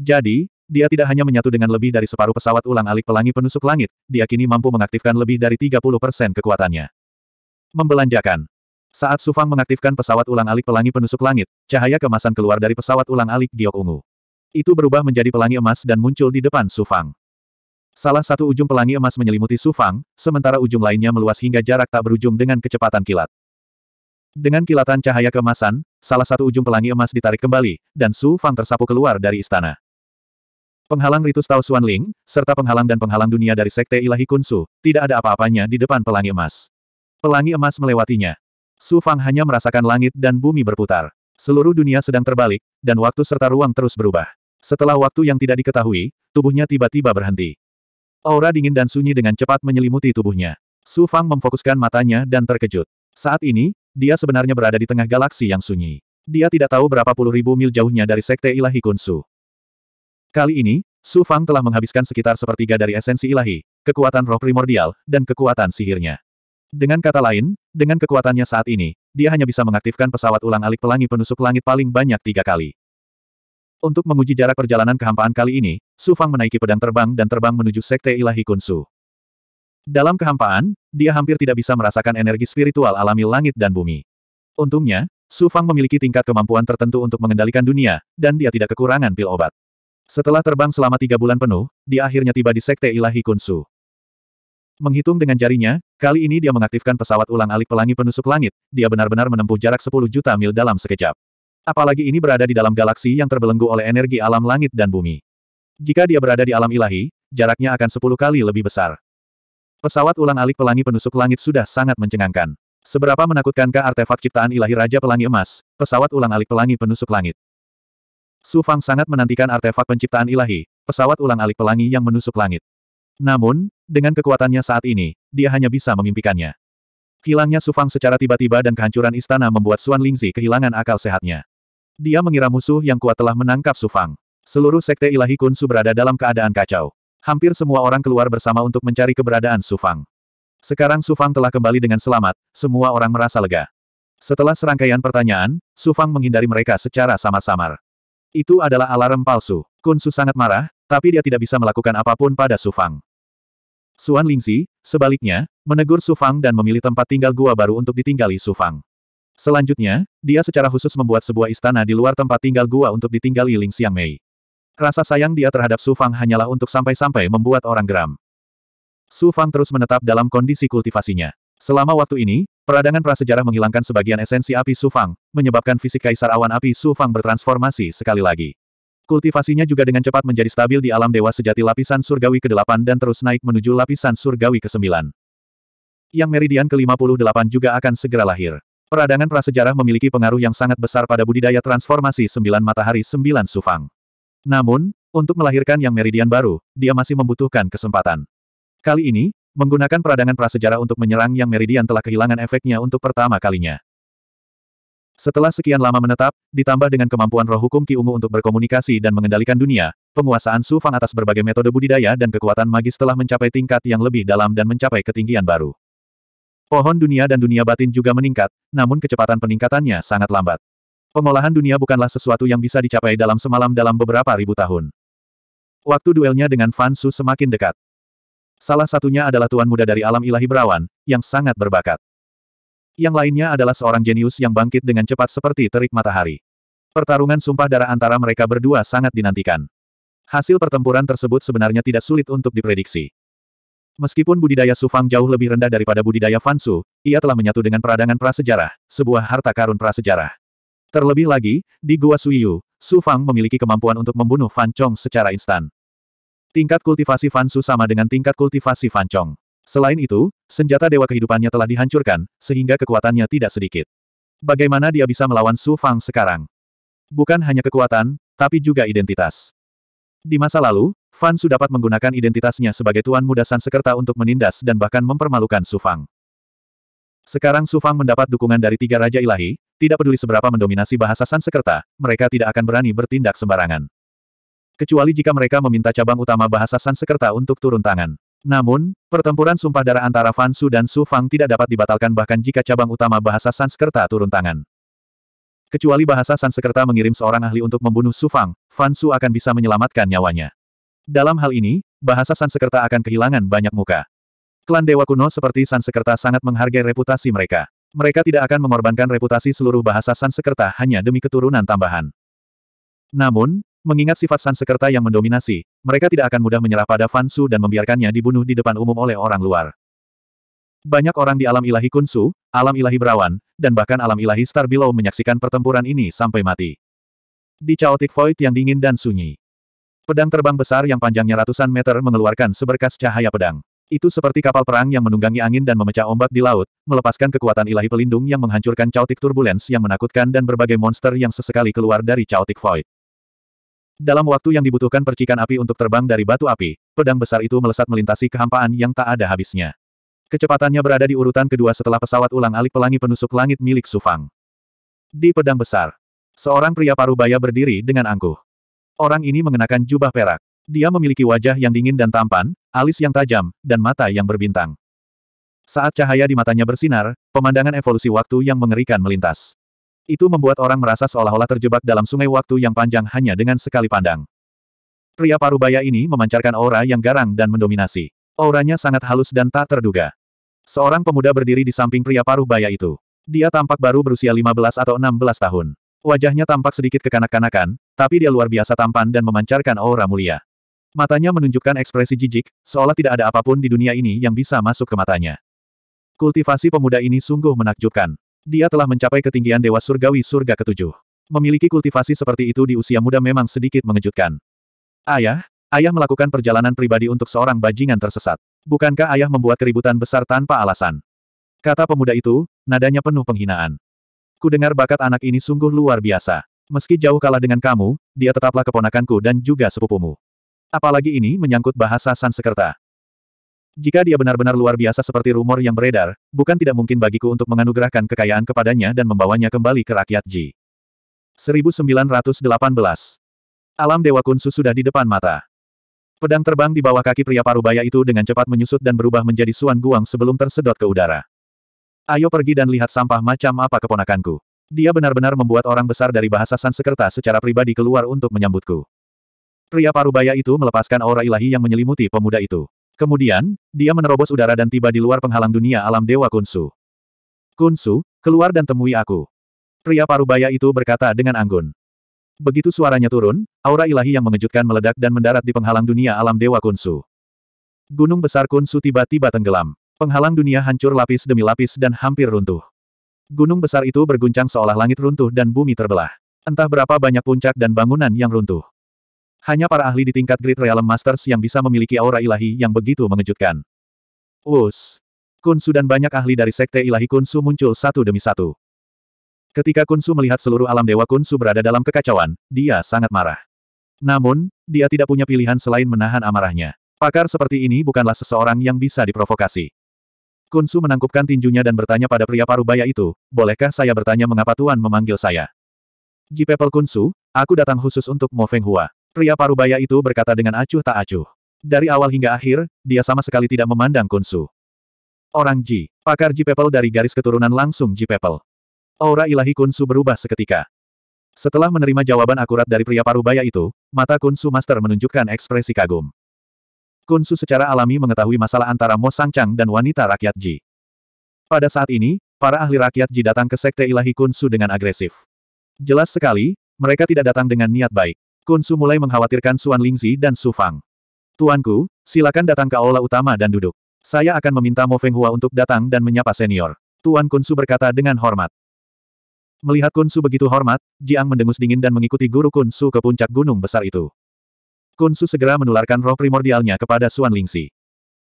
Jadi, dia tidak hanya menyatu dengan lebih dari separuh pesawat ulang-alik pelangi penusuk langit, dia kini mampu mengaktifkan lebih dari 30% kekuatannya. Membelanjakan. Saat Sufang mengaktifkan pesawat ulang-alik pelangi penusuk langit, cahaya kemasan keluar dari pesawat ulang-alik giok ungu. Itu berubah menjadi pelangi emas dan muncul di depan Sufang. Salah satu ujung pelangi emas menyelimuti Sufang, sementara ujung lainnya meluas hingga jarak tak berujung dengan kecepatan kilat. Dengan kilatan cahaya kemasan, salah satu ujung pelangi emas ditarik kembali, dan Su Fang tersapu keluar dari istana. Penghalang Ritus Tao Xuan Ling, serta penghalang dan penghalang dunia dari Sekte Ilahi Kunsu, tidak ada apa-apanya di depan pelangi emas. Pelangi emas melewatinya. Su Fang hanya merasakan langit dan bumi berputar. Seluruh dunia sedang terbalik, dan waktu serta ruang terus berubah. Setelah waktu yang tidak diketahui, tubuhnya tiba-tiba berhenti. Aura dingin dan sunyi dengan cepat menyelimuti tubuhnya. Su Fang memfokuskan matanya dan terkejut. Saat ini, dia sebenarnya berada di tengah galaksi yang sunyi. Dia tidak tahu berapa puluh ribu mil jauhnya dari Sekte Ilahi Kunsu. Kali ini, Su Fang telah menghabiskan sekitar sepertiga dari esensi ilahi, kekuatan roh primordial, dan kekuatan sihirnya. Dengan kata lain, dengan kekuatannya saat ini, dia hanya bisa mengaktifkan pesawat ulang-alik pelangi penusuk langit paling banyak tiga kali. Untuk menguji jarak perjalanan kehampaan kali ini, Su Fang menaiki pedang terbang dan terbang menuju Sekte Ilahi Kunsu. Dalam kehampaan, dia hampir tidak bisa merasakan energi spiritual alami langit dan bumi. Untungnya, Su Fang memiliki tingkat kemampuan tertentu untuk mengendalikan dunia, dan dia tidak kekurangan pil obat. Setelah terbang selama tiga bulan penuh, dia akhirnya tiba di Sekte Ilahi Kunsu. Menghitung dengan jarinya, kali ini dia mengaktifkan pesawat ulang-alik pelangi penusuk langit, dia benar-benar menempuh jarak 10 juta mil dalam sekejap. Apalagi ini berada di dalam galaksi yang terbelenggu oleh energi alam langit dan bumi. Jika dia berada di alam ilahi, jaraknya akan 10 kali lebih besar. Pesawat ulang-alik pelangi penusuk langit sudah sangat mencengangkan. Seberapa menakutkankah artefak ciptaan ilahi Raja Pelangi Emas, pesawat ulang-alik pelangi penusuk langit? Su Fang sangat menantikan artefak penciptaan ilahi, pesawat ulang-alik pelangi yang menusuk langit. Namun, dengan kekuatannya saat ini, dia hanya bisa memimpikannya. Hilangnya Sufang secara tiba-tiba dan kehancuran istana membuat Xuan Lingzi kehilangan akal sehatnya. Dia mengira musuh yang kuat telah menangkap Sufang. Seluruh sekte ilahi Kunsu berada dalam keadaan kacau. Hampir semua orang keluar bersama untuk mencari keberadaan Sufang. Sekarang Sufang telah kembali dengan selamat, semua orang merasa lega. Setelah serangkaian pertanyaan, Sufang menghindari mereka secara samar-samar. Itu adalah alarm palsu. Kunsu sangat marah, tapi dia tidak bisa melakukan apapun pada Sufang. Suan Lingzi, sebaliknya, menegur Sufang dan memilih tempat tinggal gua baru untuk ditinggali Sufang. Selanjutnya, dia secara khusus membuat sebuah istana di luar tempat tinggal gua untuk ditinggali Ling Xiang Mei. Rasa sayang dia terhadap Sufang hanyalah untuk sampai-sampai membuat orang geram. Sufang terus menetap dalam kondisi kultivasinya. Selama waktu ini, Peradangan prasejarah menghilangkan sebagian esensi api sufang, menyebabkan fisik kaisar awan api sufang bertransformasi sekali lagi. Kultivasinya juga dengan cepat menjadi stabil di alam dewa sejati lapisan surgawi ke-8 dan terus naik menuju lapisan surgawi ke-9. Yang meridian ke-58 juga akan segera lahir. Peradangan prasejarah memiliki pengaruh yang sangat besar pada budidaya transformasi Sembilan matahari 9 sufang. Namun, untuk melahirkan yang meridian baru, dia masih membutuhkan kesempatan. Kali ini, Menggunakan peradangan prasejarah untuk menyerang yang meridian telah kehilangan efeknya untuk pertama kalinya. Setelah sekian lama menetap, ditambah dengan kemampuan roh hukum Ki Ungu untuk berkomunikasi dan mengendalikan dunia, penguasaan Su Fang atas berbagai metode budidaya dan kekuatan magis telah mencapai tingkat yang lebih dalam dan mencapai ketinggian baru. Pohon dunia dan dunia batin juga meningkat, namun kecepatan peningkatannya sangat lambat. Pengolahan dunia bukanlah sesuatu yang bisa dicapai dalam semalam dalam beberapa ribu tahun. Waktu duelnya dengan Fan Su semakin dekat. Salah satunya adalah tuan muda dari alam ilahi berawan, yang sangat berbakat. Yang lainnya adalah seorang jenius yang bangkit dengan cepat seperti terik matahari. Pertarungan sumpah darah antara mereka berdua sangat dinantikan. Hasil pertempuran tersebut sebenarnya tidak sulit untuk diprediksi. Meskipun budidaya Sufang jauh lebih rendah daripada budidaya Fansu, ia telah menyatu dengan peradangan prasejarah, sebuah harta karun prasejarah. Terlebih lagi, di Gua Suiyu, Sufang memiliki kemampuan untuk membunuh Fan Chong secara instan. Tingkat kultivasi Fansu sama dengan tingkat kultivasi Fancong. Selain itu, senjata dewa kehidupannya telah dihancurkan, sehingga kekuatannya tidak sedikit. Bagaimana dia bisa melawan Su Fang sekarang? Bukan hanya kekuatan, tapi juga identitas. Di masa lalu, Fansu dapat menggunakan identitasnya sebagai tuan muda Sansekerta untuk menindas dan bahkan mempermalukan Su Fang. Sekarang Su Fang mendapat dukungan dari tiga Raja Ilahi, tidak peduli seberapa mendominasi bahasa Sansekerta, mereka tidak akan berani bertindak sembarangan kecuali jika mereka meminta cabang utama bahasa Sansekerta untuk turun tangan. Namun, pertempuran sumpah darah antara Fan Su dan Su Fang tidak dapat dibatalkan bahkan jika cabang utama bahasa Sansekerta turun tangan. Kecuali bahasa Sansekerta mengirim seorang ahli untuk membunuh Su Fang, Fan Su akan bisa menyelamatkan nyawanya. Dalam hal ini, bahasa Sansekerta akan kehilangan banyak muka. Klan Dewa Kuno seperti Sansekerta sangat menghargai reputasi mereka. Mereka tidak akan mengorbankan reputasi seluruh bahasa Sansekerta hanya demi keturunan tambahan. Namun, Mengingat sifat Sansekerta yang mendominasi, mereka tidak akan mudah menyerah pada Fansu dan membiarkannya dibunuh di depan umum oleh orang luar. Banyak orang di alam ilahi Kunsu, alam ilahi Berawan, dan bahkan alam ilahi Star Below menyaksikan pertempuran ini sampai mati. Di chaotic void yang dingin dan sunyi. Pedang terbang besar yang panjangnya ratusan meter mengeluarkan seberkas cahaya pedang. Itu seperti kapal perang yang menunggangi angin dan memecah ombak di laut, melepaskan kekuatan ilahi pelindung yang menghancurkan chaotic turbulence yang menakutkan dan berbagai monster yang sesekali keluar dari chaotic void. Dalam waktu yang dibutuhkan percikan api untuk terbang dari batu api, pedang besar itu melesat melintasi kehampaan yang tak ada habisnya. Kecepatannya berada di urutan kedua setelah pesawat ulang-alik pelangi penusuk langit milik Sufang. Di pedang besar, seorang pria baya berdiri dengan angkuh. Orang ini mengenakan jubah perak. Dia memiliki wajah yang dingin dan tampan, alis yang tajam, dan mata yang berbintang. Saat cahaya di matanya bersinar, pemandangan evolusi waktu yang mengerikan melintas. Itu membuat orang merasa seolah-olah terjebak dalam sungai waktu yang panjang hanya dengan sekali pandang. Pria parubaya ini memancarkan aura yang garang dan mendominasi. Auranya sangat halus dan tak terduga. Seorang pemuda berdiri di samping pria parubaya itu. Dia tampak baru berusia 15 atau 16 tahun. Wajahnya tampak sedikit kekanak-kanakan, tapi dia luar biasa tampan dan memancarkan aura mulia. Matanya menunjukkan ekspresi jijik, seolah tidak ada apapun di dunia ini yang bisa masuk ke matanya. Kultivasi pemuda ini sungguh menakjubkan. Dia telah mencapai ketinggian Dewa Surgawi Surga Ketujuh. Memiliki kultivasi seperti itu di usia muda memang sedikit mengejutkan. Ayah, ayah melakukan perjalanan pribadi untuk seorang bajingan tersesat. Bukankah ayah membuat keributan besar tanpa alasan? Kata pemuda itu, nadanya penuh penghinaan. Ku dengar bakat anak ini sungguh luar biasa. Meski jauh kalah dengan kamu, dia tetaplah keponakanku dan juga sepupumu. Apalagi ini menyangkut bahasa Sansekerta. Jika dia benar-benar luar biasa seperti rumor yang beredar, bukan tidak mungkin bagiku untuk menganugerahkan kekayaan kepadanya dan membawanya kembali ke rakyat Ji. 1918 Alam Dewa Kunsu sudah di depan mata. Pedang terbang di bawah kaki pria parubaya itu dengan cepat menyusut dan berubah menjadi Suan Guang sebelum tersedot ke udara. Ayo pergi dan lihat sampah macam apa keponakanku. Dia benar-benar membuat orang besar dari bahasa Sansekerta secara pribadi keluar untuk menyambutku. Pria parubaya itu melepaskan aura ilahi yang menyelimuti pemuda itu. Kemudian, dia menerobos udara dan tiba di luar penghalang dunia alam Dewa Kunsu. Kunsu, keluar dan temui aku. Pria parubaya itu berkata dengan anggun. Begitu suaranya turun, aura ilahi yang mengejutkan meledak dan mendarat di penghalang dunia alam Dewa Kunsu. Gunung besar Kunsu tiba-tiba tenggelam. Penghalang dunia hancur lapis demi lapis dan hampir runtuh. Gunung besar itu berguncang seolah langit runtuh dan bumi terbelah. Entah berapa banyak puncak dan bangunan yang runtuh. Hanya para ahli di tingkat Great Realm Masters yang bisa memiliki aura ilahi yang begitu mengejutkan. Us. Kunsu dan banyak ahli dari Sekte Ilahi Kunsu muncul satu demi satu. Ketika Kunsu melihat seluruh alam Dewa Kunsu berada dalam kekacauan, dia sangat marah. Namun, dia tidak punya pilihan selain menahan amarahnya. Pakar seperti ini bukanlah seseorang yang bisa diprovokasi. Kunsu menangkupkan tinjunya dan bertanya pada pria parubaya itu, bolehkah saya bertanya mengapa Tuan memanggil saya? Ji People Kunsu, aku datang khusus untuk Mo Feng Hua. Pria parubaya itu berkata dengan acuh tak acuh. Dari awal hingga akhir, dia sama sekali tidak memandang kunsu. Orang Ji, pakar Ji People dari garis keturunan langsung Ji People. Aura ilahi kunsu berubah seketika. Setelah menerima jawaban akurat dari pria parubaya itu, mata kunsu master menunjukkan ekspresi kagum. Kunsu secara alami mengetahui masalah antara Mo Sangchang dan wanita rakyat Ji. Pada saat ini, para ahli rakyat Ji datang ke sekte ilahi kunsu dengan agresif. Jelas sekali, mereka tidak datang dengan niat baik. Kun Su mulai mengkhawatirkan Suan Lingzi dan Su Fang. Tuanku, silakan datang ke aula utama dan duduk. Saya akan meminta Mo Feng Hua untuk datang dan menyapa senior. Tuan Kun Su berkata dengan hormat. Melihat Kun Su begitu hormat, Jiang mendengus dingin dan mengikuti guru Kun Su ke puncak gunung besar itu. Kun Su segera menularkan roh primordialnya kepada Suan Lingzi.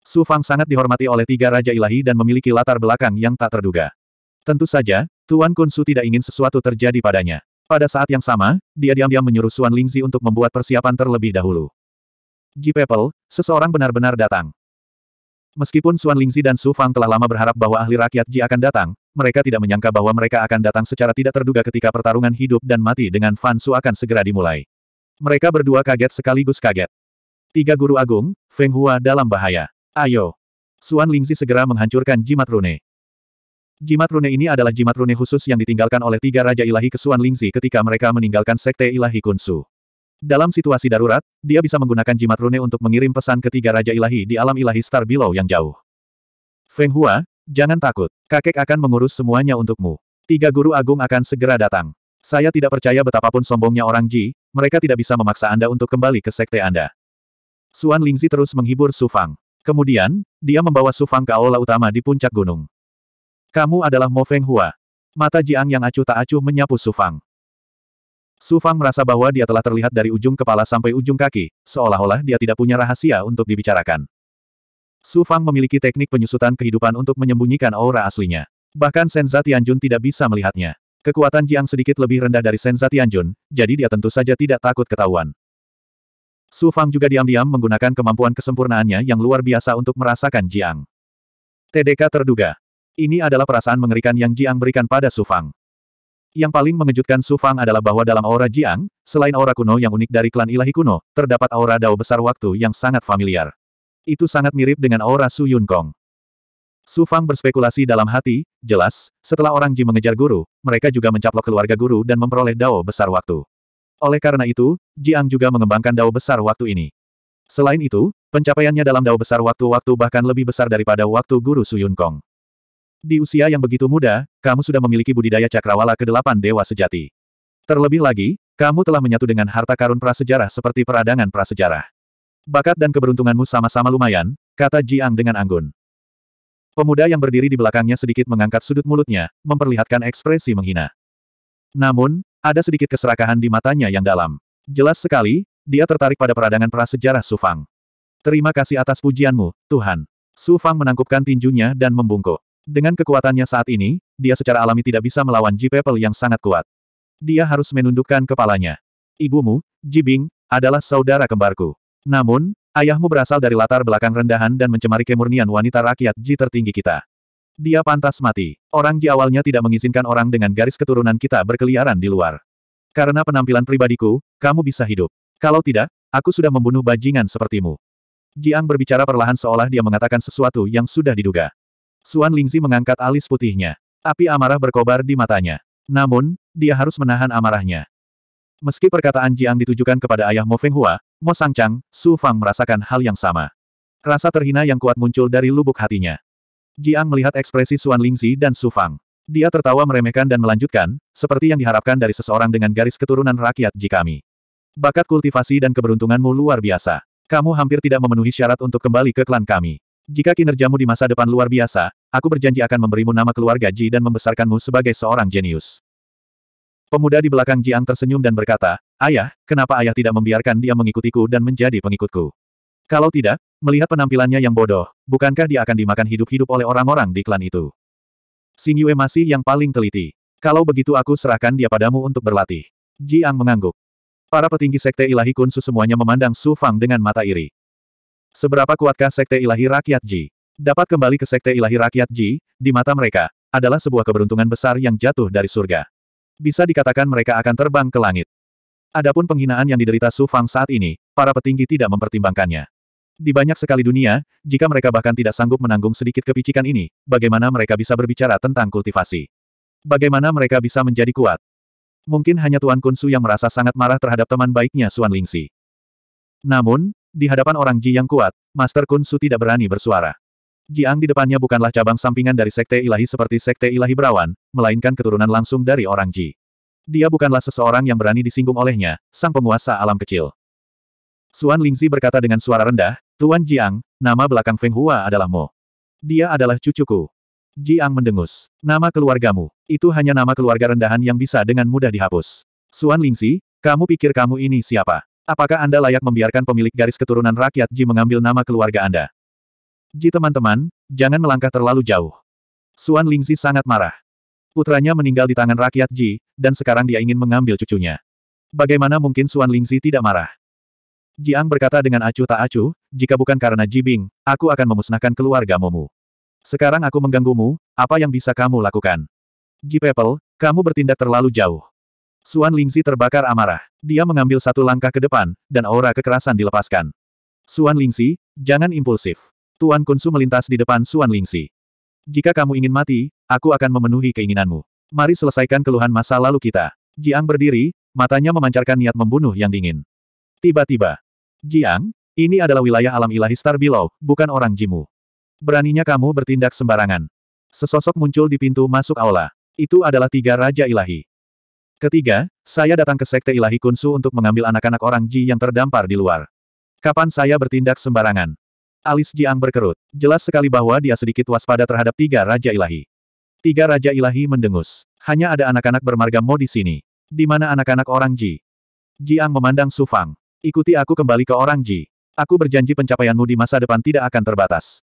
Su Fang sangat dihormati oleh tiga raja ilahi dan memiliki latar belakang yang tak terduga. Tentu saja, Tuan Kun Su tidak ingin sesuatu terjadi padanya. Pada saat yang sama, dia diam-diam menyuruh Suan Lingzi untuk membuat persiapan terlebih dahulu. Ji People, seseorang benar-benar datang. Meskipun Suan Lingzi dan Su Fang telah lama berharap bahwa ahli rakyat Ji akan datang, mereka tidak menyangka bahwa mereka akan datang secara tidak terduga ketika pertarungan hidup dan mati dengan Fan Su akan segera dimulai. Mereka berdua kaget sekaligus kaget. Tiga guru agung, Feng Hua dalam bahaya. Ayo! Suan Lingzi segera menghancurkan jimat rune. Jimat rune ini adalah jimat rune khusus yang ditinggalkan oleh tiga Raja Ilahi Kesuan Lingzi ketika mereka meninggalkan Sekte Ilahi Kunsu. Dalam situasi darurat, dia bisa menggunakan jimat rune untuk mengirim pesan ke tiga Raja Ilahi di alam ilahi Star Below yang jauh. Feng Hua, jangan takut, kakek akan mengurus semuanya untukmu. Tiga guru agung akan segera datang. Saya tidak percaya betapapun sombongnya orang Ji, mereka tidak bisa memaksa Anda untuk kembali ke sekte Anda. Suan Lingzi terus menghibur Su Fang. Kemudian, dia membawa Su Fang ke aula utama di puncak gunung. Kamu adalah Mo Feng Hua. Mata Jiang yang acuh tak acuh menyapu Su Fang. Su Fang merasa bahwa dia telah terlihat dari ujung kepala sampai ujung kaki, seolah-olah dia tidak punya rahasia untuk dibicarakan. Su Fang memiliki teknik penyusutan kehidupan untuk menyembunyikan aura aslinya. Bahkan Senza Tianjun tidak bisa melihatnya. Kekuatan Jiang sedikit lebih rendah dari Senza Tianjun, jadi dia tentu saja tidak takut ketahuan. Su Fang juga diam-diam menggunakan kemampuan kesempurnaannya yang luar biasa untuk merasakan Jiang. TDK terduga. Ini adalah perasaan mengerikan yang Jiang berikan pada Su Fang. Yang paling mengejutkan Su Fang adalah bahwa dalam aura Jiang, selain aura kuno yang unik dari klan ilahi kuno, terdapat aura dao besar waktu yang sangat familiar. Itu sangat mirip dengan aura Su Yun Kong. Su Fang berspekulasi dalam hati, jelas, setelah orang Ji mengejar guru, mereka juga mencaplok keluarga guru dan memperoleh dao besar waktu. Oleh karena itu, Jiang juga mengembangkan dao besar waktu ini. Selain itu, pencapaiannya dalam dao besar waktu-waktu bahkan lebih besar daripada waktu guru Su Yun Kong. Di usia yang begitu muda, kamu sudah memiliki budidaya cakrawala ke-8 Dewa Sejati. Terlebih lagi, kamu telah menyatu dengan harta karun prasejarah seperti peradangan prasejarah. Bakat dan keberuntunganmu sama-sama lumayan, kata Jiang dengan anggun. Pemuda yang berdiri di belakangnya sedikit mengangkat sudut mulutnya, memperlihatkan ekspresi menghina. Namun, ada sedikit keserakahan di matanya yang dalam. Jelas sekali, dia tertarik pada peradangan prasejarah Sufang. Terima kasih atas pujianmu, Tuhan. Sufang menangkupkan tinjunya dan membungkuk. Dengan kekuatannya saat ini, dia secara alami tidak bisa melawan Ji People yang sangat kuat. Dia harus menundukkan kepalanya. Ibumu, Ji Bing, adalah saudara kembarku. Namun, ayahmu berasal dari latar belakang rendahan dan mencemari kemurnian wanita rakyat Ji tertinggi kita. Dia pantas mati. Orang Ji awalnya tidak mengizinkan orang dengan garis keturunan kita berkeliaran di luar. Karena penampilan pribadiku, kamu bisa hidup. Kalau tidak, aku sudah membunuh bajingan sepertimu. Jiang berbicara perlahan seolah dia mengatakan sesuatu yang sudah diduga. Suan Lingzi mengangkat alis putihnya. Api amarah berkobar di matanya. Namun, dia harus menahan amarahnya. Meski perkataan Jiang ditujukan kepada ayah Mo Feng Hua, Mo Sang Chang, Su Fang merasakan hal yang sama. Rasa terhina yang kuat muncul dari lubuk hatinya. Jiang melihat ekspresi Suan Lingzi dan Su Fang. Dia tertawa meremehkan dan melanjutkan, seperti yang diharapkan dari seseorang dengan garis keturunan rakyat kami. Bakat kultivasi dan keberuntunganmu luar biasa. Kamu hampir tidak memenuhi syarat untuk kembali ke klan kami. Jika kinerjamu di masa depan luar biasa, aku berjanji akan memberimu nama keluarga Ji dan membesarkanmu sebagai seorang jenius. Pemuda di belakang Jiang tersenyum dan berkata, Ayah, kenapa ayah tidak membiarkan dia mengikutiku dan menjadi pengikutku? Kalau tidak, melihat penampilannya yang bodoh, bukankah dia akan dimakan hidup-hidup oleh orang-orang di klan itu? Xing Yue masih yang paling teliti. Kalau begitu aku serahkan dia padamu untuk berlatih. Jiang mengangguk. Para petinggi sekte ilahi kunsu semuanya memandang Su Fang dengan mata iri. Seberapa kuatkah Sekte Ilahi Rakyat Ji? Dapat kembali ke Sekte Ilahi Rakyat Ji, di mata mereka, adalah sebuah keberuntungan besar yang jatuh dari surga. Bisa dikatakan mereka akan terbang ke langit. Adapun penghinaan yang diderita Su Fang saat ini, para petinggi tidak mempertimbangkannya. Di banyak sekali dunia, jika mereka bahkan tidak sanggup menanggung sedikit kepicikan ini, bagaimana mereka bisa berbicara tentang kultivasi? Bagaimana mereka bisa menjadi kuat? Mungkin hanya Tuan Kunsu yang merasa sangat marah terhadap teman baiknya Suan Lingxi. Namun, di hadapan orang Ji yang kuat, Master Kun Su tidak berani bersuara. Jiang di depannya bukanlah cabang sampingan dari Sekte Ilahi seperti Sekte Ilahi Berawan, melainkan keturunan langsung dari orang Ji. Dia bukanlah seseorang yang berani disinggung olehnya, sang penguasa alam kecil. Suan Lingzi berkata dengan suara rendah, Tuan Jiang, nama belakang Feng Hua adalah Mo. Dia adalah cucuku. Jiang mendengus. Nama keluargamu. Itu hanya nama keluarga rendahan yang bisa dengan mudah dihapus. Suan Lingzi, kamu pikir kamu ini siapa? Apakah Anda layak membiarkan pemilik garis keturunan rakyat Ji mengambil nama keluarga Anda? Ji teman-teman, jangan melangkah terlalu jauh. Suan Lingzi sangat marah. Putranya meninggal di tangan rakyat Ji, dan sekarang dia ingin mengambil cucunya. Bagaimana mungkin Suan Lingzi tidak marah? Jiang berkata dengan acuh tak acuh, jika bukan karena Ji Bing, aku akan memusnahkan keluarga Momu. Sekarang aku mengganggumu, apa yang bisa kamu lakukan? Ji People, kamu bertindak terlalu jauh. Suan Lingzi terbakar amarah. Dia mengambil satu langkah ke depan, dan aura kekerasan dilepaskan. Suan Lingzi, jangan impulsif. Tuan Kunsu melintas di depan Suan Lingzi. Jika kamu ingin mati, aku akan memenuhi keinginanmu. Mari selesaikan keluhan masa lalu kita. Jiang berdiri, matanya memancarkan niat membunuh yang dingin. Tiba-tiba. Jiang, ini adalah wilayah alam ilahi Star Below, bukan orang Jimu. Beraninya kamu bertindak sembarangan. Sesosok muncul di pintu masuk aula. Itu adalah tiga raja ilahi. Ketiga, saya datang ke Sekte Ilahi Kunsu untuk mengambil anak-anak orang Ji yang terdampar di luar. Kapan saya bertindak sembarangan? Alis Jiang berkerut. Jelas sekali bahwa dia sedikit waspada terhadap tiga Raja Ilahi. Tiga Raja Ilahi mendengus. Hanya ada anak-anak bermarga Mo di sini. Di mana anak-anak orang Ji? Jiang memandang Su Fang. Ikuti aku kembali ke orang Ji. Aku berjanji pencapaianmu di masa depan tidak akan terbatas.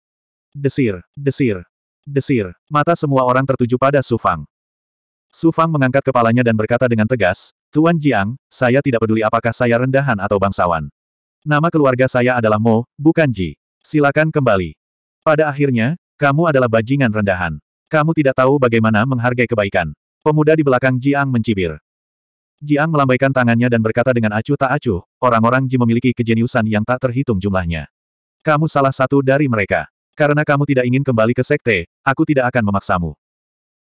Desir, desir, desir. Mata semua orang tertuju pada Su Fang. Su Fang mengangkat kepalanya dan berkata dengan tegas, Tuan Jiang, saya tidak peduli apakah saya rendahan atau bangsawan. Nama keluarga saya adalah Mo, bukan Ji. Silakan kembali. Pada akhirnya, kamu adalah bajingan rendahan. Kamu tidak tahu bagaimana menghargai kebaikan. Pemuda di belakang Jiang mencibir. Jiang melambaikan tangannya dan berkata dengan acuh tak acuh, orang-orang Ji memiliki kejeniusan yang tak terhitung jumlahnya. Kamu salah satu dari mereka. Karena kamu tidak ingin kembali ke sekte, aku tidak akan memaksamu.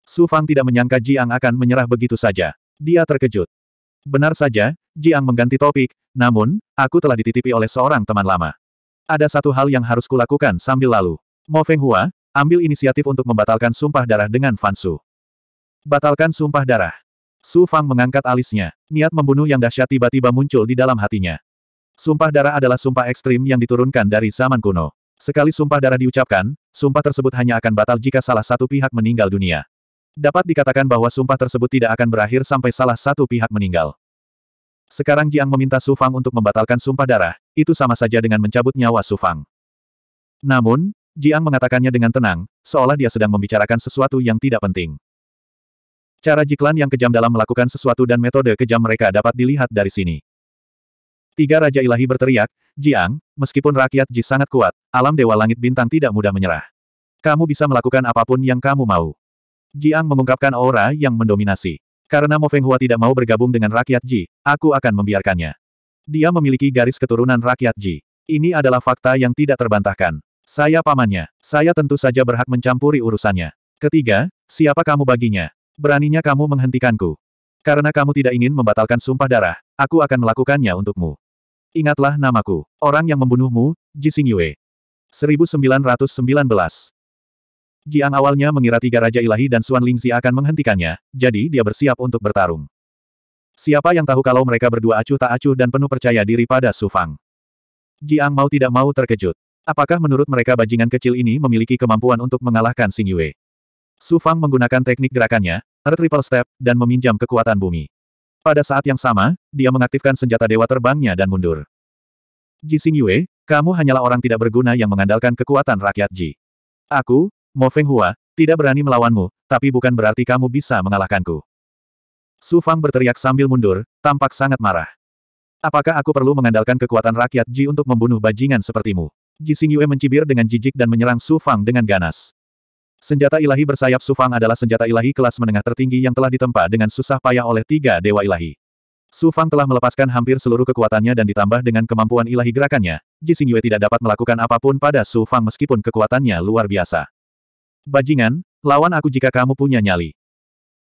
Su Fang tidak menyangka Jiang akan menyerah begitu saja. Dia terkejut. Benar saja, Jiang mengganti topik, namun, aku telah dititipi oleh seorang teman lama. Ada satu hal yang harus kulakukan sambil lalu. Mo Feng Hua, ambil inisiatif untuk membatalkan sumpah darah dengan Fan Su. Batalkan sumpah darah. Su Fang mengangkat alisnya. Niat membunuh yang dahsyat tiba-tiba muncul di dalam hatinya. Sumpah darah adalah sumpah ekstrim yang diturunkan dari zaman kuno. Sekali sumpah darah diucapkan, sumpah tersebut hanya akan batal jika salah satu pihak meninggal dunia. Dapat dikatakan bahwa sumpah tersebut tidak akan berakhir sampai salah satu pihak meninggal. Sekarang Jiang meminta Su Fang untuk membatalkan sumpah darah, itu sama saja dengan mencabut nyawa Su Fang. Namun, Jiang mengatakannya dengan tenang, seolah dia sedang membicarakan sesuatu yang tidak penting. Cara Jiklan yang kejam dalam melakukan sesuatu dan metode kejam mereka dapat dilihat dari sini. Tiga Raja Ilahi berteriak, Jiang, meskipun rakyat Ji sangat kuat, alam Dewa Langit Bintang tidak mudah menyerah. Kamu bisa melakukan apapun yang kamu mau. Jiang mengungkapkan aura yang mendominasi. Karena Mo Feng Hua tidak mau bergabung dengan rakyat Ji, aku akan membiarkannya. Dia memiliki garis keturunan rakyat Ji. Ini adalah fakta yang tidak terbantahkan. Saya pamannya. Saya tentu saja berhak mencampuri urusannya. Ketiga, siapa kamu baginya? Beraninya kamu menghentikanku. Karena kamu tidak ingin membatalkan sumpah darah, aku akan melakukannya untukmu. Ingatlah namaku, orang yang membunuhmu, Ji Xingyue. Yue. 1919. Jiang awalnya mengira tiga Raja Ilahi dan Suan Lingzi akan menghentikannya, jadi dia bersiap untuk bertarung. Siapa yang tahu kalau mereka berdua acuh tak acuh dan penuh percaya diri pada Su Fang. Jiang mau tidak mau terkejut. Apakah menurut mereka bajingan kecil ini memiliki kemampuan untuk mengalahkan Xing Yue? Su Fang menggunakan teknik gerakannya, Earth Triple Step, dan meminjam kekuatan bumi. Pada saat yang sama, dia mengaktifkan senjata dewa terbangnya dan mundur. Ji Xing Yue, kamu hanyalah orang tidak berguna yang mengandalkan kekuatan rakyat Ji. Aku, Mo Hua, tidak berani melawanmu, tapi bukan berarti kamu bisa mengalahkanku. Su Fang berteriak sambil mundur, tampak sangat marah. Apakah aku perlu mengandalkan kekuatan rakyat Ji untuk membunuh bajingan sepertimu? Ji Xing Yue mencibir dengan jijik dan menyerang Su Fang dengan ganas. Senjata ilahi bersayap Su Fang adalah senjata ilahi kelas menengah tertinggi yang telah ditempa dengan susah payah oleh tiga dewa ilahi. Su Fang telah melepaskan hampir seluruh kekuatannya dan ditambah dengan kemampuan ilahi gerakannya, Ji Xing Yue tidak dapat melakukan apapun pada Su Fang meskipun kekuatannya luar biasa. Bajingan, lawan aku jika kamu punya nyali.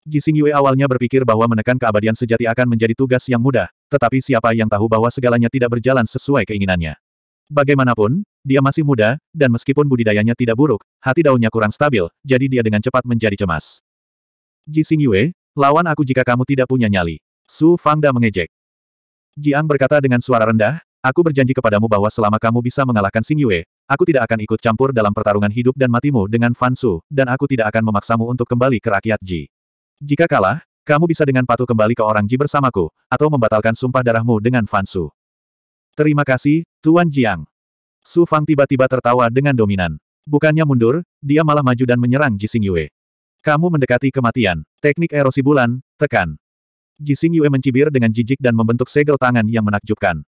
Jising Yue awalnya berpikir bahwa menekan keabadian sejati akan menjadi tugas yang mudah, tetapi siapa yang tahu bahwa segalanya tidak berjalan sesuai keinginannya. Bagaimanapun, dia masih muda, dan meskipun budidayanya tidak buruk, hati daunnya kurang stabil, jadi dia dengan cepat menjadi cemas. Jising Yue, lawan aku jika kamu tidak punya nyali. Su Fangda mengejek. Jiang berkata dengan suara rendah, Aku berjanji kepadamu bahwa selama kamu bisa mengalahkan Xing Yue, Aku tidak akan ikut campur dalam pertarungan hidup dan matimu dengan Fansu, dan aku tidak akan memaksamu untuk kembali ke rakyat Ji. Jika kalah, kamu bisa dengan patuh kembali ke orang Ji bersamaku, atau membatalkan sumpah darahmu dengan Fansu. Terima kasih, Tuan Jiang. Su Fang tiba-tiba tertawa dengan dominan. Bukannya mundur, dia malah maju dan menyerang Ji Xingyue. Kamu mendekati kematian. Teknik erosi bulan, tekan. Ji Xingyue mencibir dengan jijik dan membentuk segel tangan yang menakjubkan.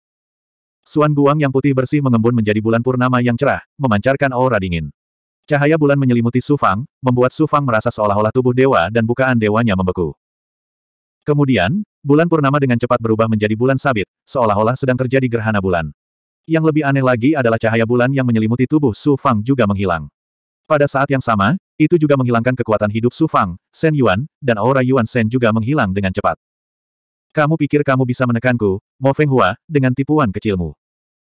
Suan Guang yang putih bersih mengembun menjadi bulan purnama yang cerah, memancarkan aura dingin. Cahaya bulan menyelimuti Su Fang, membuat Su Fang merasa seolah-olah tubuh dewa dan bukaan dewanya membeku. Kemudian, bulan purnama dengan cepat berubah menjadi bulan sabit, seolah-olah sedang terjadi gerhana bulan. Yang lebih aneh lagi adalah cahaya bulan yang menyelimuti tubuh Su Fang juga menghilang. Pada saat yang sama, itu juga menghilangkan kekuatan hidup Su Fang, Shen Yuan, dan aura Yuan Shen juga menghilang dengan cepat. Kamu pikir kamu bisa menekanku, Mo Feng Hua, dengan tipuan kecilmu.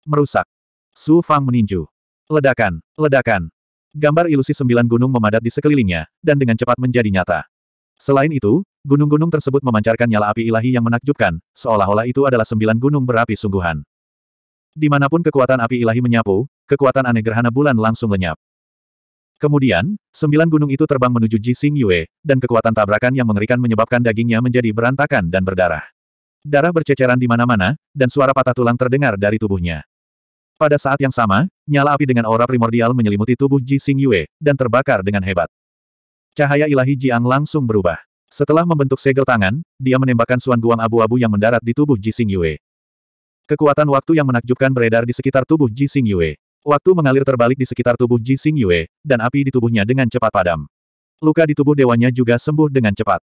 Merusak. Su Fang meninju. Ledakan, ledakan. Gambar ilusi sembilan gunung memadat di sekelilingnya, dan dengan cepat menjadi nyata. Selain itu, gunung-gunung tersebut memancarkan nyala api ilahi yang menakjubkan, seolah-olah itu adalah sembilan gunung berapi sungguhan. Dimanapun kekuatan api ilahi menyapu, kekuatan aneh gerhana bulan langsung lenyap. Kemudian, sembilan gunung itu terbang menuju Ji Xing Yue, dan kekuatan tabrakan yang mengerikan menyebabkan dagingnya menjadi berantakan dan berdarah. Darah berceceran di mana-mana, dan suara patah tulang terdengar dari tubuhnya. Pada saat yang sama, nyala api dengan aura primordial menyelimuti tubuh Ji Xing Yue, dan terbakar dengan hebat. Cahaya ilahi Jiang langsung berubah. Setelah membentuk segel tangan, dia menembakkan suan guang abu-abu yang mendarat di tubuh Ji Xing Yue. Kekuatan waktu yang menakjubkan beredar di sekitar tubuh Ji Xing Yue. Waktu mengalir terbalik di sekitar tubuh Ji Xing Yue, dan api di tubuhnya dengan cepat padam. Luka di tubuh dewanya juga sembuh dengan cepat.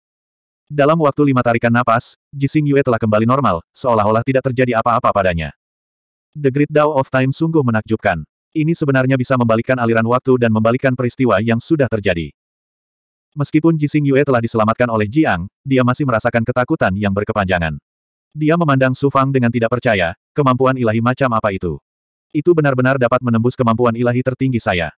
Dalam waktu lima tarikan napas, Jising Yue telah kembali normal, seolah-olah tidak terjadi apa-apa padanya. The Great Dao of Time sungguh menakjubkan. Ini sebenarnya bisa membalikkan aliran waktu dan membalikkan peristiwa yang sudah terjadi. Meskipun Jising Yue telah diselamatkan oleh Jiang, dia masih merasakan ketakutan yang berkepanjangan. Dia memandang Su Fang dengan tidak percaya, kemampuan ilahi macam apa itu? Itu benar-benar dapat menembus kemampuan ilahi tertinggi saya.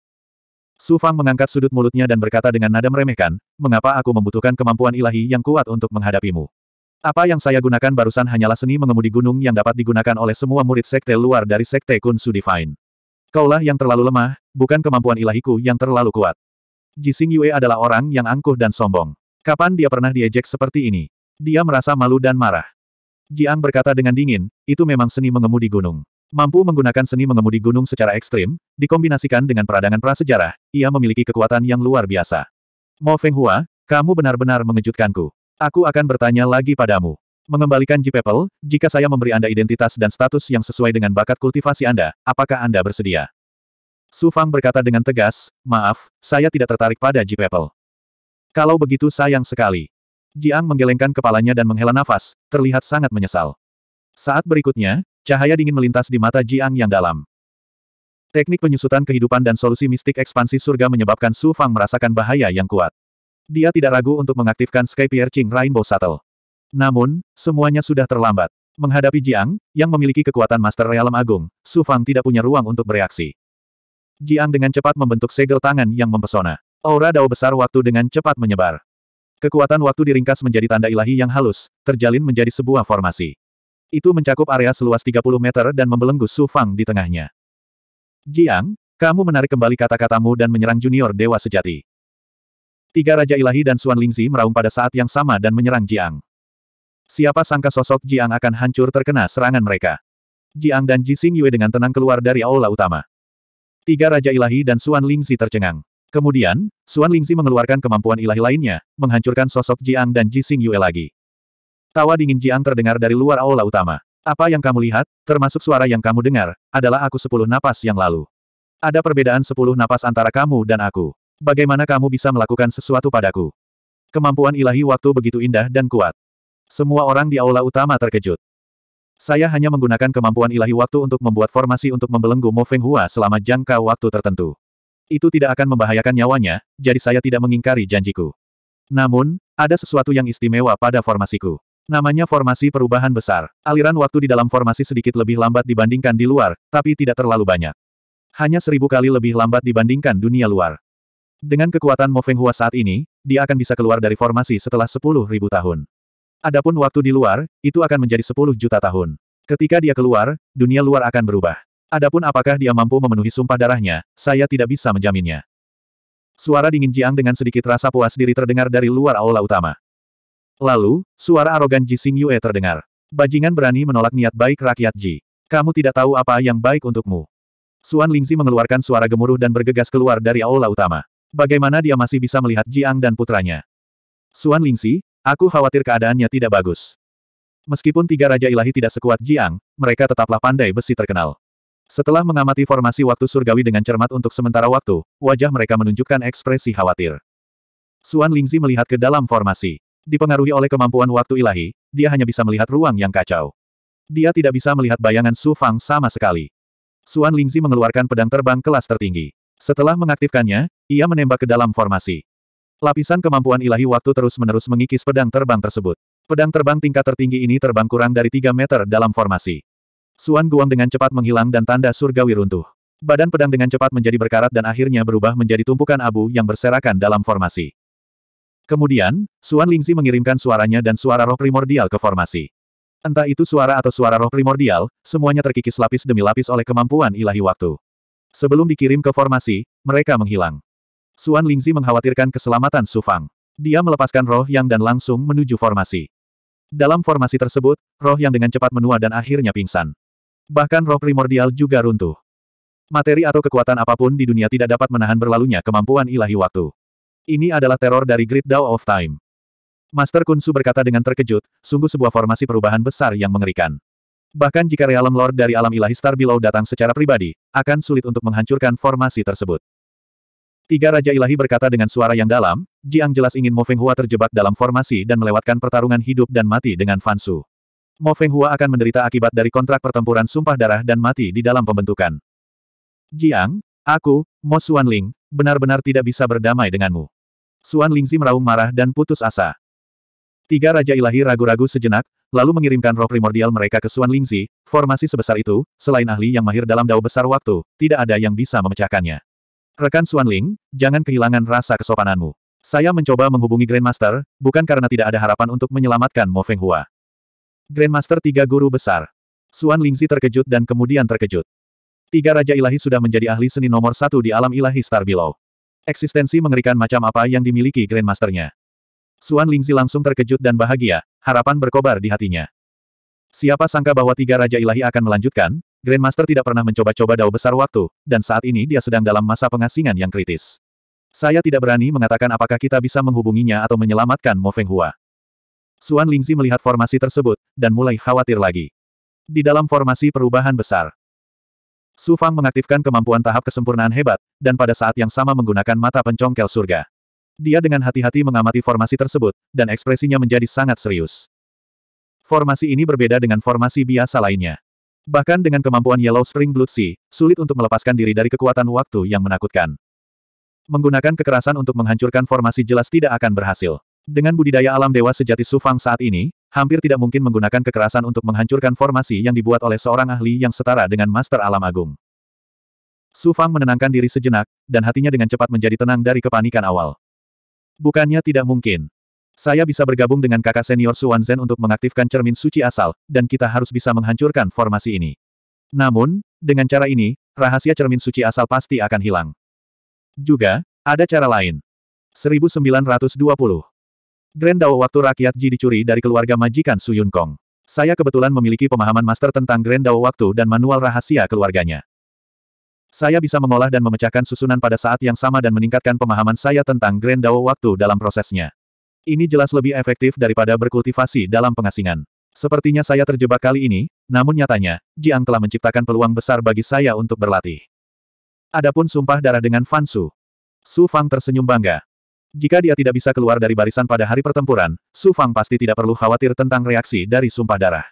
Su Fang mengangkat sudut mulutnya dan berkata dengan nada meremehkan, mengapa aku membutuhkan kemampuan ilahi yang kuat untuk menghadapimu? Apa yang saya gunakan barusan hanyalah seni mengemudi gunung yang dapat digunakan oleh semua murid sekte luar dari sekte Kun Su Divine. Kaulah yang terlalu lemah, bukan kemampuan ilahiku yang terlalu kuat. Jising Yue adalah orang yang angkuh dan sombong. Kapan dia pernah diejek seperti ini? Dia merasa malu dan marah. Jiang berkata dengan dingin, itu memang seni mengemudi gunung. Mampu menggunakan seni mengemudi gunung secara ekstrim, dikombinasikan dengan peradangan prasejarah, ia memiliki kekuatan yang luar biasa. Mo Fenghua, kamu benar-benar mengejutkanku. Aku akan bertanya lagi padamu. Mengembalikan Ji people jika saya memberi Anda identitas dan status yang sesuai dengan bakat kultivasi Anda, apakah Anda bersedia? Su Fang berkata dengan tegas, maaf, saya tidak tertarik pada Ji People. Kalau begitu sayang sekali. Jiang menggelengkan kepalanya dan menghela nafas, terlihat sangat menyesal. Saat berikutnya, cahaya dingin melintas di mata Jiang yang dalam. Teknik penyusutan kehidupan dan solusi mistik ekspansi surga menyebabkan Su Fang merasakan bahaya yang kuat. Dia tidak ragu untuk mengaktifkan Sky Piercing Rainbow Shuttle. Namun, semuanya sudah terlambat. Menghadapi Jiang, yang memiliki kekuatan Master Realm Agung, Su Fang tidak punya ruang untuk bereaksi. Jiang dengan cepat membentuk segel tangan yang mempesona. Aura dao besar waktu dengan cepat menyebar. Kekuatan waktu diringkas menjadi tanda ilahi yang halus, terjalin menjadi sebuah formasi. Itu mencakup area seluas 30 meter dan membelenggu Su Fang di tengahnya. Jiang, kamu menarik kembali kata-katamu dan menyerang junior dewa sejati. Tiga Raja Ilahi dan Suan Lingzi meraung pada saat yang sama dan menyerang Jiang. Siapa sangka sosok Jiang akan hancur terkena serangan mereka. Jiang dan Ji Xing Yue dengan tenang keluar dari aula utama. Tiga Raja Ilahi dan Suan Lingzi tercengang. Kemudian, Suan Lingzi mengeluarkan kemampuan ilahi lainnya, menghancurkan sosok Jiang dan Ji Xing Yue lagi. Tawa dingin Jiang terdengar dari luar aula utama. Apa yang kamu lihat, termasuk suara yang kamu dengar, adalah aku sepuluh napas yang lalu. Ada perbedaan sepuluh napas antara kamu dan aku. Bagaimana kamu bisa melakukan sesuatu padaku? Kemampuan ilahi waktu begitu indah dan kuat. Semua orang di aula utama terkejut. Saya hanya menggunakan kemampuan ilahi waktu untuk membuat formasi untuk membelenggu Mo Feng Hua selama jangka waktu tertentu. Itu tidak akan membahayakan nyawanya, jadi saya tidak mengingkari janjiku. Namun, ada sesuatu yang istimewa pada formasiku. Namanya formasi perubahan besar. Aliran waktu di dalam formasi sedikit lebih lambat dibandingkan di luar, tapi tidak terlalu banyak. Hanya seribu kali lebih lambat dibandingkan dunia luar. Dengan kekuatan Mo Feng Hua saat ini, dia akan bisa keluar dari formasi setelah sepuluh ribu tahun. Adapun waktu di luar, itu akan menjadi sepuluh juta tahun. Ketika dia keluar, dunia luar akan berubah. Adapun apakah dia mampu memenuhi sumpah darahnya, saya tidak bisa menjaminnya. Suara dingin Jiang dengan sedikit rasa puas diri terdengar dari luar aula utama. Lalu, suara arogan Ji Xing Yue terdengar. Bajingan berani menolak niat baik rakyat Ji. Kamu tidak tahu apa yang baik untukmu. Suan Lingzi mengeluarkan suara gemuruh dan bergegas keluar dari aula utama. Bagaimana dia masih bisa melihat Jiang dan putranya? Suan Lingzi, aku khawatir keadaannya tidak bagus. Meskipun tiga raja ilahi tidak sekuat Jiang, mereka tetaplah pandai besi terkenal. Setelah mengamati formasi waktu surgawi dengan cermat untuk sementara waktu, wajah mereka menunjukkan ekspresi khawatir. Suan Lingzi melihat ke dalam formasi. Dipengaruhi oleh kemampuan waktu ilahi, dia hanya bisa melihat ruang yang kacau. Dia tidak bisa melihat bayangan Su Fang sama sekali. Suan Lingzi mengeluarkan pedang terbang kelas tertinggi. Setelah mengaktifkannya, ia menembak ke dalam formasi. Lapisan kemampuan ilahi waktu terus-menerus mengikis pedang terbang tersebut. Pedang terbang tingkat tertinggi ini terbang kurang dari 3 meter dalam formasi. Suan Guang dengan cepat menghilang dan tanda surgawi runtuh. Badan pedang dengan cepat menjadi berkarat dan akhirnya berubah menjadi tumpukan abu yang berserakan dalam formasi. Kemudian, Suan Lingzi mengirimkan suaranya dan suara roh primordial ke formasi. Entah itu suara atau suara roh primordial, semuanya terkikis lapis demi lapis oleh kemampuan ilahi waktu. Sebelum dikirim ke formasi, mereka menghilang. Suan Lingzi mengkhawatirkan keselamatan Su Fang. Dia melepaskan roh yang dan langsung menuju formasi. Dalam formasi tersebut, roh yang dengan cepat menua dan akhirnya pingsan. Bahkan roh primordial juga runtuh. Materi atau kekuatan apapun di dunia tidak dapat menahan berlalunya kemampuan ilahi waktu. Ini adalah teror dari Great Dao of Time. Master Kunsu berkata dengan terkejut, sungguh sebuah formasi perubahan besar yang mengerikan. Bahkan jika Realm Lord dari alam ilahi Star Below datang secara pribadi, akan sulit untuk menghancurkan formasi tersebut. Tiga Raja Ilahi berkata dengan suara yang dalam, Jiang jelas ingin Mo Feng Hua terjebak dalam formasi dan melewatkan pertarungan hidup dan mati dengan Fansu. Mo Feng Hua akan menderita akibat dari kontrak pertempuran sumpah darah dan mati di dalam pembentukan. Jiang, aku, Mo Xuanling, benar-benar tidak bisa berdamai denganmu. Suan Lingzi meraung marah dan putus asa. Tiga Raja Ilahi ragu-ragu sejenak, lalu mengirimkan roh primordial mereka ke Suan Lingzi, formasi sebesar itu, selain ahli yang mahir dalam dao besar waktu, tidak ada yang bisa memecahkannya. Rekan Suan Ling, jangan kehilangan rasa kesopananmu. Saya mencoba menghubungi Grandmaster, bukan karena tidak ada harapan untuk menyelamatkan Mo Feng Hua. Grandmaster tiga guru besar. Suan Lingzi terkejut dan kemudian terkejut. Tiga Raja Ilahi sudah menjadi ahli seni nomor satu di alam ilahi Star Below. Eksistensi mengerikan macam apa yang dimiliki Grandmasternya. Suan Lingzi langsung terkejut dan bahagia, harapan berkobar di hatinya. Siapa sangka bahwa tiga Raja Ilahi akan melanjutkan, Grandmaster tidak pernah mencoba-coba dao besar waktu, dan saat ini dia sedang dalam masa pengasingan yang kritis. Saya tidak berani mengatakan apakah kita bisa menghubunginya atau menyelamatkan Mo Feng Hua. Suan Lingzi melihat formasi tersebut, dan mulai khawatir lagi. Di dalam formasi perubahan besar, Su Fang mengaktifkan kemampuan tahap kesempurnaan hebat, dan pada saat yang sama menggunakan mata pencongkel surga. Dia dengan hati-hati mengamati formasi tersebut, dan ekspresinya menjadi sangat serius. Formasi ini berbeda dengan formasi biasa lainnya. Bahkan dengan kemampuan Yellow Spring Blood Sea, sulit untuk melepaskan diri dari kekuatan waktu yang menakutkan. Menggunakan kekerasan untuk menghancurkan formasi jelas tidak akan berhasil. Dengan budidaya alam dewa sejati Sufang saat ini, hampir tidak mungkin menggunakan kekerasan untuk menghancurkan formasi yang dibuat oleh seorang ahli yang setara dengan Master Alam Agung. Sufang menenangkan diri sejenak, dan hatinya dengan cepat menjadi tenang dari kepanikan awal. Bukannya tidak mungkin. Saya bisa bergabung dengan kakak senior Suan Zen untuk mengaktifkan cermin suci asal, dan kita harus bisa menghancurkan formasi ini. Namun, dengan cara ini, rahasia cermin suci asal pasti akan hilang. Juga, ada cara lain. 1920 Grand Dao waktu rakyat Ji dicuri dari keluarga majikan Su Yun Kong. Saya kebetulan memiliki pemahaman master tentang Grand Dao waktu dan manual rahasia keluarganya. Saya bisa mengolah dan memecahkan susunan pada saat yang sama dan meningkatkan pemahaman saya tentang Grand Dao waktu dalam prosesnya. Ini jelas lebih efektif daripada berkultivasi dalam pengasingan. Sepertinya saya terjebak kali ini, namun nyatanya, Jiang telah menciptakan peluang besar bagi saya untuk berlatih. Adapun sumpah darah dengan Fansu, Su. Su Fang tersenyum bangga, jika dia tidak bisa keluar dari barisan pada hari pertempuran, Su Fang pasti tidak perlu khawatir tentang reaksi dari sumpah darah.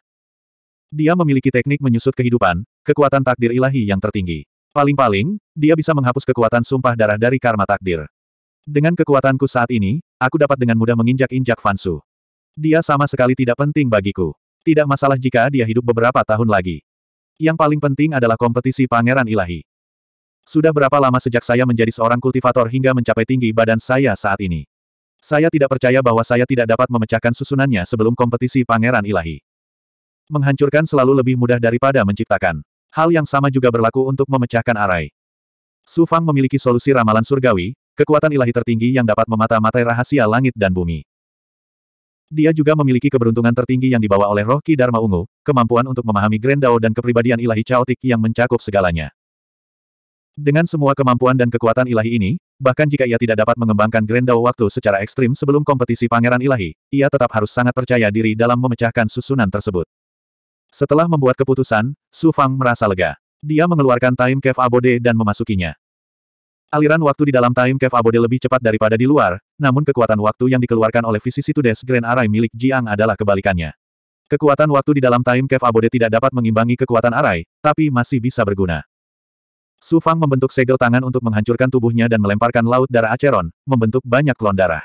Dia memiliki teknik menyusut kehidupan, kekuatan takdir ilahi yang tertinggi. Paling-paling, dia bisa menghapus kekuatan sumpah darah dari karma takdir. Dengan kekuatanku saat ini, aku dapat dengan mudah menginjak-injak Fansu. Dia sama sekali tidak penting bagiku. Tidak masalah jika dia hidup beberapa tahun lagi. Yang paling penting adalah kompetisi pangeran ilahi. Sudah berapa lama sejak saya menjadi seorang kultivator hingga mencapai tinggi badan saya saat ini? Saya tidak percaya bahwa saya tidak dapat memecahkan susunannya sebelum kompetisi pangeran ilahi. Menghancurkan selalu lebih mudah daripada menciptakan. Hal yang sama juga berlaku untuk memecahkan arai. Su Fang memiliki solusi ramalan surgawi, kekuatan ilahi tertinggi yang dapat memata-matai rahasia langit dan bumi. Dia juga memiliki keberuntungan tertinggi yang dibawa oleh roh Ki Dharma Ungu, kemampuan untuk memahami Grand dan kepribadian ilahi caotik yang mencakup segalanya. Dengan semua kemampuan dan kekuatan ilahi ini, bahkan jika ia tidak dapat mengembangkan Grand Dao waktu secara ekstrim sebelum kompetisi pangeran ilahi, ia tetap harus sangat percaya diri dalam memecahkan susunan tersebut. Setelah membuat keputusan, Su Fang merasa lega. Dia mengeluarkan Time Cave Abode dan memasukinya. Aliran waktu di dalam Time Cave Abode lebih cepat daripada di luar, namun kekuatan waktu yang dikeluarkan oleh Visi Situ Des Grand Array milik Jiang adalah kebalikannya. Kekuatan waktu di dalam Time Cave Abode tidak dapat mengimbangi kekuatan array, tapi masih bisa berguna. Su Fang membentuk segel tangan untuk menghancurkan tubuhnya dan melemparkan laut darah Acheron, membentuk banyak klon darah.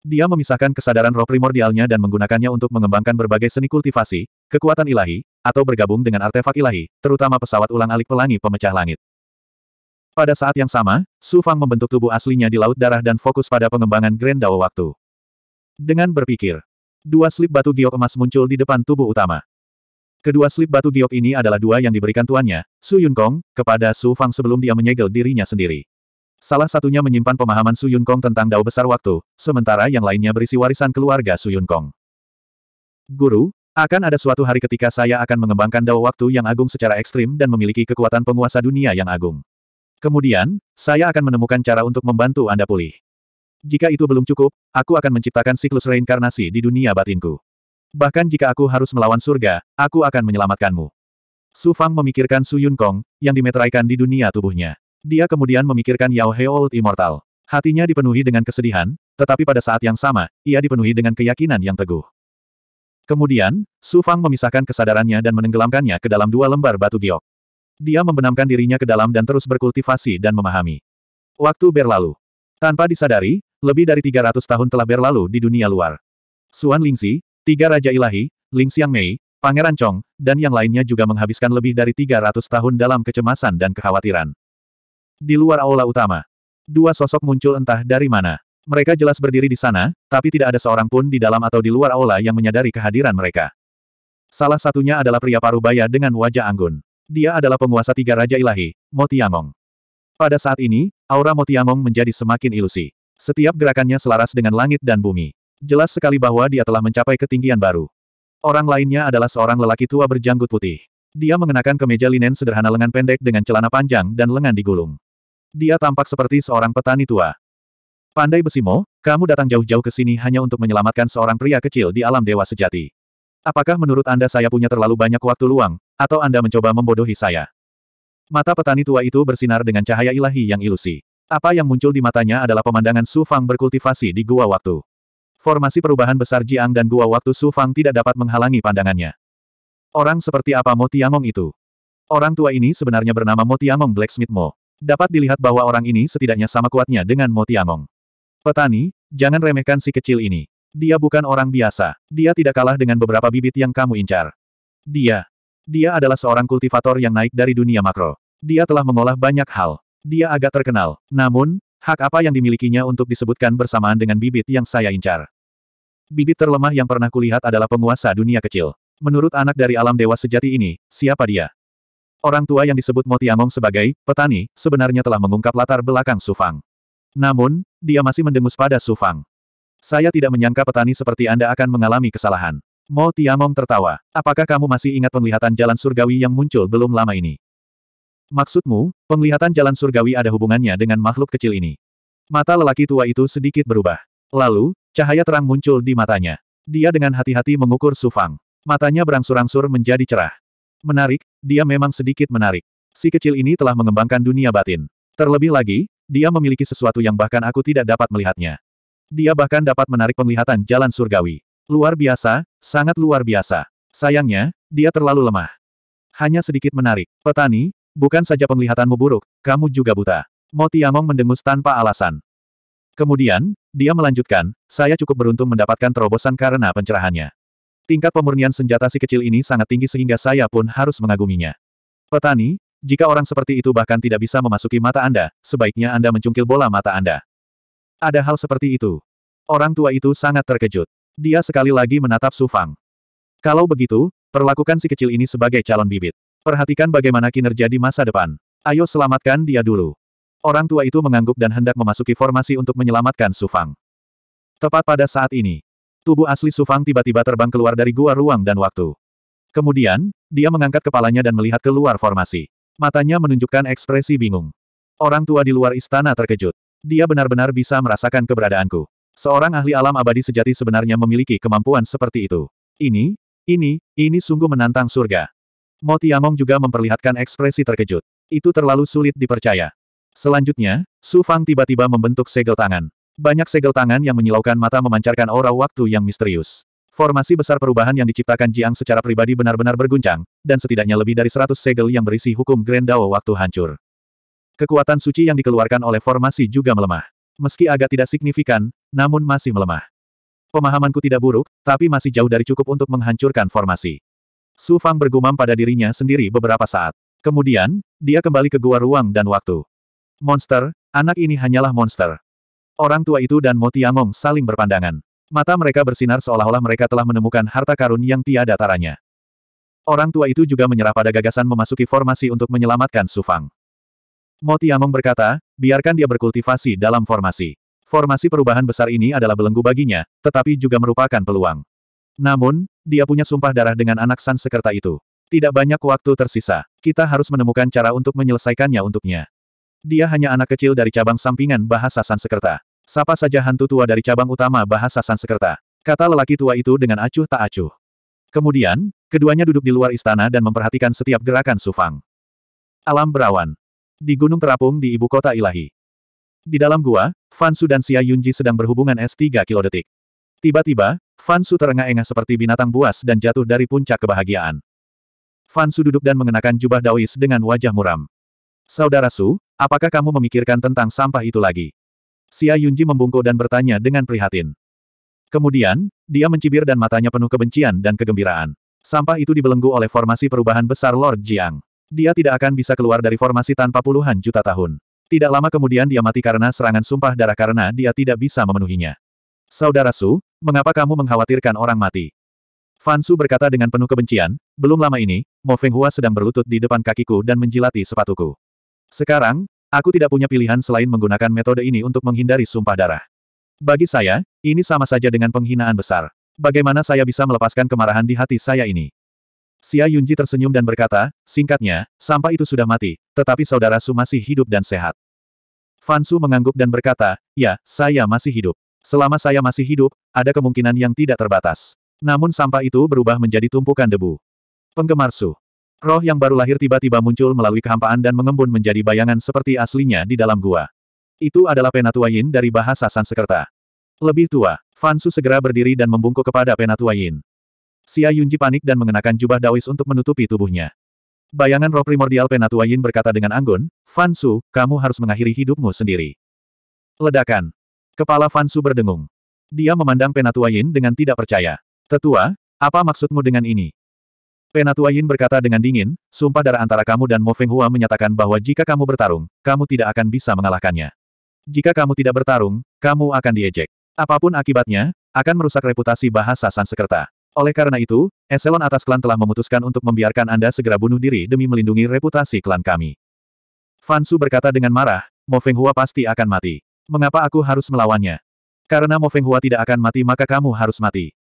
Dia memisahkan kesadaran roh primordialnya dan menggunakannya untuk mengembangkan berbagai seni kultivasi, kekuatan ilahi, atau bergabung dengan artefak ilahi, terutama pesawat ulang-alik pelangi pemecah langit. Pada saat yang sama, Su Fang membentuk tubuh aslinya di Laut Darah dan fokus pada pengembangan Grand Dao waktu. Dengan berpikir, dua slip batu giok emas muncul di depan tubuh utama. Kedua slip batu giok ini adalah dua yang diberikan tuannya, Su Yun Kong, kepada Su Fang sebelum dia menyegel dirinya sendiri. Salah satunya menyimpan pemahaman Su Yun Kong tentang dao besar waktu, sementara yang lainnya berisi warisan keluarga Su Yun Kong. Guru, akan ada suatu hari ketika saya akan mengembangkan dao waktu yang agung secara ekstrim dan memiliki kekuatan penguasa dunia yang agung. Kemudian, saya akan menemukan cara untuk membantu Anda pulih. Jika itu belum cukup, aku akan menciptakan siklus reinkarnasi di dunia batinku. Bahkan jika aku harus melawan surga, aku akan menyelamatkanmu. Su Fang memikirkan Su Yun Kong, yang dimeteraikan di dunia tubuhnya. Dia kemudian memikirkan Yao He Old Immortal. Hatinya dipenuhi dengan kesedihan, tetapi pada saat yang sama, ia dipenuhi dengan keyakinan yang teguh. Kemudian, Su Fang memisahkan kesadarannya dan menenggelamkannya ke dalam dua lembar batu giok. Dia membenamkan dirinya ke dalam dan terus berkultivasi dan memahami. Waktu berlalu. Tanpa disadari, lebih dari 300 tahun telah berlalu di dunia luar. Suan Lingzi, Tiga Raja Ilahi, Ling Xiang Mei, Pangeran Chong, dan yang lainnya juga menghabiskan lebih dari 300 tahun dalam kecemasan dan kekhawatiran. Di luar aula utama, dua sosok muncul entah dari mana. Mereka jelas berdiri di sana, tapi tidak ada seorang pun di dalam atau di luar aula yang menyadari kehadiran mereka. Salah satunya adalah pria parubaya dengan wajah anggun. Dia adalah penguasa tiga Raja Ilahi, Motiangong. Pada saat ini, aura Motiangong menjadi semakin ilusi. Setiap gerakannya selaras dengan langit dan bumi. Jelas sekali bahwa dia telah mencapai ketinggian baru. Orang lainnya adalah seorang lelaki tua berjanggut putih. Dia mengenakan kemeja linen sederhana lengan pendek dengan celana panjang dan lengan digulung. Dia tampak seperti seorang petani tua. Pandai besimo, kamu datang jauh-jauh ke sini hanya untuk menyelamatkan seorang pria kecil di alam dewa sejati. Apakah menurut Anda saya punya terlalu banyak waktu luang, atau Anda mencoba membodohi saya? Mata petani tua itu bersinar dengan cahaya ilahi yang ilusi. Apa yang muncul di matanya adalah pemandangan Su Fang berkultivasi di gua waktu. Formasi perubahan besar Jiang dan Gua Waktu Su Fang tidak dapat menghalangi pandangannya. Orang seperti apa Mo Tiangong itu? Orang tua ini sebenarnya bernama Mo Tiangong Blacksmith Mo. Dapat dilihat bahwa orang ini setidaknya sama kuatnya dengan Mo Tiangong. Petani, jangan remehkan si kecil ini. Dia bukan orang biasa. Dia tidak kalah dengan beberapa bibit yang kamu incar. Dia. Dia adalah seorang kultivator yang naik dari dunia makro. Dia telah mengolah banyak hal. Dia agak terkenal. Namun, Hak apa yang dimilikinya untuk disebutkan bersamaan dengan bibit yang saya incar? Bibit terlemah yang pernah kulihat adalah penguasa dunia kecil. Menurut anak dari alam dewa sejati ini, siapa dia? Orang tua yang disebut Motiamong sebagai petani, sebenarnya telah mengungkap latar belakang Sufang. Namun, dia masih mendengus pada Sufang. Saya tidak menyangka petani seperti Anda akan mengalami kesalahan. Mo Tiamong tertawa. Apakah kamu masih ingat penglihatan jalan surgawi yang muncul belum lama ini? Maksudmu, penglihatan jalan surgawi ada hubungannya dengan makhluk kecil ini? Mata lelaki tua itu sedikit berubah. Lalu, cahaya terang muncul di matanya. Dia dengan hati-hati mengukur Sufang. Matanya berangsur-angsur menjadi cerah. Menarik, dia memang sedikit menarik. Si kecil ini telah mengembangkan dunia batin. Terlebih lagi, dia memiliki sesuatu yang bahkan aku tidak dapat melihatnya. Dia bahkan dapat menarik penglihatan jalan surgawi. Luar biasa, sangat luar biasa. Sayangnya, dia terlalu lemah. Hanya sedikit menarik. Petani, Bukan saja penglihatanmu buruk, kamu juga buta. Mo Among mendengus tanpa alasan. Kemudian, dia melanjutkan, saya cukup beruntung mendapatkan terobosan karena pencerahannya. Tingkat pemurnian senjata si kecil ini sangat tinggi sehingga saya pun harus mengaguminya. Petani, jika orang seperti itu bahkan tidak bisa memasuki mata Anda, sebaiknya Anda mencungkil bola mata Anda. Ada hal seperti itu. Orang tua itu sangat terkejut. Dia sekali lagi menatap Sufang. Kalau begitu, perlakukan si kecil ini sebagai calon bibit. Perhatikan bagaimana kinerja di masa depan. Ayo selamatkan dia dulu. Orang tua itu mengangguk dan hendak memasuki formasi untuk menyelamatkan Sufang. Tepat pada saat ini, tubuh asli Sufang tiba-tiba terbang keluar dari gua ruang dan waktu. Kemudian, dia mengangkat kepalanya dan melihat keluar formasi. Matanya menunjukkan ekspresi bingung. Orang tua di luar istana terkejut. Dia benar-benar bisa merasakan keberadaanku. Seorang ahli alam abadi sejati sebenarnya memiliki kemampuan seperti itu. Ini, ini, ini sungguh menantang surga. Mo Tiamong juga memperlihatkan ekspresi terkejut. Itu terlalu sulit dipercaya. Selanjutnya, Su Fang tiba-tiba membentuk segel tangan. Banyak segel tangan yang menyilaukan mata memancarkan aura waktu yang misterius. Formasi besar perubahan yang diciptakan Jiang secara pribadi benar-benar berguncang, dan setidaknya lebih dari 100 segel yang berisi hukum Grand Dao waktu hancur. Kekuatan suci yang dikeluarkan oleh formasi juga melemah. Meski agak tidak signifikan, namun masih melemah. Pemahamanku tidak buruk, tapi masih jauh dari cukup untuk menghancurkan formasi. Su Fang bergumam pada dirinya sendiri beberapa saat. Kemudian, dia kembali ke gua ruang dan waktu. Monster, anak ini hanyalah monster. Orang tua itu dan Mo Tiangong saling berpandangan. Mata mereka bersinar seolah-olah mereka telah menemukan harta karun yang tiada taranya. Orang tua itu juga menyerah pada gagasan memasuki formasi untuk menyelamatkan Su Fang. Mo Tiangong berkata, biarkan dia berkultivasi dalam formasi. Formasi perubahan besar ini adalah belenggu baginya, tetapi juga merupakan peluang. Namun, dia punya sumpah darah dengan anak San Sekerta itu. Tidak banyak waktu tersisa. Kita harus menemukan cara untuk menyelesaikannya untuknya. Dia hanya anak kecil dari cabang sampingan bahasa Sansekerta. Sapa saja hantu tua dari cabang utama bahasa Sansekerta. Kata lelaki tua itu dengan acuh tak acuh. Kemudian, keduanya duduk di luar istana dan memperhatikan setiap gerakan Sufang. Alam berawan. Di Gunung Terapung di ibu kota ilahi. Di dalam gua, Fansu dan Xia Yunji sedang berhubungan S3 kilodetik. Tiba-tiba, Fansu terengah-engah seperti binatang buas dan jatuh dari puncak kebahagiaan. Fansu duduk dan mengenakan jubah daois dengan wajah muram. Saudara Su, apakah kamu memikirkan tentang sampah itu lagi? Xia Yunji membungkuk dan bertanya dengan prihatin. Kemudian, dia mencibir dan matanya penuh kebencian dan kegembiraan. Sampah itu dibelenggu oleh formasi perubahan besar Lord Jiang. Dia tidak akan bisa keluar dari formasi tanpa puluhan juta tahun. Tidak lama kemudian dia mati karena serangan sumpah darah karena dia tidak bisa memenuhinya. Saudara Su, mengapa kamu mengkhawatirkan orang mati? Fan Su berkata dengan penuh kebencian, belum lama ini, Mo Feng Hua sedang berlutut di depan kakiku dan menjilati sepatuku. Sekarang, aku tidak punya pilihan selain menggunakan metode ini untuk menghindari sumpah darah. Bagi saya, ini sama saja dengan penghinaan besar. Bagaimana saya bisa melepaskan kemarahan di hati saya ini? Xia Yunji tersenyum dan berkata, singkatnya, sampah itu sudah mati, tetapi saudara Su masih hidup dan sehat. Fan mengangguk dan berkata, ya, saya masih hidup. Selama saya masih hidup, ada kemungkinan yang tidak terbatas. Namun sampah itu berubah menjadi tumpukan debu. Penggemar Su. Roh yang baru lahir tiba-tiba muncul melalui kehampaan dan mengembun menjadi bayangan seperti aslinya di dalam gua. Itu adalah Penatua Yin dari bahasa Sansekerta. Lebih tua, Fansu segera berdiri dan membungkuk kepada Penatua Yin. Xia Yunji panik dan mengenakan jubah Daois untuk menutupi tubuhnya. Bayangan roh primordial Penatua Yin berkata dengan anggun, Fansu, kamu harus mengakhiri hidupmu sendiri. Ledakan. Kepala Fansu berdengung. Dia memandang Penatua Yin dengan tidak percaya. Tetua, apa maksudmu dengan ini? Penatua Yin berkata dengan dingin, sumpah darah antara kamu dan Mo Feng Hua menyatakan bahwa jika kamu bertarung, kamu tidak akan bisa mengalahkannya. Jika kamu tidak bertarung, kamu akan diejek. Apapun akibatnya, akan merusak reputasi bahasa Sansekerta. Oleh karena itu, eselon atas klan telah memutuskan untuk membiarkan Anda segera bunuh diri demi melindungi reputasi klan kami. Fansu berkata dengan marah, Mo Feng Hua pasti akan mati. Mengapa aku harus melawannya? Karena Mo Fenghua tidak akan mati maka kamu harus mati.